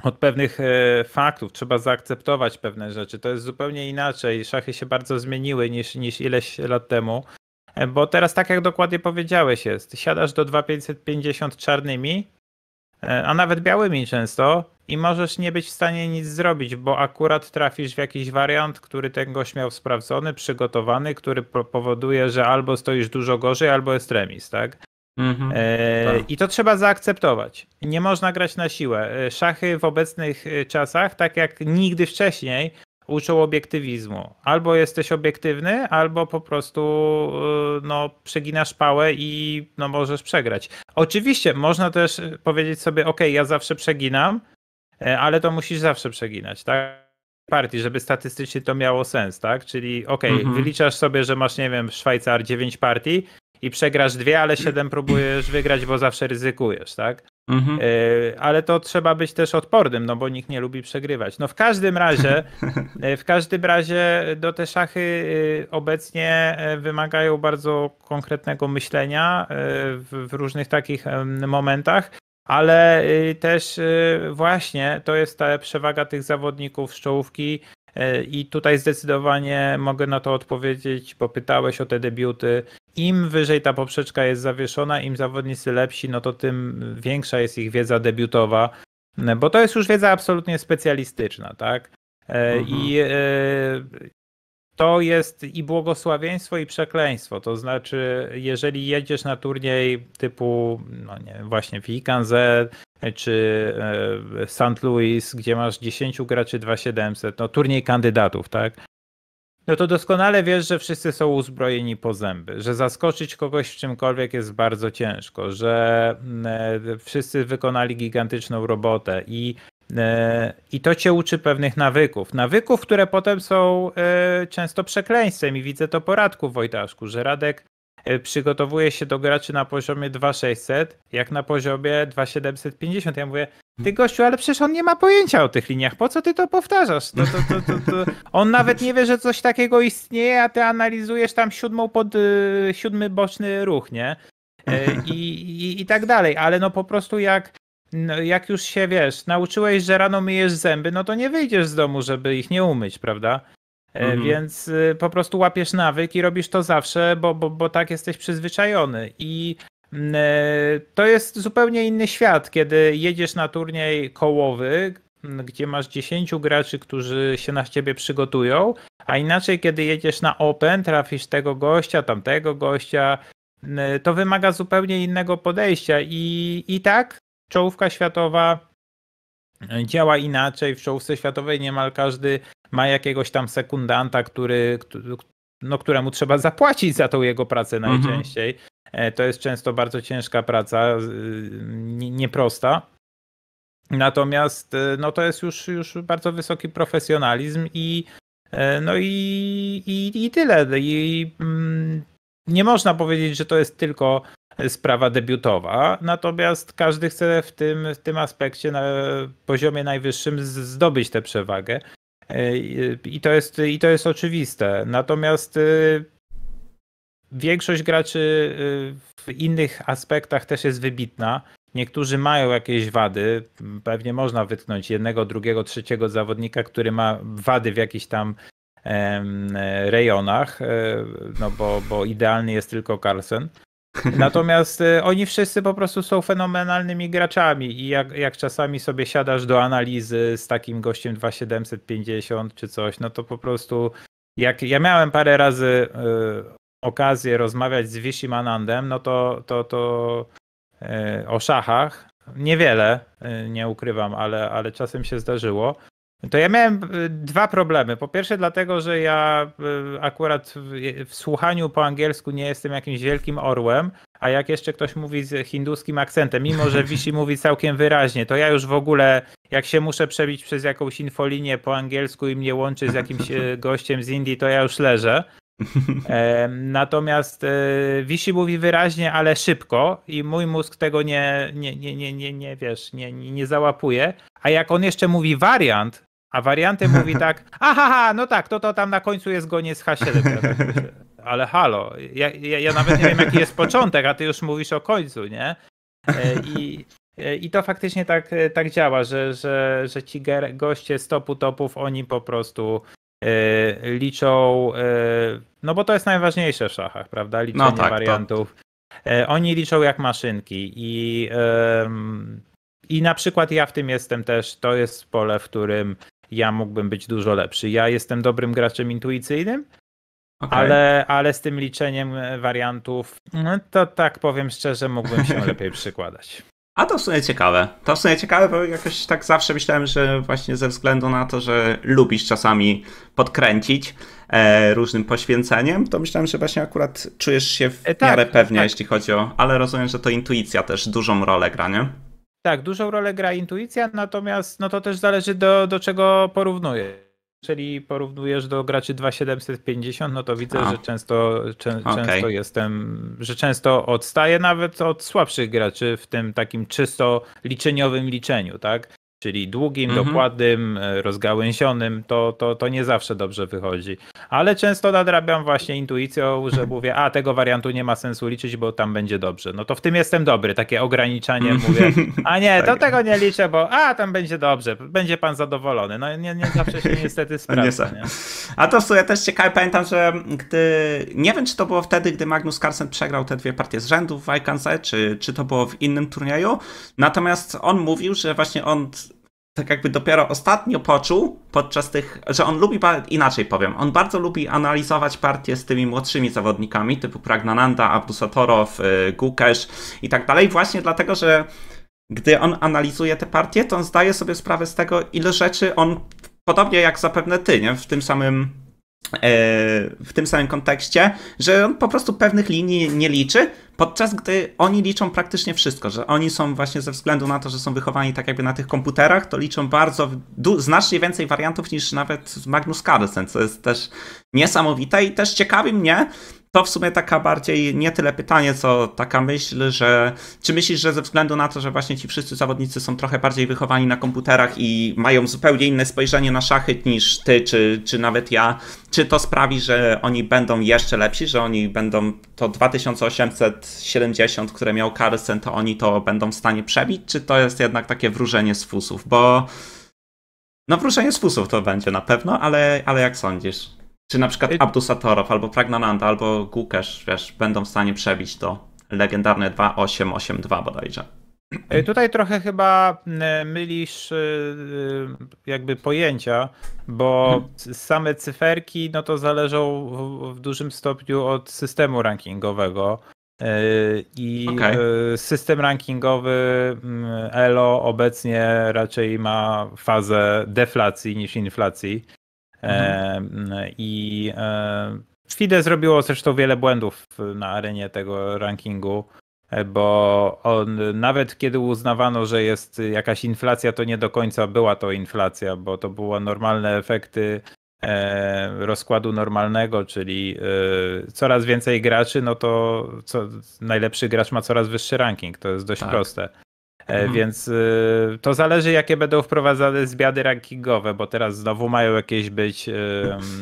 od pewnych e, faktów, trzeba zaakceptować pewne rzeczy. To jest zupełnie inaczej. Szachy się bardzo zmieniły niż, niż ileś lat temu. E, bo teraz, tak jak dokładnie powiedziałeś, jest siadasz do 2550 czarnymi, e, a nawet białymi często, i możesz nie być w stanie nic zrobić, bo akurat trafisz w jakiś wariant, który ten gość miał sprawdzony, przygotowany, który powoduje, że albo stoisz dużo gorzej, albo jest remis, tak? Mhm. e, tak. I to trzeba zaakceptować. Nie można grać na siłę. E, szachy w obecnych e, czasach, tak jak nigdy wcześniej, uczą obiektywizmu. Albo jesteś obiektywny, albo po prostu e, no, przeginasz pałę i no, możesz przegrać. Oczywiście można też powiedzieć sobie, ok, ja zawsze przeginam, ale to musisz zawsze przeginać, tak? partii, żeby statystycznie to miało sens, tak? Czyli ok, mhm. wyliczasz sobie, że masz, nie wiem, Szwajcar 9 partii, i przegrasz dwie, ale siedem próbujesz wygrać, bo zawsze ryzykujesz, tak? Mhm. E, ale to trzeba być też odpornym, no bo nikt nie lubi przegrywać. No w każdym razie, e, w każdym razie do te szachy e, obecnie wymagają bardzo konkretnego myślenia w różnych takich momentach, ale też właśnie to jest ta przewaga tych zawodników z czołówki, E, I tutaj zdecydowanie mogę na to odpowiedzieć, bo pytałeś o te debiuty. Im wyżej ta poprzeczka jest zawieszona, im zawodnicy lepsi, no to tym większa jest ich wiedza debiutowa, e, bo to jest już wiedza absolutnie specjalistyczna, tak? E, mhm. I to jest i błogosławieństwo, i przekleństwo. To znaczy, jeżeli jedziesz na turniej typu, no nie, właśnie Fikanze czy e, St. Louis, gdzie masz 10 graczy 2700, no turniej kandydatów, tak? No to doskonale wiesz, że wszyscy są uzbrojeni po zęby, że zaskoczyć kogoś w czymkolwiek jest bardzo ciężko, że mm, e, wszyscy wykonali gigantyczną robotę i E, I to cię uczy pewnych nawyków. Nawyków, które potem są e, często przekleństwem i widzę to poradku Radku Wojtaszku, że Radek e, przygotowuje się do graczy na poziomie 2600, jak na poziomie 2750. Ja mówię, ty gościu, ale przecież on nie ma pojęcia o tych liniach, po co ty to powtarzasz? No to, to, to, on nawet nie wie, że coś takiego istnieje, a ty analizujesz tam siódmą pod, siódmy boczny ruch, nie? I, i, I tak dalej, ale no po prostu jak no, jak już się wiesz, nauczyłeś, że rano myjesz zęby, no to nie wyjdziesz z domu, żeby ich nie umyć, prawda? E, mhm. Więc y, po prostu łapiesz nawyk i robisz to zawsze, bo, bo, bo tak jesteś przyzwyczajony. I mm, e, to jest zupełnie inny świat, kiedy jedziesz na turniej kołowy, gdzie masz 10 graczy, którzy się na ciebie przygotują, a inaczej, kiedy jedziesz na Open, trafisz tego gościa, tamtego gościa, e, to wymaga zupełnie innego podejścia. I, i tak czołówka światowa działa inaczej. W czołówce światowej niemal każdy ma jakiegoś tam sekundanta, który, no, któremu trzeba zapłacić za tą jego pracę mhm. najczęściej. Mhm. To jest często bardzo ciężka praca, e, nieprosta. Natomiast e, no, to jest już, już bardzo wysoki profesjonalizm i no i, i, i tyle. I, mm, nie można powiedzieć, że to jest tylko sprawa debiutowa, natomiast każdy chce w tym, w tym aspekcie na poziomie najwyższym zdobyć tę przewagę. E, I to, jest, I to jest oczywiste. Natomiast y, większość graczy y, w innych aspektach też jest wybitna. Niektórzy mają jakieś wady. Pewnie można wytknąć jednego, drugiego, trzeciego zawodnika, który ma wady w jakichś tam rejonach, e, no bo, bo idealny jest tylko Carlsen. Natomiast e, oni wszyscy po prostu są fenomenalnymi graczami i jak, jak czasami sobie siadasz do analizy z takim gościem 2750 czy coś, no to po prostu jak ja miałem parę razy y, okazję rozmawiać z Wishim Anandem, no to, to, to y, o szachach, niewiele, y, nie ukrywam, ale, ale czasem się zdarzyło. To ja miałem e, dwa problemy. Po pierwsze, dlatego, że ja e, akurat w, słuchaniu po angielsku nie jestem jakimś wielkim orłem, a jak jeszcze ktoś mówi z hinduskim akcentem, mimo że Wisi mówi całkiem wyraźnie, to ja już w ogóle, jak się muszę przebić przez jakąś infolinię po angielsku i mnie łączy z jakimś e, gościem z Indii, to ja już leżę. Natomiast Wisi mówi wyraźnie, ale szybko i mój mózg tego nie, nie, nie, nie, nie, nie wiesz, nie, nie, nie załapuje. A jak on jeszcze mówi wariant, a warianty mówi tak, aha, no tak, to to tam na końcu jest gonie z H7. Ale halo, ja, ja, ja nawet nie wiem jaki jest początek, a ty już mówisz o końcu, nie? E, I, e, i to faktycznie tak, e, tak działa, że, że, że ci goście z topu topów, oni po prostu liczą, no bo to jest najważniejsze w szachach, prawda? No Liczenie no tak, wariantów. To... oni liczą jak maszynki i, i na przykład ja w tym jestem też, to jest pole, w którym ja mógłbym być dużo lepszy. Ja jestem dobrym graczem intuicyjnym, okay. ale, ale z tym liczeniem e, wariantów, no to tak powiem szczerze, mógłbym się lepiej przykładać. A to w sumie ciekawe. To w sumie ciekawe, bo jakoś tak zawsze myślałem, że właśnie ze względu na to, że lubisz czasami podkręcić e, różnym poświęceniem, to myślałem, że właśnie akurat czujesz się w miarę e, tak, pewnie, tak. jeśli chodzi o. Ale rozumiem, że to intuicja też dużą rolę gra, nie? Tak, dużą rolę gra intuicja, natomiast no to też zależy do, do czego porównujesz. Jeżeli porównujesz do graczy 2750, no to widzę, A. że często, czę, okay. często jestem, że często odstaję nawet od słabszych graczy w tym takim czysto liczeniowym liczeniu, tak? czyli długim, mhm. dokładnym, e, rozgałęzionym, to, to, to nie zawsze dobrze wychodzi. Ale często nadrabiam właśnie intuicją, że mówię, a tego wariantu nie ma sensu liczyć, bo tam będzie dobrze. No to w tym jestem dobry, takie ograniczanie mhm. mówię, a nie, to tak. tego nie liczę, bo a tam będzie dobrze, będzie pan zadowolony. No nie, nie zawsze się niestety sprawdza. nie nie? A to w sumie też ciekawe, pamiętam, że gdy, nie wiem czy to było wtedy, gdy Magnus Carlsen przegrał te dwie partie z rzędu w Icance, czy, czy to było w innym turnieju, natomiast on mówił, że właśnie on tak jakby dopiero ostatnio poczuł podczas tych, że on lubi, inaczej powiem, on bardzo lubi analizować partie z tymi młodszymi zawodnikami typu Pragnananda, Abusatorow, y, Gukesz i tak dalej, właśnie dlatego, że gdy on analizuje te partie, to on zdaje sobie sprawę z tego, ile rzeczy on, podobnie jak zapewne ty, nie, w tym samym E, w tym samym kontekście, że on po prostu pewnych linii nie liczy, podczas gdy oni liczą praktycznie wszystko, że oni są właśnie ze względu na to, że są wychowani tak jakby na tych komputerach, to liczą bardzo, znacznie więcej wariantów niż nawet Magnus Carlsen, co jest też niesamowite i też ciekawi mnie, to w sumie taka bardziej nie tyle pytanie, co taka myśl, że czy myślisz, że ze względu na to, że właśnie ci wszyscy zawodnicy są trochę bardziej wychowani na komputerach i mają zupełnie inne spojrzenie na szachy niż ty, czy, czy nawet ja, czy to sprawi, że oni będą jeszcze lepsi, że oni będą to 2870, które miał Carlsen, to oni to będą w stanie przebić, czy to jest jednak takie wróżenie z fusów, bo no wróżenie z fusów to będzie na pewno, ale, ale jak sądzisz? Czy na przykład y- Abdus Satorow, albo Pragnananda, albo Gukesh, wiesz, będą w stanie przebić to legendarne 2882 bodajże. Y, tutaj trochę chyba y, mylisz jakby pojęcia, bo mhm. same cyferki no to zależą w dużym stopniu od systemu rankingowego. I okay. system rankingowy mm, Elo obecnie raczej ma fazę deflacji niż inflacji. Mhm. E, I e, FIDE zrobiło zresztą wiele błędów na arenie tego rankingu, e, bo on, nawet kiedy uznawano, że jest jakaś inflacja, to nie do końca była to inflacja, bo to były normalne efekty rozkładu normalnego, czyli coraz więcej graczy, no to co, najlepszy gracz ma coraz wyższy ranking. To jest dość tak. proste. E, mhm. Więc y, to zależy, jakie będą wprowadzane zmiany rankingowe, bo teraz znowu mają jakieś być y,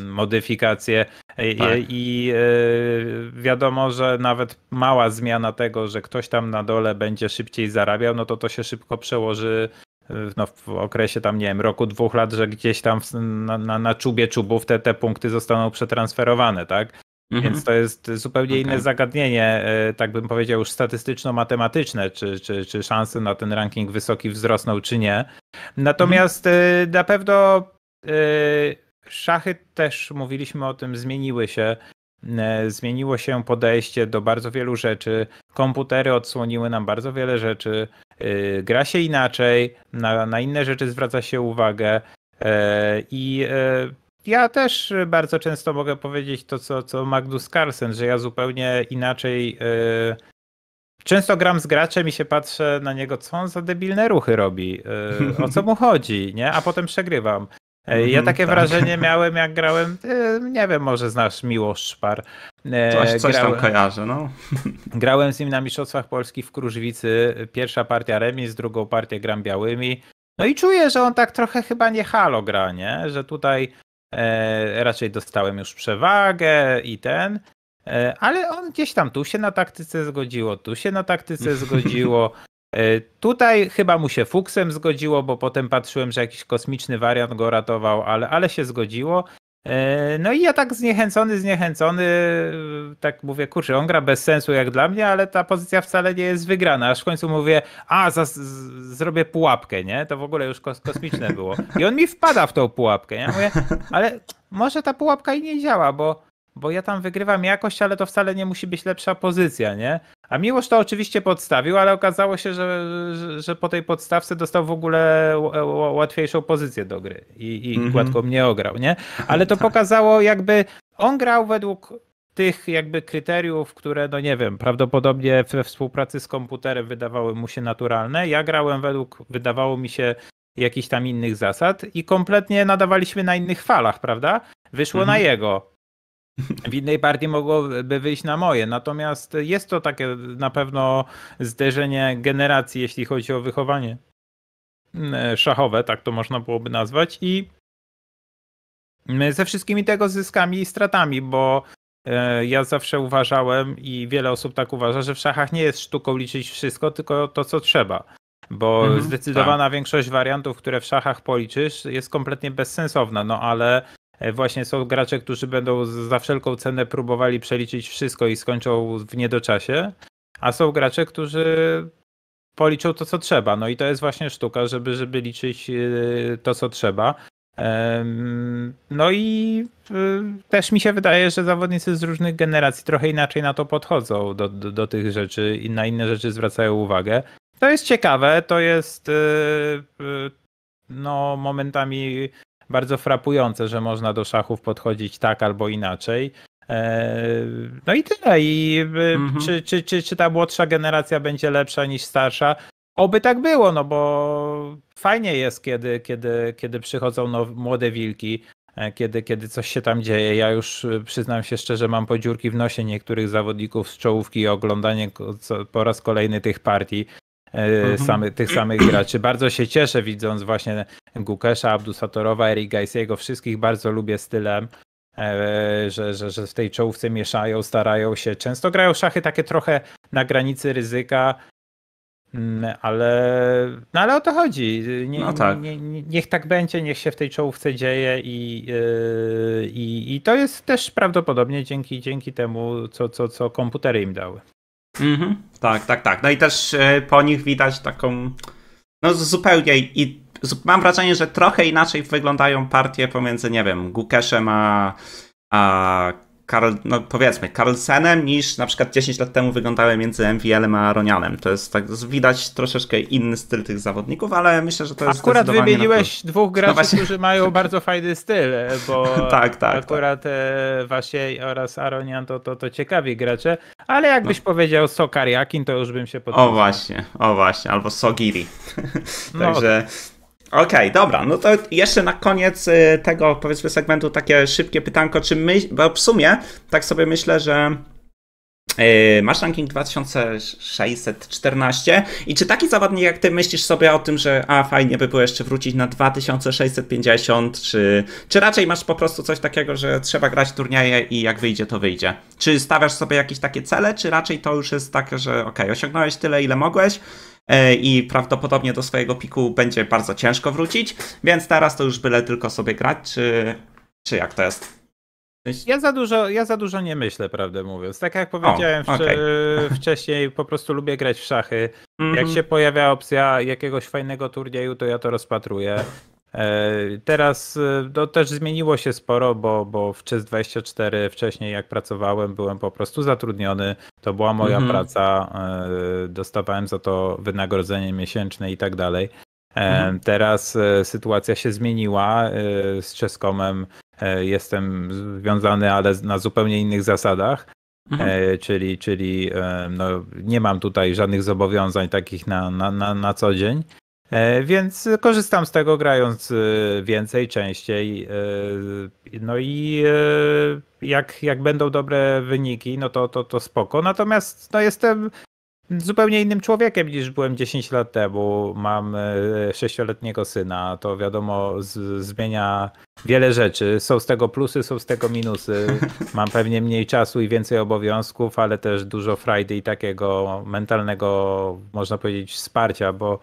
modyfikacje. E, tak. I, I y, wiadomo, że nawet mała zmiana tego, że ktoś tam na dole będzie szybciej zarabiał, no to to się szybko przełoży no, w okresie tam, nie wiem, roku, dwóch lat, że gdzieś tam na, na, na czubie czubów te, te punkty zostaną przetransferowane, tak? Mhm. Więc to jest zupełnie okay. inne zagadnienie, e, tak bym powiedział, już statystyczno-matematyczne, czy, czy, czy szanse na ten ranking wysoki wzrosną, czy nie. Natomiast mhm. E, na pewno e, szachy też mówiliśmy o tym, zmieniły się. Zmieniło się podejście do bardzo wielu rzeczy. Komputery odsłoniły nam bardzo wiele rzeczy. Gra się inaczej, na, na inne rzeczy zwraca się uwagę. I ja też y, bardzo często mogę powiedzieć to, co, co Magnus Carlsen, że ja zupełnie inaczej. Yy, często gram z graczem i się patrzę na niego, co on za debilne ruchy robi, yy, o co mu chodzi, nie? A potem przegrywam. Y, ja mhm, takie tak. wrażenie miałem, jak grałem, y, nie wiem, może znasz Miłosz Szpar. Coś, coś grałem, tam kojarzę, no. Grałem z nim na Mistrzostwach Polskich w Krużwicy. Pierwsza partia remis, drugą partię gram białymi. No i czuję, że on tak trochę chyba nie halo gra, nie? Że tutaj E, raczej dostałem już przewagę i ten. E, ale on gdzieś tam tu się na taktyce zgodziło, tu się na taktyce zgodziło. E, tutaj chyba mu się fuksem zgodziło, bo potem patrzyłem, że jakiś kosmiczny wariant go ratował, ale, ale się zgodziło. E, no i ja tak zniechęcony, zniechęcony, tak mówię, kurczę, on gra bez sensu jak dla mnie, ale ta pozycja wcale nie jest wygrana. Aż w końcu mówię, a za, z, zrobię pułapkę, nie? To w ogóle już kos, kosmiczne było. I on mi wpada w tą pułapkę. Ja mówię, ale może ta pułapka i nie działa, bo bo ja tam wygrywam jakość, ale to wcale nie musi być lepsza pozycja, nie? A miłość to oczywiście podstawił, ale okazało się, że, że, że po tej podstawce dostał w ogóle łatwiejszą pozycję do gry i, i mm -hmm. gładko mnie ograł, nie? Ale to tak. pokazało jakby, on grał według tych jakby kryteriów, które, no nie wiem, prawdopodobnie we współpracy z komputerem wydawały mu się naturalne. Ja grałem według, wydawało mi się, jakichś tam innych zasad i kompletnie nadawaliśmy na innych falach, prawda? Wyszło na mhm. jego. W innej partii mogłoby wyjść na moje. Natomiast jest to takie na pewno zderzenie generacji, jeśli chodzi o wychowanie mm, e, szachowe, tak to można byłoby nazwać. I ze wszystkimi tego zyskami i stratami, bo e, ja zawsze uważałem i wiele osób tak uważa, że w szachach nie jest sztuką liczyć wszystko, tylko to, co trzeba. Bo mhm, tak. zdecydowana tak. większość wariantów, które w szachach policzysz, jest kompletnie bezsensowna, no ale E, właśnie są gracze, którzy będą za wszelką cenę próbowali przeliczyć wszystko i skończą w niedoczasie, a są gracze, którzy policzą to, co trzeba. No i to jest właśnie sztuka, żeby, żeby liczyć e, to, co trzeba. No i e, też mi się wydaje, że zawodnicy z różnych generacji trochę inaczej na to podchodzą, do, do, do tych rzeczy i na inne rzeczy zwracają uwagę. To jest ciekawe, to jest no momentami bardzo frapujące, że można do szachów podchodzić tak albo inaczej. E, no i tyle. I mhm. czy, czy, czy, czy ta młodsza generacja będzie lepsza niż starsza? Oby tak było, no bo fajnie jest, kiedy, kiedy, kiedy przychodzą młode wilki, e, kiedy, kiedy coś się tam dzieje. Ja już e, przyznam się szczerze, mam podziurki w nosie niektórych zawodników z czołówki i oglądanie po raz kolejny tych partii. E, mhm. tych samych graczy. Bardzo się cieszę widząc właśnie Gukesza, Abdusatorowa, Eric jego wszystkich bardzo lubię stylem. E, że, że, że w tej czołówce mieszają, starają się. Często grają szachy takie trochę na granicy ryzyka, mm, ale, no ale o to chodzi. Nie, no tak. Nie, nie, niech tak będzie, niech się w tej czołówce dzieje i, e, i, i to jest też prawdopodobnie dzięki, dzięki temu, co, co, co komputery im dały. Mhm. Tak, tak, tak. No i też e, po nich widać taką. No zupełnie i mam wrażenie, że trochę inaczej wyglądają partie pomiędzy, nie wiem, Gukeszem a, a Karl, no powiedzmy, Carlsenem niż na przykład 10 lat temu wyglądały między MVL-em a Aronianem. To jest tak, widać troszeczkę inny styl tych zawodników, ale myślę, że to jest Akurat wymieniłeś dwóch no graczy, no którzy mają bardzo fajny styl, bo tak, tak, tak, akurat tak. E, Wasiej oraz Aronian to, to, to ciekawi gracze, ale jakbyś no. powiedział Sokariakin, to już bym się podobał. O właśnie, o właśnie, albo Sogiri. No. Także... Okej, okay, dobra, no to jeszcze na koniec y, tego powiedzmy segmentu takie szybkie pytanko, czy my, bo w sumie tak sobie myślę, że y, Masz ranking 2614 i czy taki zawodnik jak ty myślisz sobie o tym, że a fajnie by było jeszcze wrócić na 2650, czy, czy raczej masz po prostu coś takiego, że trzeba grać turnieje i jak wyjdzie to wyjdzie? Czy stawiasz sobie jakieś takie cele, czy raczej to już jest takie, że ok, osiągnąłeś tyle ile mogłeś, E, i prawdopodobnie do swojego piku będzie bardzo ciężko wrócić, więc teraz to już byle tylko sobie grać, czy, czy jak to jest? Ja za, dużo, ja za dużo nie myślę, prawdę mówiąc. Tak jak powiedziałem o, okay. wcześniej, po prostu lubię grać w szachy. Mm -hmm. Jak mhm. się pojawia opcja jakiegoś fajnego turnieju, to ja to rozpatruję. E, teraz to e, no, też zmieniło się sporo, bo, bo w CES24 wcześniej jak pracowałem, byłem po prostu zatrudniony. To była moja mhm. praca, e, dostawałem za to wynagrodzenie miesięczne i tak dalej. Mhm. Teraz sytuacja się zmieniła. Z Czeskomem jestem związany, ale na zupełnie innych zasadach. Mhm. Czyli, czyli no, nie mam tutaj żadnych zobowiązań takich na, na, na, na co dzień. E, więc korzystam z tego grając e, więcej, częściej. E, no i jak, jak będą dobre wyniki, no to, to, to spoko. Natomiast no jestem zupełnie innym człowiekiem niż byłem 10 lat temu. Mam sześcioletniego syna, to wiadomo z, zmienia wiele rzeczy. Są z tego plusy, są z tego minusy. Mam pewnie mniej czasu i więcej obowiązków, ale też dużo frajdy i takiego mentalnego, można powiedzieć, wsparcia, bo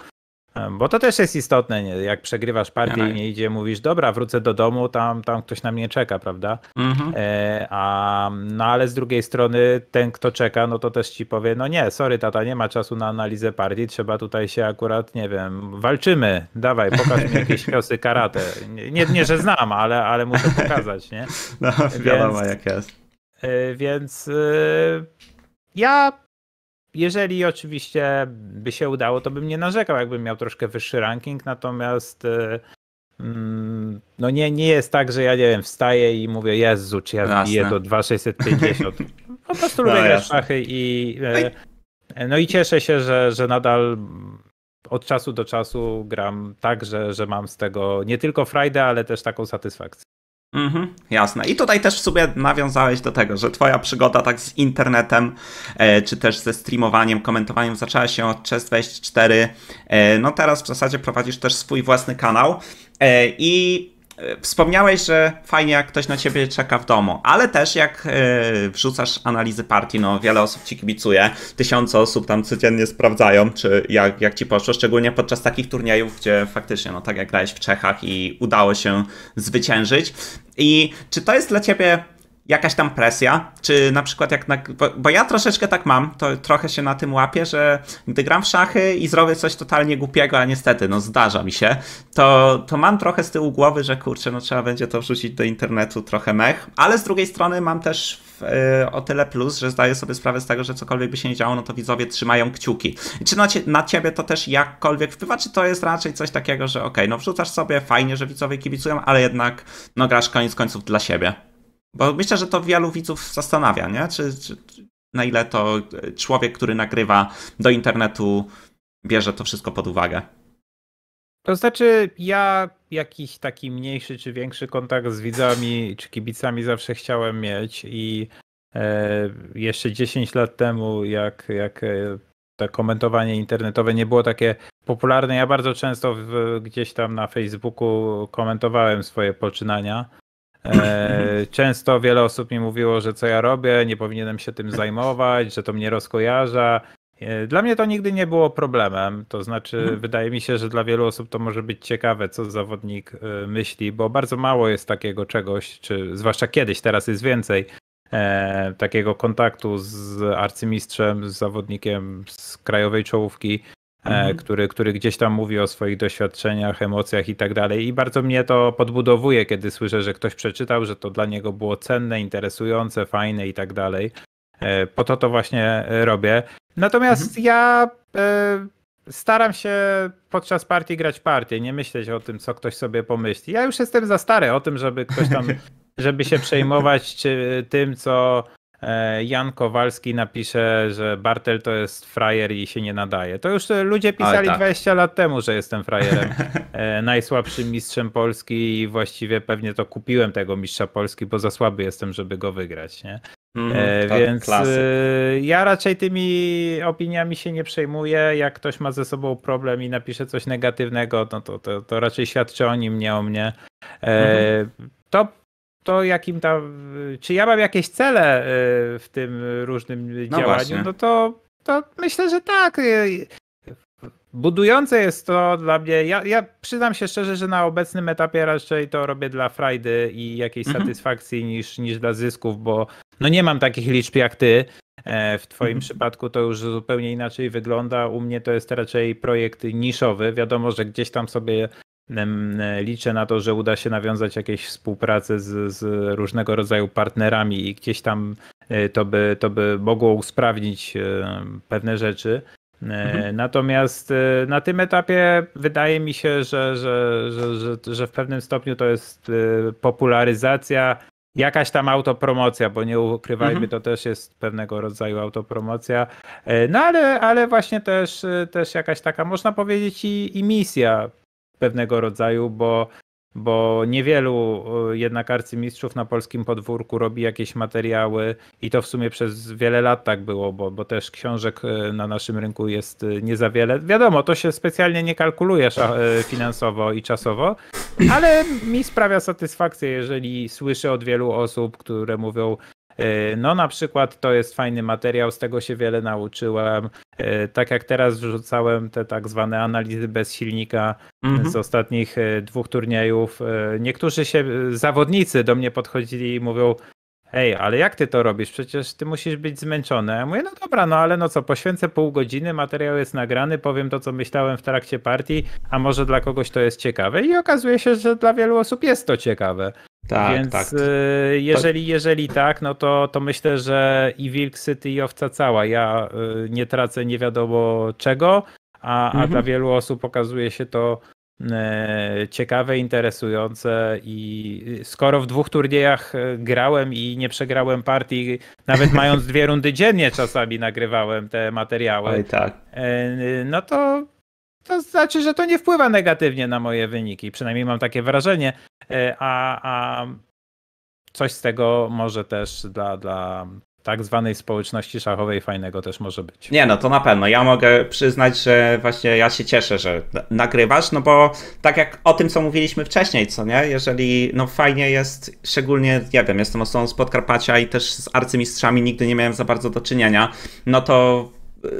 bo to też jest istotne, nie? jak przegrywasz partię tak. i nie idzie, mówisz, dobra, wrócę do domu, tam, tam ktoś na mnie czeka, prawda? Mhm. E, a, no ale z drugiej strony ten, kto czeka, no to też ci powie, no nie, sorry tata, nie ma czasu na analizę partii, trzeba tutaj się akurat, nie wiem, walczymy, dawaj, pokaż mi jakieś ciosy karate. Nie, nie że znam, ale, ale muszę pokazać, nie? No, wiadomo Więc, jak jest. E, więc... E, ja jeżeli oczywiście by się udało, to bym nie narzekał, jakbym miał troszkę wyższy ranking, natomiast y, mm, no nie, nie jest tak, że ja nie wiem, wstaję i mówię, Jezu, czy ja no biję do 2650. Po prostu lubię no, grać szachy i y, no i cieszę się, że, że nadal od czasu do czasu gram tak, że, że mam z tego nie tylko frajdę, ale też taką satysfakcję. Mhm, jasne. I tutaj też w sumie nawiązałeś do tego, że twoja przygoda tak z internetem, e, czy też ze streamowaniem, komentowaniem zaczęła się od Chess24. E, no teraz w zasadzie prowadzisz też swój własny kanał. E, I E, wspomniałeś, że fajnie jak ktoś na ciebie czeka w domu, ale też jak e, wrzucasz analizy partii, no wiele osób ci kibicuje, tysiące osób tam codziennie sprawdzają, czy jak, jak ci poszło, szczególnie podczas takich turniejów, gdzie faktycznie, no tak jak grałeś w Czechach i udało się zwyciężyć. I czy to jest dla ciebie jakaś tam presja, czy na przykład jak, na, bo, bo, ja troszeczkę tak mam, to trochę się na tym łapię, że gdy gram w szachy i zrobię coś totalnie głupiego, a niestety, no zdarza mi się, to, to mam trochę z tyłu głowy, że kurczę, no trzeba będzie to wrzucić do internetu trochę mech, ale z drugiej strony mam też w, e, y, o tyle plus, że zdaję sobie sprawę z tego, że cokolwiek by się nie działo, no to widzowie trzymają kciuki. czy na, na ciebie to też jakkolwiek wpływa, czy to jest raczej coś takiego, że okej, okay, no wrzucasz sobie, fajnie, że widzowie kibicują, ale jednak no grasz koniec końców dla siebie. Bo myślę, że to wielu widzów zastanawia, nie? Czy, czy, na ile to człowiek, który nagrywa do internetu, bierze to wszystko pod uwagę. To znaczy, ja jakiś taki mniejszy czy większy kontakt z widzami czy kibicami zawsze chciałem mieć i e, jeszcze 10 lat temu, jak, jak e, to komentowanie internetowe nie było takie popularne, ja bardzo często w, gdzieś tam na Facebooku komentowałem swoje poczynania E, często wiele osób mi mówiło, że co ja robię, nie powinienem się tym zajmować, że to mnie rozkojarza. E, dla mnie to nigdy nie było problemem, to znaczy mhm. wydaje mi się, że dla wielu osób to może być ciekawe, co zawodnik e, myśli, bo bardzo mało jest takiego czegoś, czy zwłaszcza kiedyś, teraz jest więcej, takiego kontaktu z arcymistrzem, z zawodnikiem z krajowej czołówki, E, mhm. który, który gdzieś tam mówi o swoich doświadczeniach, emocjach i tak dalej. I bardzo mnie to podbudowuje, kiedy słyszę, że ktoś przeczytał, że to dla niego było cenne, interesujące, fajne i tak dalej. E, po to to właśnie robię. Natomiast mhm. ja e, staram się podczas partii grać partię, nie myśleć o tym, co ktoś sobie pomyśli. Ja już jestem za stary o tym, żeby ktoś tam, żeby się przejmować czy, tym, co E, Jan Kowalski napisze, że Bartel to jest frajer i się nie nadaje. To już e, ludzie pisali tak. 20 lat temu, że jestem frajerem. E, najsłabszym mistrzem Polski i właściwie pewnie to kupiłem tego mistrza Polski, bo za słaby jestem, żeby go wygrać. Nie? Mm, Więc ja raczej tymi opiniami się nie przejmuję. Jak ktoś ma ze sobą problem i napisze coś negatywnego, no to, to, to raczej świadczy o nim, nie o mnie. Mm -hmm. To to, jakim tam, czy ja mam jakieś cele e, w tym różnym no działaniu, właśnie. no to, to myślę, że tak. E, budujące jest to dla mnie. Ja, ja przyznam się szczerze, że na obecnym etapie raczej to robię dla frajdy i jakiejś mhm. satysfakcji niż, niż dla zysków, bo no nie mam takich liczb jak ty. E, w Twoim mhm. przypadku to już zupełnie inaczej wygląda. U mnie to jest raczej projekt niszowy. Wiadomo, że gdzieś tam sobie E, liczę na to, że uda się nawiązać jakieś współpracę z, z, różnego rodzaju partnerami i gdzieś tam e, to by, to by mogło usprawnić e, pewne rzeczy. Mhm. Natomiast na tym etapie wydaje mi się, że, że, że, że, że w pewnym stopniu to jest popularyzacja, jakaś tam autopromocja, bo nie ukrywajmy, mhm. to też jest pewnego rodzaju autopromocja. No ale, ale właśnie też, też jakaś taka, można powiedzieć, i, i misja pewnego rodzaju, bo, bo niewielu y, jednak arcymistrzów na polskim podwórku robi jakieś materiały i to w sumie przez wiele lat tak było, bo, bo też książek y, na naszym rynku jest y, nie za wiele. Wiadomo, to się specjalnie nie kalkuluje finansowo i czasowo, ale mi sprawia satysfakcję, jeżeli słyszę od wielu osób, które mówią, no na przykład to jest fajny materiał, z tego się wiele nauczyłem, E, tak jak teraz rzucałem te tak zwane analizy bez silnika mhm. z ostatnich e, dwóch turniejów, e, niektórzy się, zawodnicy do mnie podchodzili i mówią, Ej, ale jak ty to robisz? Przecież ty musisz być zmęczony. Ja mówię, no dobra, no ale no co, poświęcę pół godziny, materiał jest nagrany, powiem to, co myślałem w trakcie partii, a może dla kogoś to jest ciekawe. I okazuje się, że dla wielu osób jest to ciekawe. Tak, Więc tak. Y, jeżeli, jeżeli tak, no to, to myślę, że i Wilk City i Owca Cała. Ja y, nie tracę nie wiadomo czego, a, mhm. a dla mhm. wielu osób okazuje się to y, ciekawe, interesujące i skoro w dwóch turniejach grałem i nie przegrałem partii, nawet mając dwie rundy dziennie czasami nagrywałem te materiały, Oj, tak. no to to znaczy, że to nie wpływa negatywnie na moje wyniki, przynajmniej mam takie wrażenie, e, a, a coś z tego może też dla, dla tak zwanej społeczności szachowej fajnego też może być. Nie, no to na pewno. Ja mogę przyznać, że właśnie ja się cieszę, że nagrywasz, no bo tak jak o tym, co mówiliśmy wcześniej, co nie? Jeżeli, no fajnie jest, szczególnie, nie wiem, jestem osobą z Podkarpacia i też z arcymistrzami nigdy nie miałem za bardzo do czynienia, no to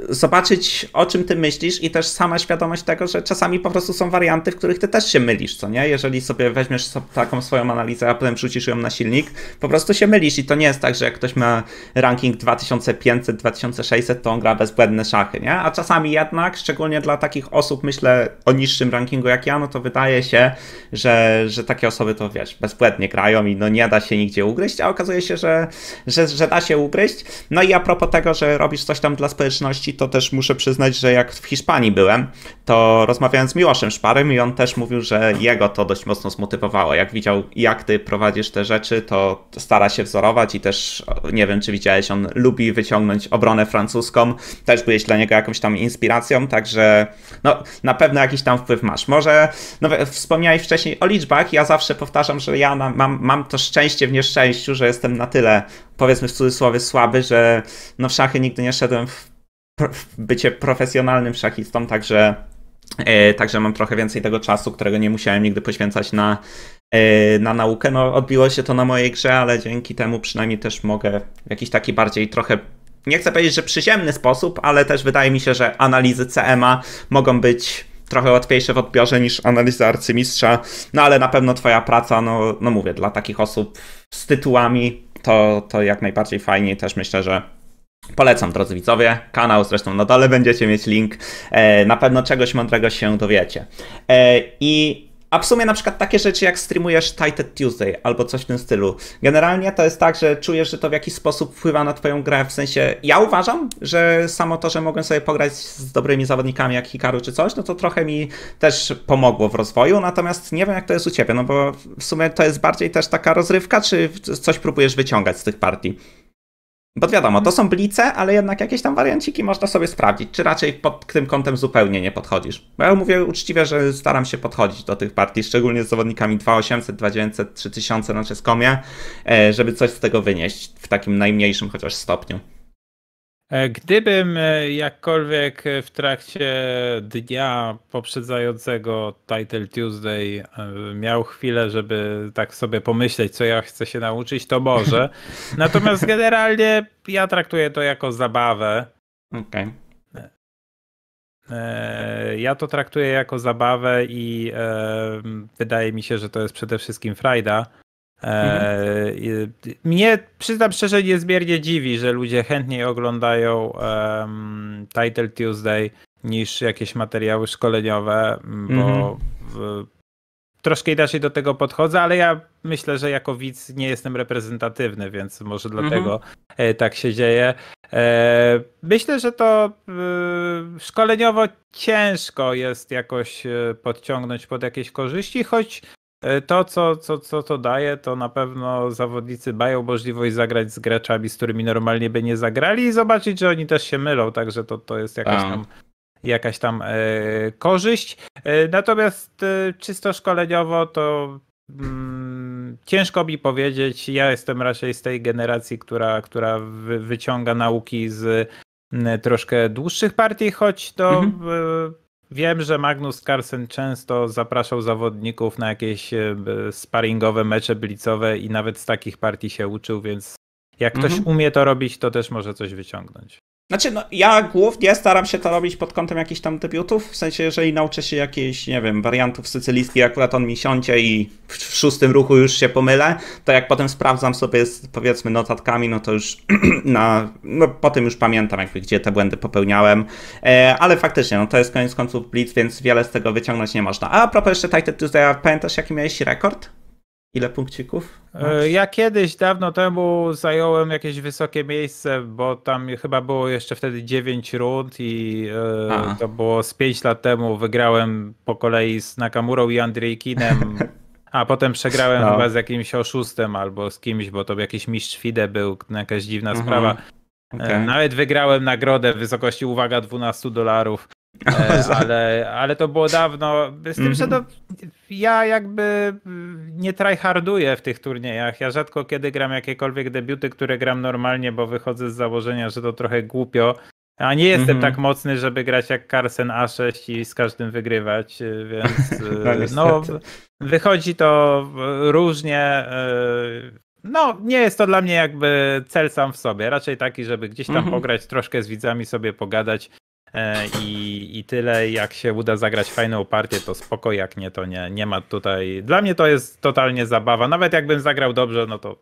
zobaczyć, o czym ty myślisz i też sama świadomość tego, że czasami po prostu są warianty, w których ty też się mylisz, co nie? Jeżeli sobie weźmiesz taką swoją analizę, a potem wrzucisz ją na silnik, po prostu się mylisz i to nie jest tak, że jak ktoś ma ranking 2500, 2600, to on gra bezbłędne szachy, nie? A czasami jednak, szczególnie dla takich osób, myślę o niższym rankingu jak ja, no to wydaje się, że, że takie osoby to, wiesz, bezbłędnie grają i no nie da się nigdzie ugryźć, a okazuje się, że, że, że da się ugryźć. No i a propos tego, że robisz coś tam dla społeczności, to też muszę przyznać, że jak w Hiszpanii byłem, to rozmawiałem z Miłoszem Szparym i on też mówił, że jego to dość mocno zmotywowało. Jak widział, jak ty prowadzisz te rzeczy, to stara się wzorować i też, nie wiem czy widziałeś, on lubi wyciągnąć obronę francuską, też byłeś dla niego jakąś tam inspiracją, także no, na pewno jakiś tam wpływ masz. Może, no, wspomniałeś wcześniej o liczbach, ja zawsze powtarzam, że ja na, mam, mam to szczęście w nieszczęściu, że jestem na tyle, powiedzmy w cudzysłowie, słaby, że no w szachy nigdy nie szedłem w bycie profesjonalnym szachistą, także, e, także mam trochę więcej tego czasu, którego nie musiałem nigdy poświęcać na, e, na naukę. No, odbiło się to na mojej grze, ale dzięki temu przynajmniej też mogę w jakiś taki bardziej trochę nie chcę powiedzieć, że przyziemny sposób, ale też wydaje mi się, że analizy CMA mogą być trochę łatwiejsze w odbiorze niż analizy arcymistrza, no ale na pewno twoja praca, no, no mówię, dla takich osób z tytułami, to, to jak najbardziej fajnie też myślę, że Polecam, drodzy widzowie, kanał zresztą na no dole będziecie mieć link. E, na pewno czegoś mądrego się dowiecie. E, I a w sumie na przykład takie rzeczy jak streamujesz Titan Tuesday albo coś w tym stylu. Generalnie to jest tak, że czujesz, że to w jakiś sposób wpływa na twoją grę, w sensie ja uważam, że samo to, że mogłem sobie pograć z dobrymi zawodnikami jak Hikaru czy coś, no to trochę mi też pomogło w rozwoju, natomiast nie wiem jak to jest u ciebie, no bo w sumie to jest bardziej też taka rozrywka, czy coś próbujesz wyciągać z tych partii? Bo wiadomo, to są blice, ale jednak jakieś tam warianciki można sobie sprawdzić, czy raczej pod tym kątem zupełnie nie podchodzisz. Bo ja mówię uczciwie, że staram się podchodzić do tych partii, szczególnie z zawodnikami 2800, 2900, 3000 na Czeskomie, e, żeby coś z tego wynieść w takim najmniejszym chociaż stopniu. E, gdybym e, jakkolwiek e, w trakcie dnia poprzedzającego Title Tuesday miał chwilę, żeby tak sobie pomyśleć, co ja chcę się nauczyć, to może. Natomiast generalnie ja traktuję to jako zabawę. Okej. Okay. Ja to traktuję jako zabawę i wydaje mi się, że to jest przede wszystkim frajda. Mhm. E, mnie, przyznam szczerze, niezmiernie dziwi, że ludzie chętniej oglądają um, Title Tuesday niż jakieś materiały szkoleniowe, bo mhm. w, troszkę inaczej do tego podchodzę, ale ja myślę, że jako widz nie jestem reprezentatywny, więc może dlatego mhm. E, tak się dzieje. E, myślę, że to y, szkoleniowo ciężko jest jakoś podciągnąć pod jakieś korzyści, choć E, to, co, co, co to daje, to na pewno zawodnicy mają możliwość zagrać z graczami, z którymi normalnie by nie zagrali i zobaczyć, że oni też się mylą, także to, to jest jakaś tak. tam jakaś tam e, korzyść. E, natomiast czysto szkoleniowo to mm, ciężko mi powiedzieć. Ja jestem raczej z tej generacji, która, która wy, wyciąga nauki z mm, troszkę dłuższych partii, choć to mhm. Wiem, że Magnus Carlsen często zapraszał zawodników na jakieś e, sparingowe mecze blicowe i nawet z takich partii się uczył, więc jak ktoś mhm. umie to robić, to też może coś wyciągnąć. Znaczy, no, ja głównie staram się to robić pod kątem jakichś tam debiutów, w sensie, jeżeli nauczę się jakiejś, nie wiem, wariantów sycylijskich, akurat on mi siądzie i w, w szóstym ruchu już się pomylę, to jak potem sprawdzam sobie, z, powiedzmy, notatkami, no to już na, no potem już pamiętam jakby, gdzie te błędy popełniałem, e, ale faktycznie, no to jest koniec końców blitz, więc wiele z tego wyciągnąć nie można. A, a propos jeszcze Titan Tuesday, pamiętasz jaki miałeś rekord? Ile punkcików? E, ja kiedyś dawno temu zająłem jakieś wysokie miejsce, bo tam chyba było jeszcze wtedy 9 rund i e, A. to było z 5 lat temu. Wygrałem po kolei z Nakamurą i Andrejkinem. A potem przegrałem no. chyba z jakimś oszustem albo z kimś, bo to jakiś mistrz FIDE był, no, jakaś dziwna mhm. sprawa. E, okay. Nawet wygrałem nagrodę w wysokości, uwaga, 12 dolarów. E, ale, ale to było dawno. Z tym, że to, mhm. no, ja jakby mm, nie tryharduję w tych turniejach. Ja rzadko kiedy gram jakiekolwiek debiuty, które gram normalnie, bo wychodzę z założenia, że to trochę głupio. A nie jestem mm-hmm. tak mocny, żeby grać jak Carson A6 i z każdym wygrywać, e, więc e, no, no wychodzi to różnie. No, nie jest to dla mnie jakby cel sam w sobie. Raczej taki, żeby gdzieś tam mm-hmm. pograć, troszkę z widzami sobie pogadać, E, I, I tyle, jak się uda zagrać fajną partię, to spoko, jak nie, to nie. Nie ma tutaj. Dla mnie to jest totalnie zabawa. Nawet jakbym zagrał dobrze, no to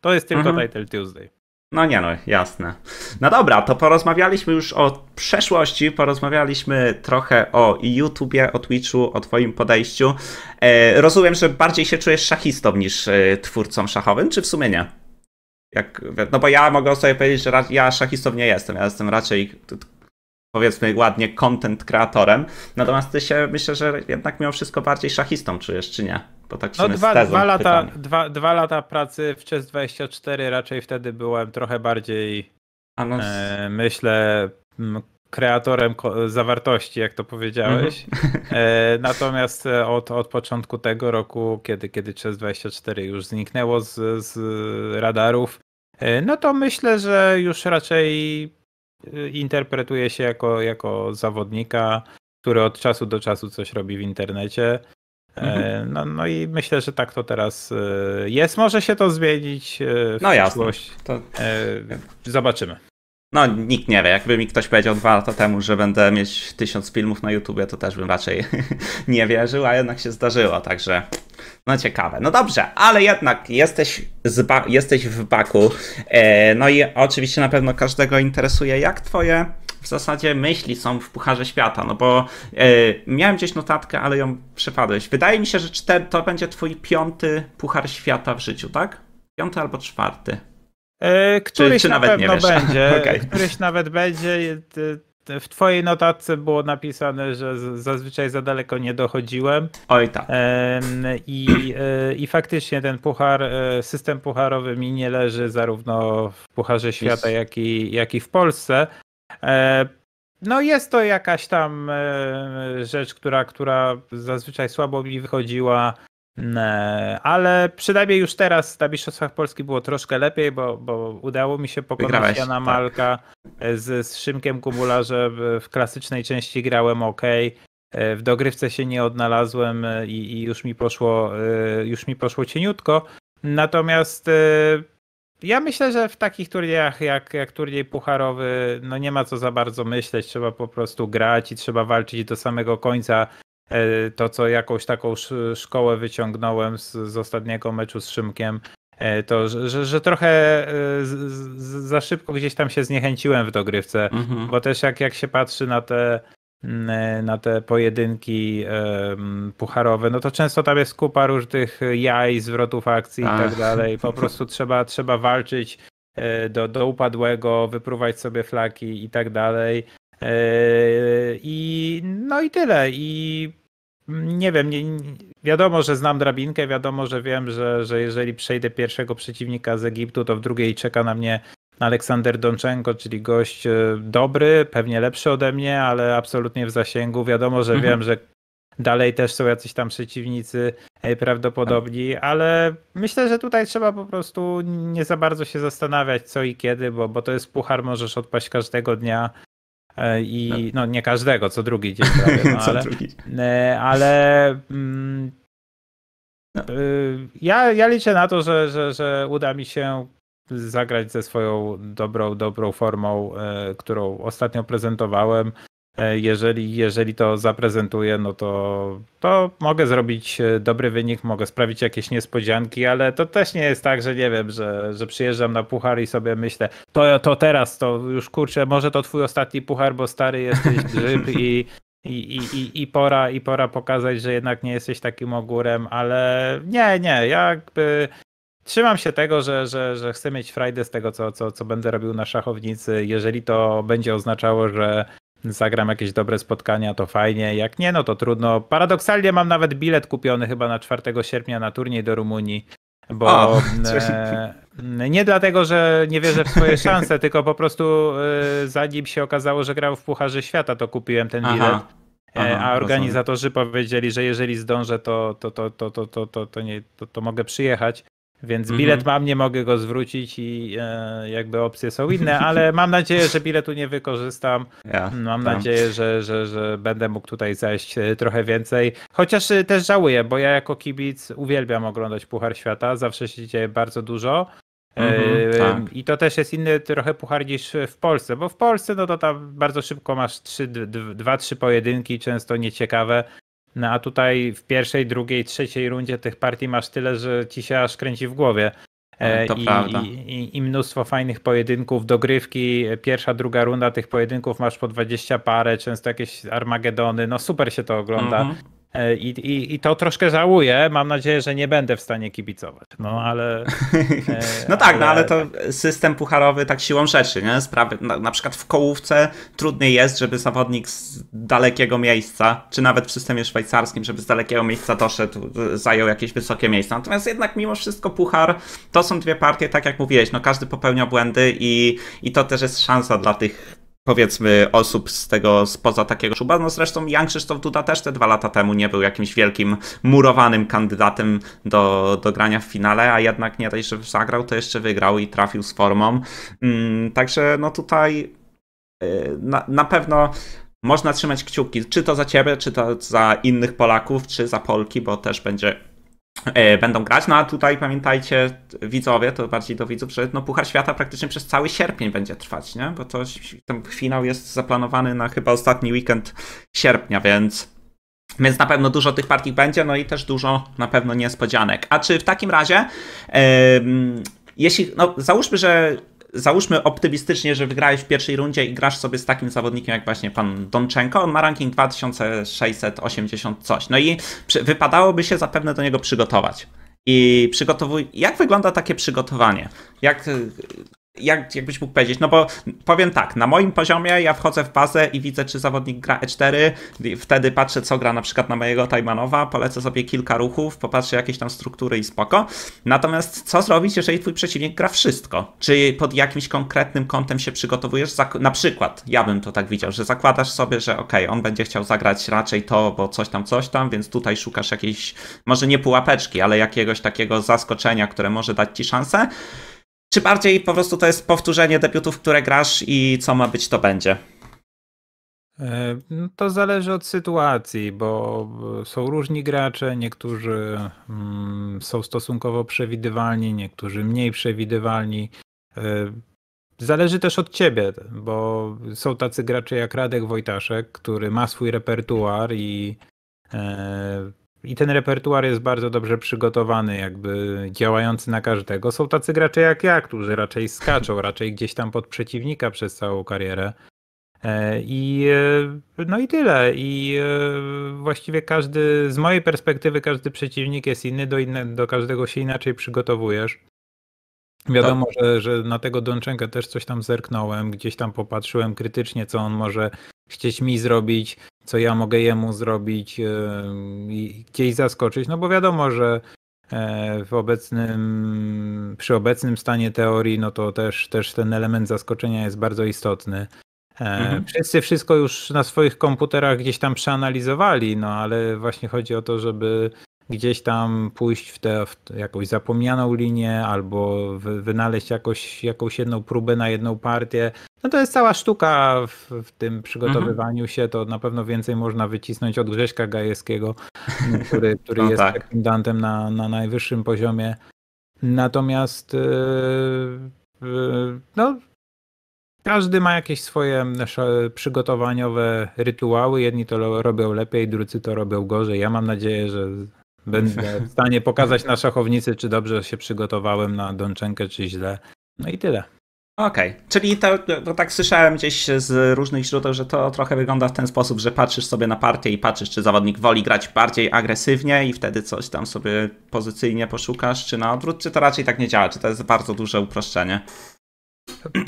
to jest tylko mhm. Title Tuesday. No nie no, jasne. No dobra, to porozmawialiśmy już o przeszłości, porozmawialiśmy trochę o YouTubie, o Twitchu, o twoim podejściu. E, rozumiem, że bardziej się czujesz szachistą niż e, twórcą szachowym, czy w sumie nie? Jak, no bo ja mogę sobie powiedzieć, że ja szachistą nie jestem, ja jestem raczej powiedzmy ładnie, content kreatorem. Natomiast ty się myślę, że jednak miał wszystko bardziej szachistą czujesz, czy nie? Bo tak no dwa, dwa, lata, dwa, dwa lata pracy w Chess 24 raczej wtedy byłem trochę bardziej, no e, z... e, myślę, kreatorem zawartości, jak to powiedziałeś. Mm-hmm. E, natomiast od, od początku tego roku, kiedy, kiedy Chess24 już zniknęło z, z radarów, e, no to myślę, że już raczej Y, interpretuje się jako, jako zawodnika, który od czasu do czasu coś robi w internecie. E, mhm. No, no i myślę, że tak to teraz y, jest. Może się to zmienić y, w no, przyszłość. To... E, zobaczymy. No, nikt nie wie. Jakby mi ktoś powiedział dwa lata temu, że będę mieć tysiąc filmów na YouTubie, to też bym raczej nie wierzył, a jednak się zdarzyło, także no ciekawe. No dobrze, ale jednak jesteś, ba- jesteś w baku. E, no i oczywiście na pewno każdego interesuje, jak twoje w zasadzie myśli są w Pucharze Świata, no bo e, miałem gdzieś notatkę, ale ją przepadłeś. Wydaje mi się, że czter- to będzie twój piąty Puchar Świata w życiu, tak? Piąty albo czwarty. E, któryś czy, czy na pewno będzie. Okay. Któryś nawet będzie. E, w twojej notatce było napisane, że zazwyczaj za daleko nie dochodziłem. Oj tak. I, e, i faktycznie ten puchar, system pucharowy mi nie leży zarówno w Pucharze Świata, jak i, jak i w Polsce. No jest to jakaś tam rzecz, która, która zazwyczaj słabo mi wychodziła. E, ale przynajmniej już teraz na Mistrzostwach Polski było troszkę lepiej, bo, bo udało mi się pokonać Wygrałeś, Jana tak. Malka e, z, z Szymkiem Kubularzem. W klasycznej części grałem ok. E, w dogrywce się nie odnalazłem i, i już, mi poszło, już mi poszło cieniutko. Natomiast ja myślę, że w takich turniejach jak, jak turniej pucharowy, no nie ma co za bardzo myśleć, trzeba po prostu grać i trzeba walczyć do samego końca E, to, co jakąś taką szkołę wyciągnąłem z, z ostatniego meczu z Szymkiem, e, to, że, że trochę e, z, z, za szybko gdzieś tam się zniechęciłem w dogrywce, mhm. bo też jak, jak się patrzy na te, mm, na te pojedynki pucharowe, no to często tam jest kupa różnych jaj, zwrotów akcji i tak dalej. Po prostu trzeba, trzeba walczyć do, do upadłego, wypruwać sobie flaki i tak dalej. Yy, I no i tyle. I nie wiem, nie, wiadomo, że znam drabinkę, wiadomo, że wiem, że, że jeżeli przejdę pierwszego przeciwnika z Egiptu, to w drugiej czeka na mnie Aleksander Donczenko, czyli gość e, dobry, pewnie lepszy ode mnie, ale absolutnie w zasięgu. Wiadomo, że mhm. wiem, że dalej też są jacyś tam przeciwnicy e, prawdopodobni, ale myślę, że tutaj trzeba po prostu nie za bardzo się zastanawiać co i kiedy, bo, bo to jest puchar, możesz odpaść każdego dnia E, i no. no. nie każdego, co drugi dzień prawie, no, ale, drugi. E, ale mm, no. E, ja, ja liczę na to, że, że, że uda mi się zagrać ze swoją dobrą, dobrą formą, którą ostatnio prezentowałem. E, jeżeli, jeżeli to zaprezentuję, no to, to mogę zrobić e, dobry wynik, mogę sprawić jakieś niespodzianki, ale to też nie jest tak, że nie wiem, że, że przyjeżdżam na puchar i sobie myślę, to, to teraz, to już kurczę, może to twój ostatni puchar, bo stary jesteś grzyb i, i, i, i, i, pora, I pora pokazać, że jednak nie jesteś takim ogórem, ale nie, nie, jakby trzymam się tego, że, że, że chcę mieć frajdę z tego, co, co, co będę robił na szachownicy. Jeżeli to będzie oznaczało, że zagram jakieś dobre spotkania, to fajnie, jak nie, no to trudno. Paradoksalnie mam nawet bilet kupiony chyba na 4 sierpnia na turniej do Rumunii, bo o, e, nie dlatego, że nie wierzę w swoje szanse, tylko po prostu e, zanim się okazało, że grał w Pucharze Świata, to kupiłem ten bilet. Aha. E, Aha, a organizatorzy rozumiem. powiedzieli, że jeżeli zdążę, to, to, to, to, to, to, to, to, nie, to, to mogę przyjechać. Więc mhm. bilet mam, nie mogę go zwrócić i e, jakby opcje są inne, ale mam nadzieję, że biletu nie wykorzystam. Ja, mam tam. nadzieję, że, że, że będę mógł tutaj zajść e, trochę więcej. Chociaż e, też żałuję, bo ja jako kibic uwielbiam oglądać Puchar Świata, zawsze się dzieje bardzo dużo. E, mhm, tak. I to też jest inny trochę puchar niż w Polsce, bo w Polsce no to tam bardzo szybko masz 2-3 pojedynki, często nieciekawe, no a tutaj w pierwszej, drugiej, trzeciej rundzie tych partii masz tyle, że ci się aż kręci w głowie. No, e, to I, prawda. I, I mnóstwo fajnych pojedynków, dogrywki. Pierwsza, druga runda tych pojedynków masz po 20 parę, często jakieś Armagedony. No super się to ogląda. Mhm. E, I, i, I, to troszkę żałuję. Mam nadzieję, że nie będę w stanie kibicować. No ale. E, no tak, no, ale... no ale to system pucharowy tak siłą rzeczy, nie? Sprawy, na, na, przykład w kołówce trudniej jest, żeby zawodnik z dalekiego miejsca, czy nawet w systemie szwajcarskim, żeby z dalekiego miejsca doszedł, zajął jakieś wysokie miejsce. Natomiast jednak mimo wszystko puchar to są dwie partie, tak jak mówiłeś, no każdy popełnia błędy i, i to też jest szansa dla tych powiedzmy osób z tego, spoza takiego szuba. No zresztą Jan Krzysztof Duda też te dwa lata temu nie był jakimś wielkim murowanym kandydatem do, do grania w finale, a jednak nie dość, że zagrał, to jeszcze wygrał i trafił z formą. Mm, także no tutaj y, na, na pewno można trzymać kciuki, czy to za ciebie, czy to za innych Polaków, czy za Polki, bo też będzie E, będą grać. No a tutaj pamiętajcie, widzowie, to bardziej do widzów, że no Puchar Świata praktycznie przez cały sierpień będzie trwać, nie? Bo to ten finał jest zaplanowany na chyba ostatni weekend sierpnia, więc. Więc na pewno dużo tych partii będzie, no i też dużo na pewno niespodzianek. A czy w takim razie, yy, jeśli, no załóżmy, że załóżmy optymistycznie, że wygrałeś w pierwszej rundzie i grasz sobie z takim zawodnikiem jak właśnie pan Donczenko. On ma ranking 2680 coś. No i przy, wypadałoby się zapewne do niego przygotować. I przygotowuj. Jak wygląda takie przygotowanie? Jak jak, jakbyś mógł powiedzieć, no bo powiem tak, na moim poziomie ja wchodzę w bazę i widzę, czy zawodnik gra E4, wtedy patrzę, co gra na przykład na mojego Tajmanowa, polecę sobie kilka ruchów, popatrzę jakieś tam struktury i spoko. Natomiast co zrobić, jeżeli twój przeciwnik gra wszystko? Czy pod jakimś konkretnym kątem się przygotowujesz? Na przykład, ja bym to tak widział, że zakładasz sobie, że ok, on będzie chciał zagrać raczej to, bo coś tam, coś tam, więc tutaj szukasz jakiejś, może nie pułapeczki, ale jakiegoś takiego zaskoczenia, które może dać ci szansę czy bardziej po prostu to jest powtórzenie debiutów, które grasz i co ma być, to będzie? E, no to zależy od sytuacji, bo są różni gracze, niektórzy mm, są stosunkowo przewidywalni, niektórzy mniej przewidywalni. E, zależy też od ciebie, bo są tacy gracze jak Radek Wojtaszek, który ma swój repertuar i e, i ten repertuar jest bardzo dobrze przygotowany, jakby działający na każdego. Są tacy gracze jak ja, którzy raczej skaczą, raczej gdzieś tam pod przeciwnika przez całą karierę. E, I e, no i tyle. I e, właściwie każdy, z mojej perspektywy, każdy przeciwnik jest inny, do, inne, do każdego się inaczej przygotowujesz. Wiadomo, tak. że, że na tego Donczenka też coś tam zerknąłem, gdzieś tam popatrzyłem krytycznie, co on może chcieć mi zrobić, co ja mogę jemu zrobić e, i gdzieś zaskoczyć, no bo wiadomo, że e, w obecnym, przy obecnym stanie teorii, no to też, też ten element zaskoczenia jest bardzo istotny. E, mhm. Wszyscy wszystko już na swoich komputerach gdzieś tam przeanalizowali, no ale właśnie chodzi o to, żeby gdzieś tam pójść w, tę jakąś zapomnianą linię albo wynaleźć jakoś, jakąś jedną próbę na jedną partię. No to jest cała sztuka w, w tym przygotowywaniu mhm. się, to na pewno więcej można wycisnąć od Grześka Gajewskiego, który, który no jest tak. dantem na, na najwyższym poziomie. Natomiast yy, yy, no, każdy ma jakieś swoje przygotowaniowe rytuały. Jedni to robią lepiej, drudzy to robią gorzej. Ja mam nadzieję, że Będę w stanie pokazać na szachownicy, czy dobrze się przygotowałem na Donczenkę, czy źle. No i tyle. Okej, okay. czyli to, bo tak słyszałem gdzieś z różnych źródeł, że to trochę wygląda w ten sposób, że patrzysz sobie na partię i patrzysz, czy zawodnik woli grać bardziej agresywnie i wtedy coś tam sobie pozycyjnie poszukasz, czy na odwrót, czy to raczej tak nie działa, czy to jest bardzo duże uproszczenie?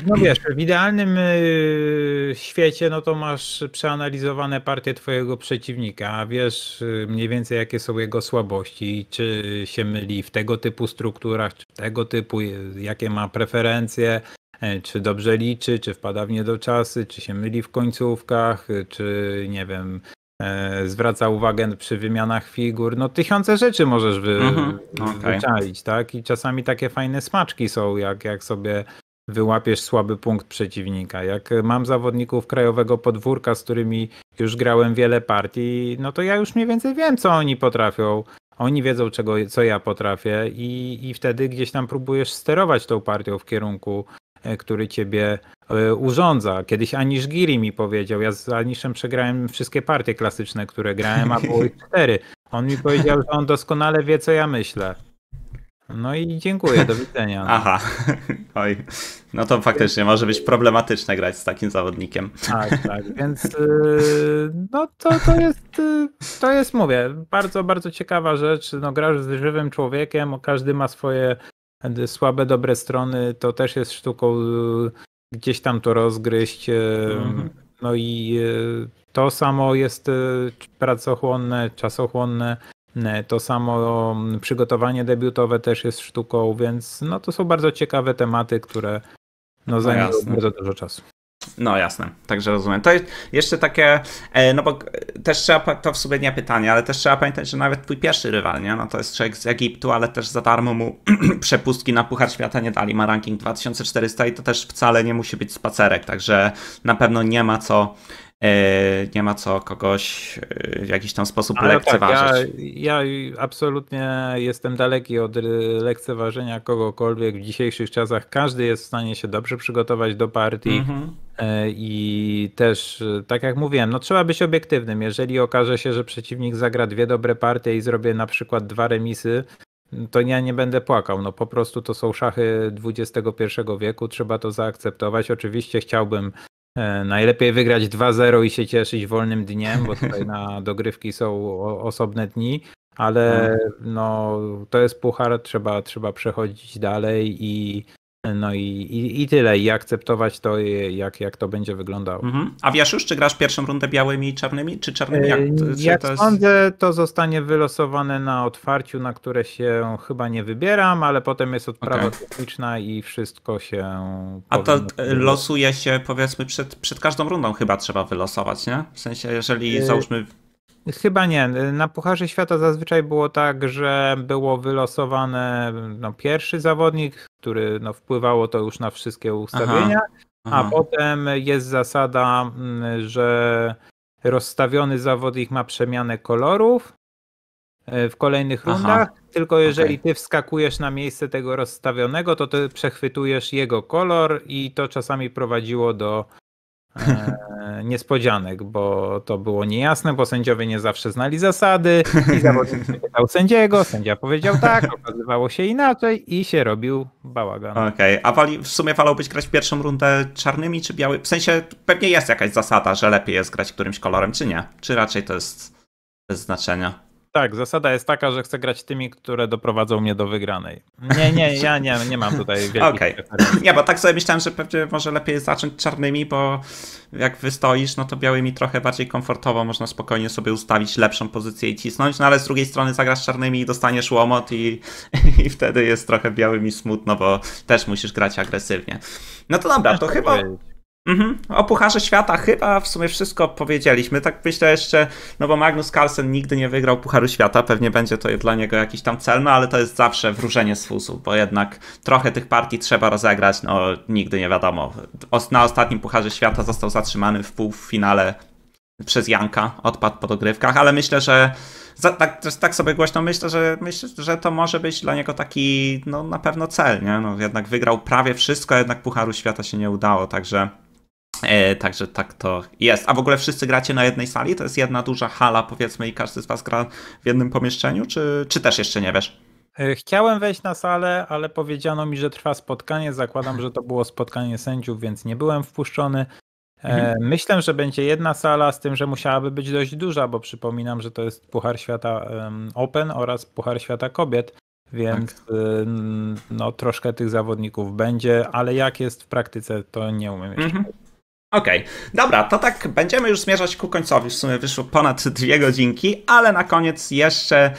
No wiesz, w idealnym y, świecie no to masz przeanalizowane partie twojego przeciwnika, wiesz y, mniej więcej jakie są jego słabości, czy się myli w tego typu strukturach, czy tego typu, y, jakie ma preferencje, e, czy dobrze liczy, czy wpada w niedoczasy, czy się myli w końcówkach, czy nie wiem, e, zwraca uwagę przy wymianach figur. No tysiące rzeczy możesz wy, mhm, okay. tak? I czasami takie fajne smaczki są, jak, jak sobie wyłapiesz słaby punkt przeciwnika. Jak e, mam zawodników krajowego podwórka, z którymi już grałem wiele partii, no to ja już mniej więcej wiem, co oni potrafią. Oni wiedzą, czego, co ja potrafię, i, i wtedy gdzieś tam próbujesz sterować tą partią w kierunku, e, który ciebie e, urządza. Kiedyś Anisz Giri mi powiedział, ja z Aniszem przegrałem wszystkie partie klasyczne, które grałem, a było ich cztery. On mi powiedział, że on doskonale wie, co ja myślę. No i dziękuję, do widzenia. Aha, oj, no to faktycznie może być problematyczne grać z takim zawodnikiem. Tak, tak, więc y, no to, to jest, y, to jest, mówię, bardzo, bardzo ciekawa rzecz, no grasz z żywym człowiekiem, każdy ma swoje słabe, dobre strony, to też jest sztuką y, gdzieś tam to rozgryźć, mhm. no i to samo jest pracochłonne, czasochłonne, E, to samo mm, przygotowanie debiutowe też jest sztuką, więc no to są bardzo ciekawe tematy, które no, no zajmują bardzo dużo czasu. No jasne, także rozumiem. To jest jeszcze takie, e, no bo e, też trzeba, to w sumie nie pytanie, ale też trzeba pamiętać, że nawet twój pierwszy rywal, nie? No to jest człowiek z Egiptu, ale też za darmo mu przepustki na Puchar Świata nie dali, ma ranking 2400 i to też wcale nie musi być spacerek, także na pewno nie ma co E, nie ma co kogoś e, w jakiś tam sposób Ale tak, lekceważyć. Tak, ja, ja, absolutnie jestem daleki od e, lekceważenia kogokolwiek. W dzisiejszych czasach każdy jest w stanie się dobrze przygotować do partii. Mhm. I też, tak jak mówiłem, no trzeba być obiektywnym. Jeżeli okaże się, że przeciwnik zagra dwie dobre partie i zrobię na przykład dwa remisy, to ja nie będę płakał. No po prostu to są szachy XXI wieku, trzeba to zaakceptować. Oczywiście chciałbym E, najlepiej wygrać 2-0 i się cieszyć wolnym dniem, bo tutaj na dogrywki są osobne dni, ale no. no, to jest puchar, trzeba, trzeba przechodzić dalej i no i, i, i tyle, i akceptować to, jak, jak to będzie wyglądało. Mhm. A wiesz już, czy grasz pierwszą rundę białymi i czarnymi, czy czarnymi? E, jak, czy jak to sądzę, to zostanie wylosowane na otwarciu, na które się chyba nie wybieram, ale potem jest odprawa okay. techniczna i wszystko się... A to e, losuje się powiedzmy przed, przed każdą rundą chyba trzeba wylosować, nie? W sensie, jeżeli e, załóżmy Chyba nie. Na Pucharze Świata zazwyczaj było tak, że było wylosowane no, pierwszy zawodnik, który no, wpływało to już na wszystkie ustawienia, aha, aha. a potem jest zasada, mm, że rozstawiony zawodnik ma przemianę kolorów e, w kolejnych aha. rundach, tylko jeżeli okay. ty wskakujesz na miejsce tego rozstawionego, to ty przechwytujesz jego kolor i to czasami prowadziło do E, niespodzianek, bo to było niejasne, bo sędziowie nie zawsze znali zasady i zawodnik pytał sędziego, sędzia powiedział tak, okazywało się inaczej i się robił bałagan. Okej, okay. a wali, w sumie wolałbyś grać pierwszą rundę czarnymi czy białymi? W sensie pewnie jest jakaś zasada, że lepiej jest grać którymś kolorem, czy nie? Czy raczej to jest bez znaczenia? Tak, zasada jest taka, że chcę grać tymi, które doprowadzą mnie do wygranej. Nie, nie, ja nie, nie mam tutaj wielkich Okej, okay. nie, bo tak sobie myślałem, że pewnie może lepiej zacząć czarnymi, bo jak wystoisz, no to białymi trochę bardziej komfortowo można spokojnie sobie ustawić lepszą pozycję i cisnąć, no ale z drugiej strony zagrasz czarnymi i dostaniesz łomot i, i wtedy jest trochę białymi smutno, bo też musisz grać agresywnie. No to dobra, to chyba... Mhm. O Pucharze Świata chyba w sumie wszystko powiedzieliśmy. Tak myślę jeszcze, no bo Magnus Carlsen nigdy nie wygrał Pucharu Świata, pewnie będzie to dla niego jakiś tam cel, no ale to jest zawsze wróżenie z fusu, bo jednak trochę tych partii trzeba rozegrać, no nigdy nie wiadomo. Na ostatnim Pucharze Świata został zatrzymany w półfinale przez Janka, odpadł po dogrywkach, ale myślę, że za, tak, tak, sobie głośno myślę że, myślę, że to może być dla niego taki no, na pewno cel, nie? No, jednak wygrał prawie wszystko, jednak Pucharu Świata się nie udało, także E, także tak to jest. A w ogóle wszyscy gracie na jednej sali? To jest jedna duża hala, powiedzmy, i każdy z Was gra w jednym pomieszczeniu, czy, czy też jeszcze nie wiesz? E, chciałem wejść na salę, ale powiedziano mi, że trwa spotkanie. Zakładam, że to było spotkanie sędziów, więc nie byłem wpuszczony. E, mhm. Myślę, że będzie jedna sala, z tym, że musiałaby być dość duża, bo przypominam, że to jest Puchar Świata Open oraz Puchar Świata Kobiet, więc tak. Y, no, troszkę tych zawodników będzie, ale jak jest w praktyce, to nie umiem jeszcze. Mhm. Okej, okay. dobra, to tak będziemy już zmierzać ku końcowi. W sumie wyszło ponad dwie godzinki, ale na koniec jeszcze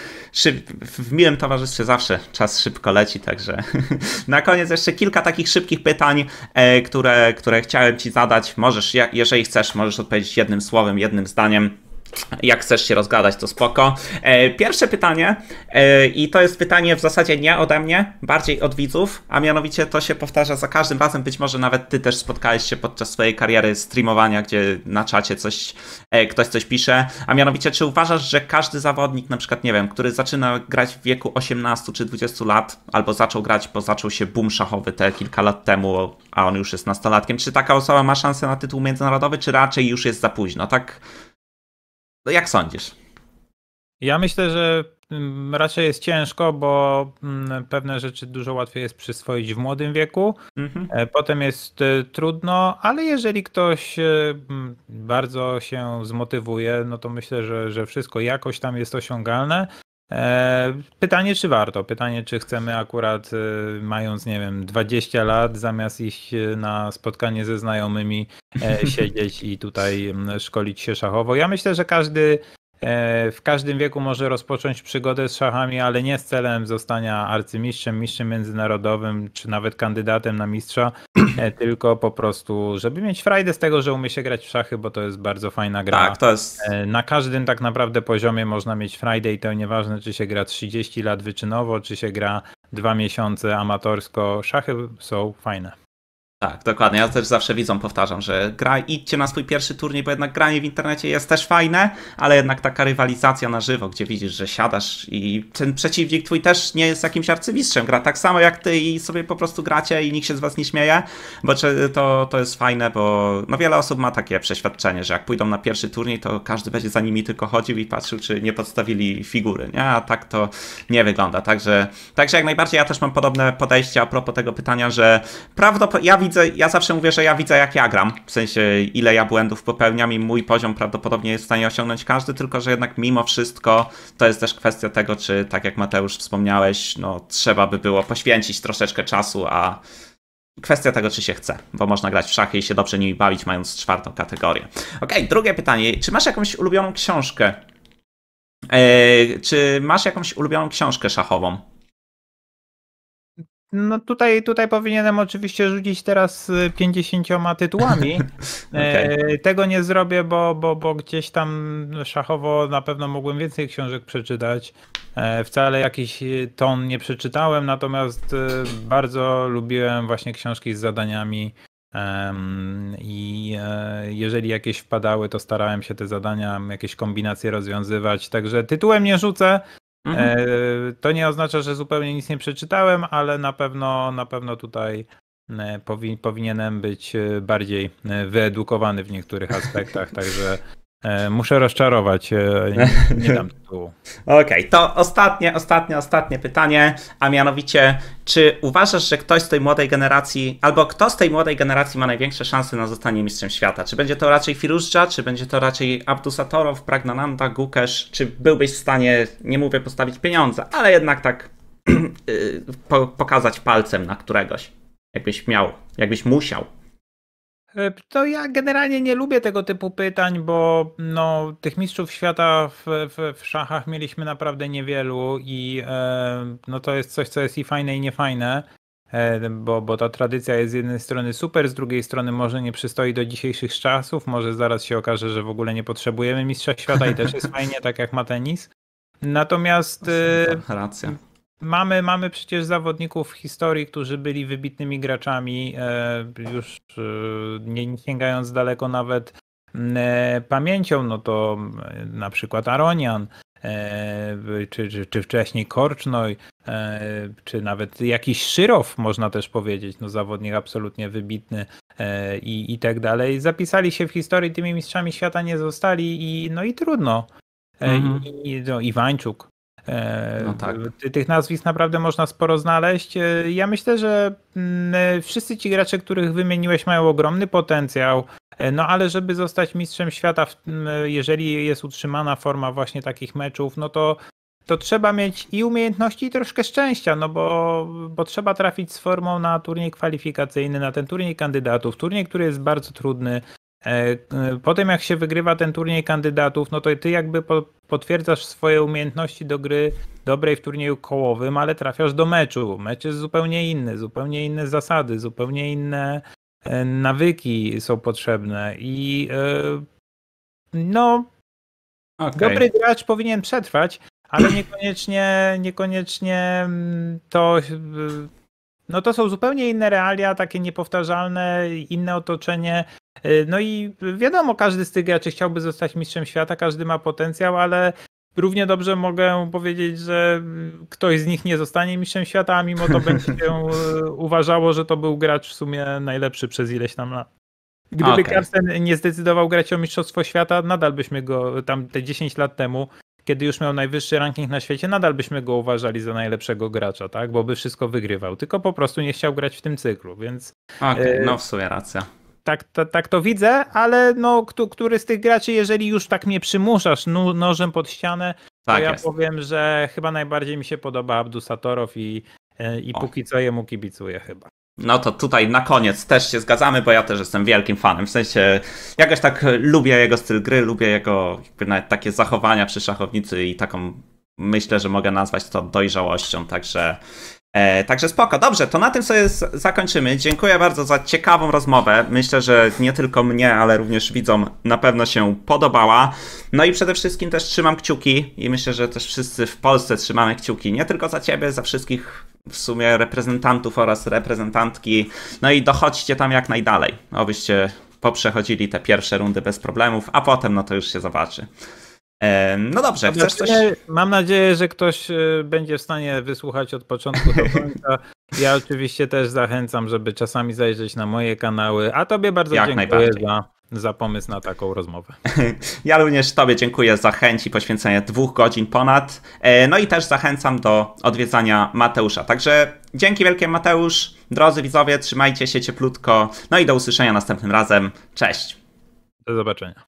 w miłym towarzystwie zawsze czas szybko leci, także na koniec jeszcze kilka takich szybkich pytań, e, które, które chciałem Ci zadać. Możesz, jeżeli chcesz, możesz odpowiedzieć jednym słowem, jednym zdaniem jak chcesz się rozgadać, to spoko. E, pierwsze pytanie, e, i to jest pytanie w zasadzie nie ode mnie, bardziej od widzów, a mianowicie to się powtarza za każdym razem, być może nawet ty też spotkałeś się podczas swojej kariery streamowania, gdzie na czacie coś, e, ktoś coś pisze, a mianowicie czy uważasz, że każdy zawodnik, na przykład, nie wiem, który zaczyna grać w wieku 18 czy 20 lat, albo zaczął grać, bo zaczął się boom szachowy te kilka lat temu, a on już jest nastolatkiem, czy taka osoba ma szansę na tytuł międzynarodowy, czy raczej już jest za późno, tak? No jak sądzisz? Ja myślę, że mm, raczej jest ciężko, bo mm, pewne rzeczy dużo łatwiej jest przyswoić w młodym wieku. Mhm. E, potem jest e, trudno, ale jeżeli ktoś e, mm, bardzo się zmotywuje, no to myślę, że, że wszystko jakoś tam jest osiągalne. E, pytanie, czy warto? Pytanie, czy chcemy akurat, e, mając, nie wiem, 20 lat, zamiast iść e, na spotkanie ze znajomymi, siedzieć i tutaj mm, szkolić się szachowo. Ja myślę, że każdy E, w każdym wieku może rozpocząć przygodę z szachami, ale nie z celem zostania arcymistrzem, mistrzem międzynarodowym, czy nawet kandydatem na mistrza, e, tylko po prostu, żeby mieć frajdę z tego, że umie się grać w szachy, bo to jest bardzo fajna gra. Tak, to jest... E, na każdym tak naprawdę poziomie można mieć frajdę i to nieważne, czy się gra 30 lat wyczynowo, czy się gra dwa miesiące amatorsko. Szachy są fajne. Tak, dokładnie. Ja też zawsze widzą powtarzam, że gra, idźcie na swój pierwszy turniej, bo jednak granie w internecie jest też fajne, ale jednak taka rywalizacja na żywo, gdzie widzisz, że siadasz i ten przeciwnik twój też nie jest jakimś arcymistrzem, gra tak samo jak ty i sobie po prostu gracie i nikt się z was nie śmieje, bo to, to jest fajne, bo no wiele osób ma takie przeświadczenie, że jak pójdą na pierwszy turniej, to każdy będzie za nimi tylko chodził i patrzył, czy nie podstawili figury, nie? A tak to nie wygląda. Także, także jak najbardziej ja też mam podobne podejście a propos tego pytania, że prawdopodobnie ja widzę widzę, ja zawsze mówię, że ja widzę jak ja gram, w sensie ile ja błędów popełniam i mój poziom prawdopodobnie jest w stanie osiągnąć każdy, tylko że jednak mimo wszystko to jest też kwestia tego, czy tak jak Mateusz wspomniałeś, no trzeba by było poświęcić troszeczkę czasu, a Kwestia tego, czy się chce, bo można grać w szachy i się dobrze nimi bawić, mając czwartą kategorię. Ok, drugie pytanie. Czy masz jakąś ulubioną książkę? Eee, czy masz jakąś ulubioną książkę szachową? No tutaj, tutaj powinienem oczywiście rzucić teraz 50 y, tytułami. E, okay. Tego nie zrobię, bo, bo, bo gdzieś tam szachowo na pewno mogłem więcej książek przeczytać. E, wcale jakiś y, ton nie przeczytałem, natomiast y, bardzo lubiłem właśnie książki z zadaniami. I e, jeżeli jakieś wpadały, to starałem się te zadania, jakieś kombinacje rozwiązywać. Także tytułem nie rzucę, Mhm. E, to nie oznacza, że zupełnie nic nie przeczytałem, ale na pewno, na pewno tutaj e, powi- powinienem być e, bardziej e, wyedukowany w niektórych aspektach, także E, muszę rozczarować. E, nie, nie dam tu. Okej, okay, to ostatnie, ostatnie, ostatnie pytanie, a mianowicie, czy uważasz, że ktoś z tej młodej generacji, albo kto z tej młodej generacji ma największe szanse na zostanie mistrzem świata? Czy będzie to raczej Firuzja, czy będzie to raczej Abdusatorow, Pragnananda, Gukesz? Czy byłbyś w stanie, nie mówię postawić pieniądze, ale jednak tak y, pokazać palcem na któregoś, jakbyś miał, jakbyś musiał? E, to ja generalnie nie lubię tego typu pytań, bo no, tych mistrzów świata w, w, w szachach mieliśmy naprawdę niewielu i e, no, to jest coś, co jest i fajne, i niefajne, e, bo, bo ta tradycja jest z jednej strony super, z drugiej strony może nie przystoi do dzisiejszych czasów, może zaraz się okaże, że w ogóle nie potrzebujemy mistrza świata i też jest fajnie, tak jak ma tenis. Natomiast. E, Racja Mamy, mamy przecież zawodników w historii, którzy byli wybitnymi graczami, e, już e, nie sięgając daleko nawet e, pamięcią, no to na przykład Aronian, czy, czy, czy wcześniej Korcznoj, czy nawet jakiś Szyrow, można też powiedzieć, no zawodnik absolutnie wybitny i, i tak dalej. Zapisali się w historii, tymi mistrzami świata nie zostali i no i trudno. Mhm. I, no, Iwańczuk E, no tak. Tych nazwisk naprawdę można sporo znaleźć. E, ja myślę, że mm, e, wszyscy ci gracze, których wymieniłeś, mają ogromny potencjał. No ale żeby zostać mistrzem świata, jeżeli jest utrzymana forma właśnie takich meczów, no to, to trzeba mieć i umiejętności, i troszkę szczęścia, no bo, bo trzeba trafić z formą na turniej kwalifikacyjny, na ten turniej kandydatów, turniej, który jest bardzo trudny. E, e, po tym jak się wygrywa ten turniej kandydatów, no to ty jakby potwierdzasz swoje umiejętności do gry dobrej w turnieju kołowym, ale trafiasz do meczu. Mecz jest zupełnie inny, zupełnie inne zasady, zupełnie inne e, nawyki są potrzebne i no okay. dobry gracz powinien przetrwać, ale niekoniecznie niekoniecznie mm, to no to są zupełnie inne realia, takie niepowtarzalne, inne otoczenie. Y, no i wiadomo, każdy z tych graczy chciałby zostać mistrzem świata, każdy ma potencjał, ale równie dobrze mogę powiedzieć, że ktoś z nich nie zostanie mistrzem świata, a mimo to będzie się y, uważało, że to był gracz w sumie najlepszy przez ileś tam lat. Gdyby okay. Karsten nie zdecydował grać o Mistrzostwo Świata, nadal byśmy go tam te 10 lat temu kiedy już miał najwyższy ranking na świecie, nadal byśmy go uważali za najlepszego gracza, tak? Bo by wszystko wygrywał, tylko po prostu nie chciał grać w tym cyklu, więc... Okej, okay, e, no w sumie racja. Tak, tak, tak to widzę, ale no, który z tych graczy, jeżeli już tak mnie przymuszasz nożem pod ścianę, tak to ja jest. powiem, że chyba najbardziej mi się podoba Abdusatorow i, e, i póki co jemu kibicuję chyba. No to tutaj na koniec też się zgadzamy, bo ja też jestem wielkim fanem. W sensie jakoś tak lubię jego styl gry, lubię jego nawet takie zachowania przy szachownicy i taką myślę, że mogę nazwać to dojrzałością. Także E, także spoko, dobrze, to na tym sobie zakończymy. Dziękuję bardzo za ciekawą rozmowę. Myślę, że nie tylko mnie, ale również widzom na pewno się podobała. No i przede wszystkim też trzymam kciuki i myślę, że też wszyscy w Polsce trzymamy kciuki. Nie tylko za ciebie, za wszystkich w sumie reprezentantów oraz reprezentantki. No i dochodźcie tam jak najdalej, Obyście poprzechodzili te pierwsze rundy bez problemów, a potem no to już się zobaczy. E, no dobrze, mam chcesz nadzieję, coś. Mam nadzieję, że ktoś e, będzie w stanie wysłuchać od początku do końca. Ja oczywiście też zachęcam, żeby czasami zajrzeć na moje kanały, a tobie bardzo Jak dziękuję za, za pomysł na taką rozmowę. Ja również tobie dziękuję za chęć i poświęcenie dwóch godzin ponad. E, no i też zachęcam do odwiedzania Mateusza. Także dzięki wielkie Mateusz, drodzy widzowie, trzymajcie się cieplutko. No i do usłyszenia następnym razem. Cześć. Do zobaczenia.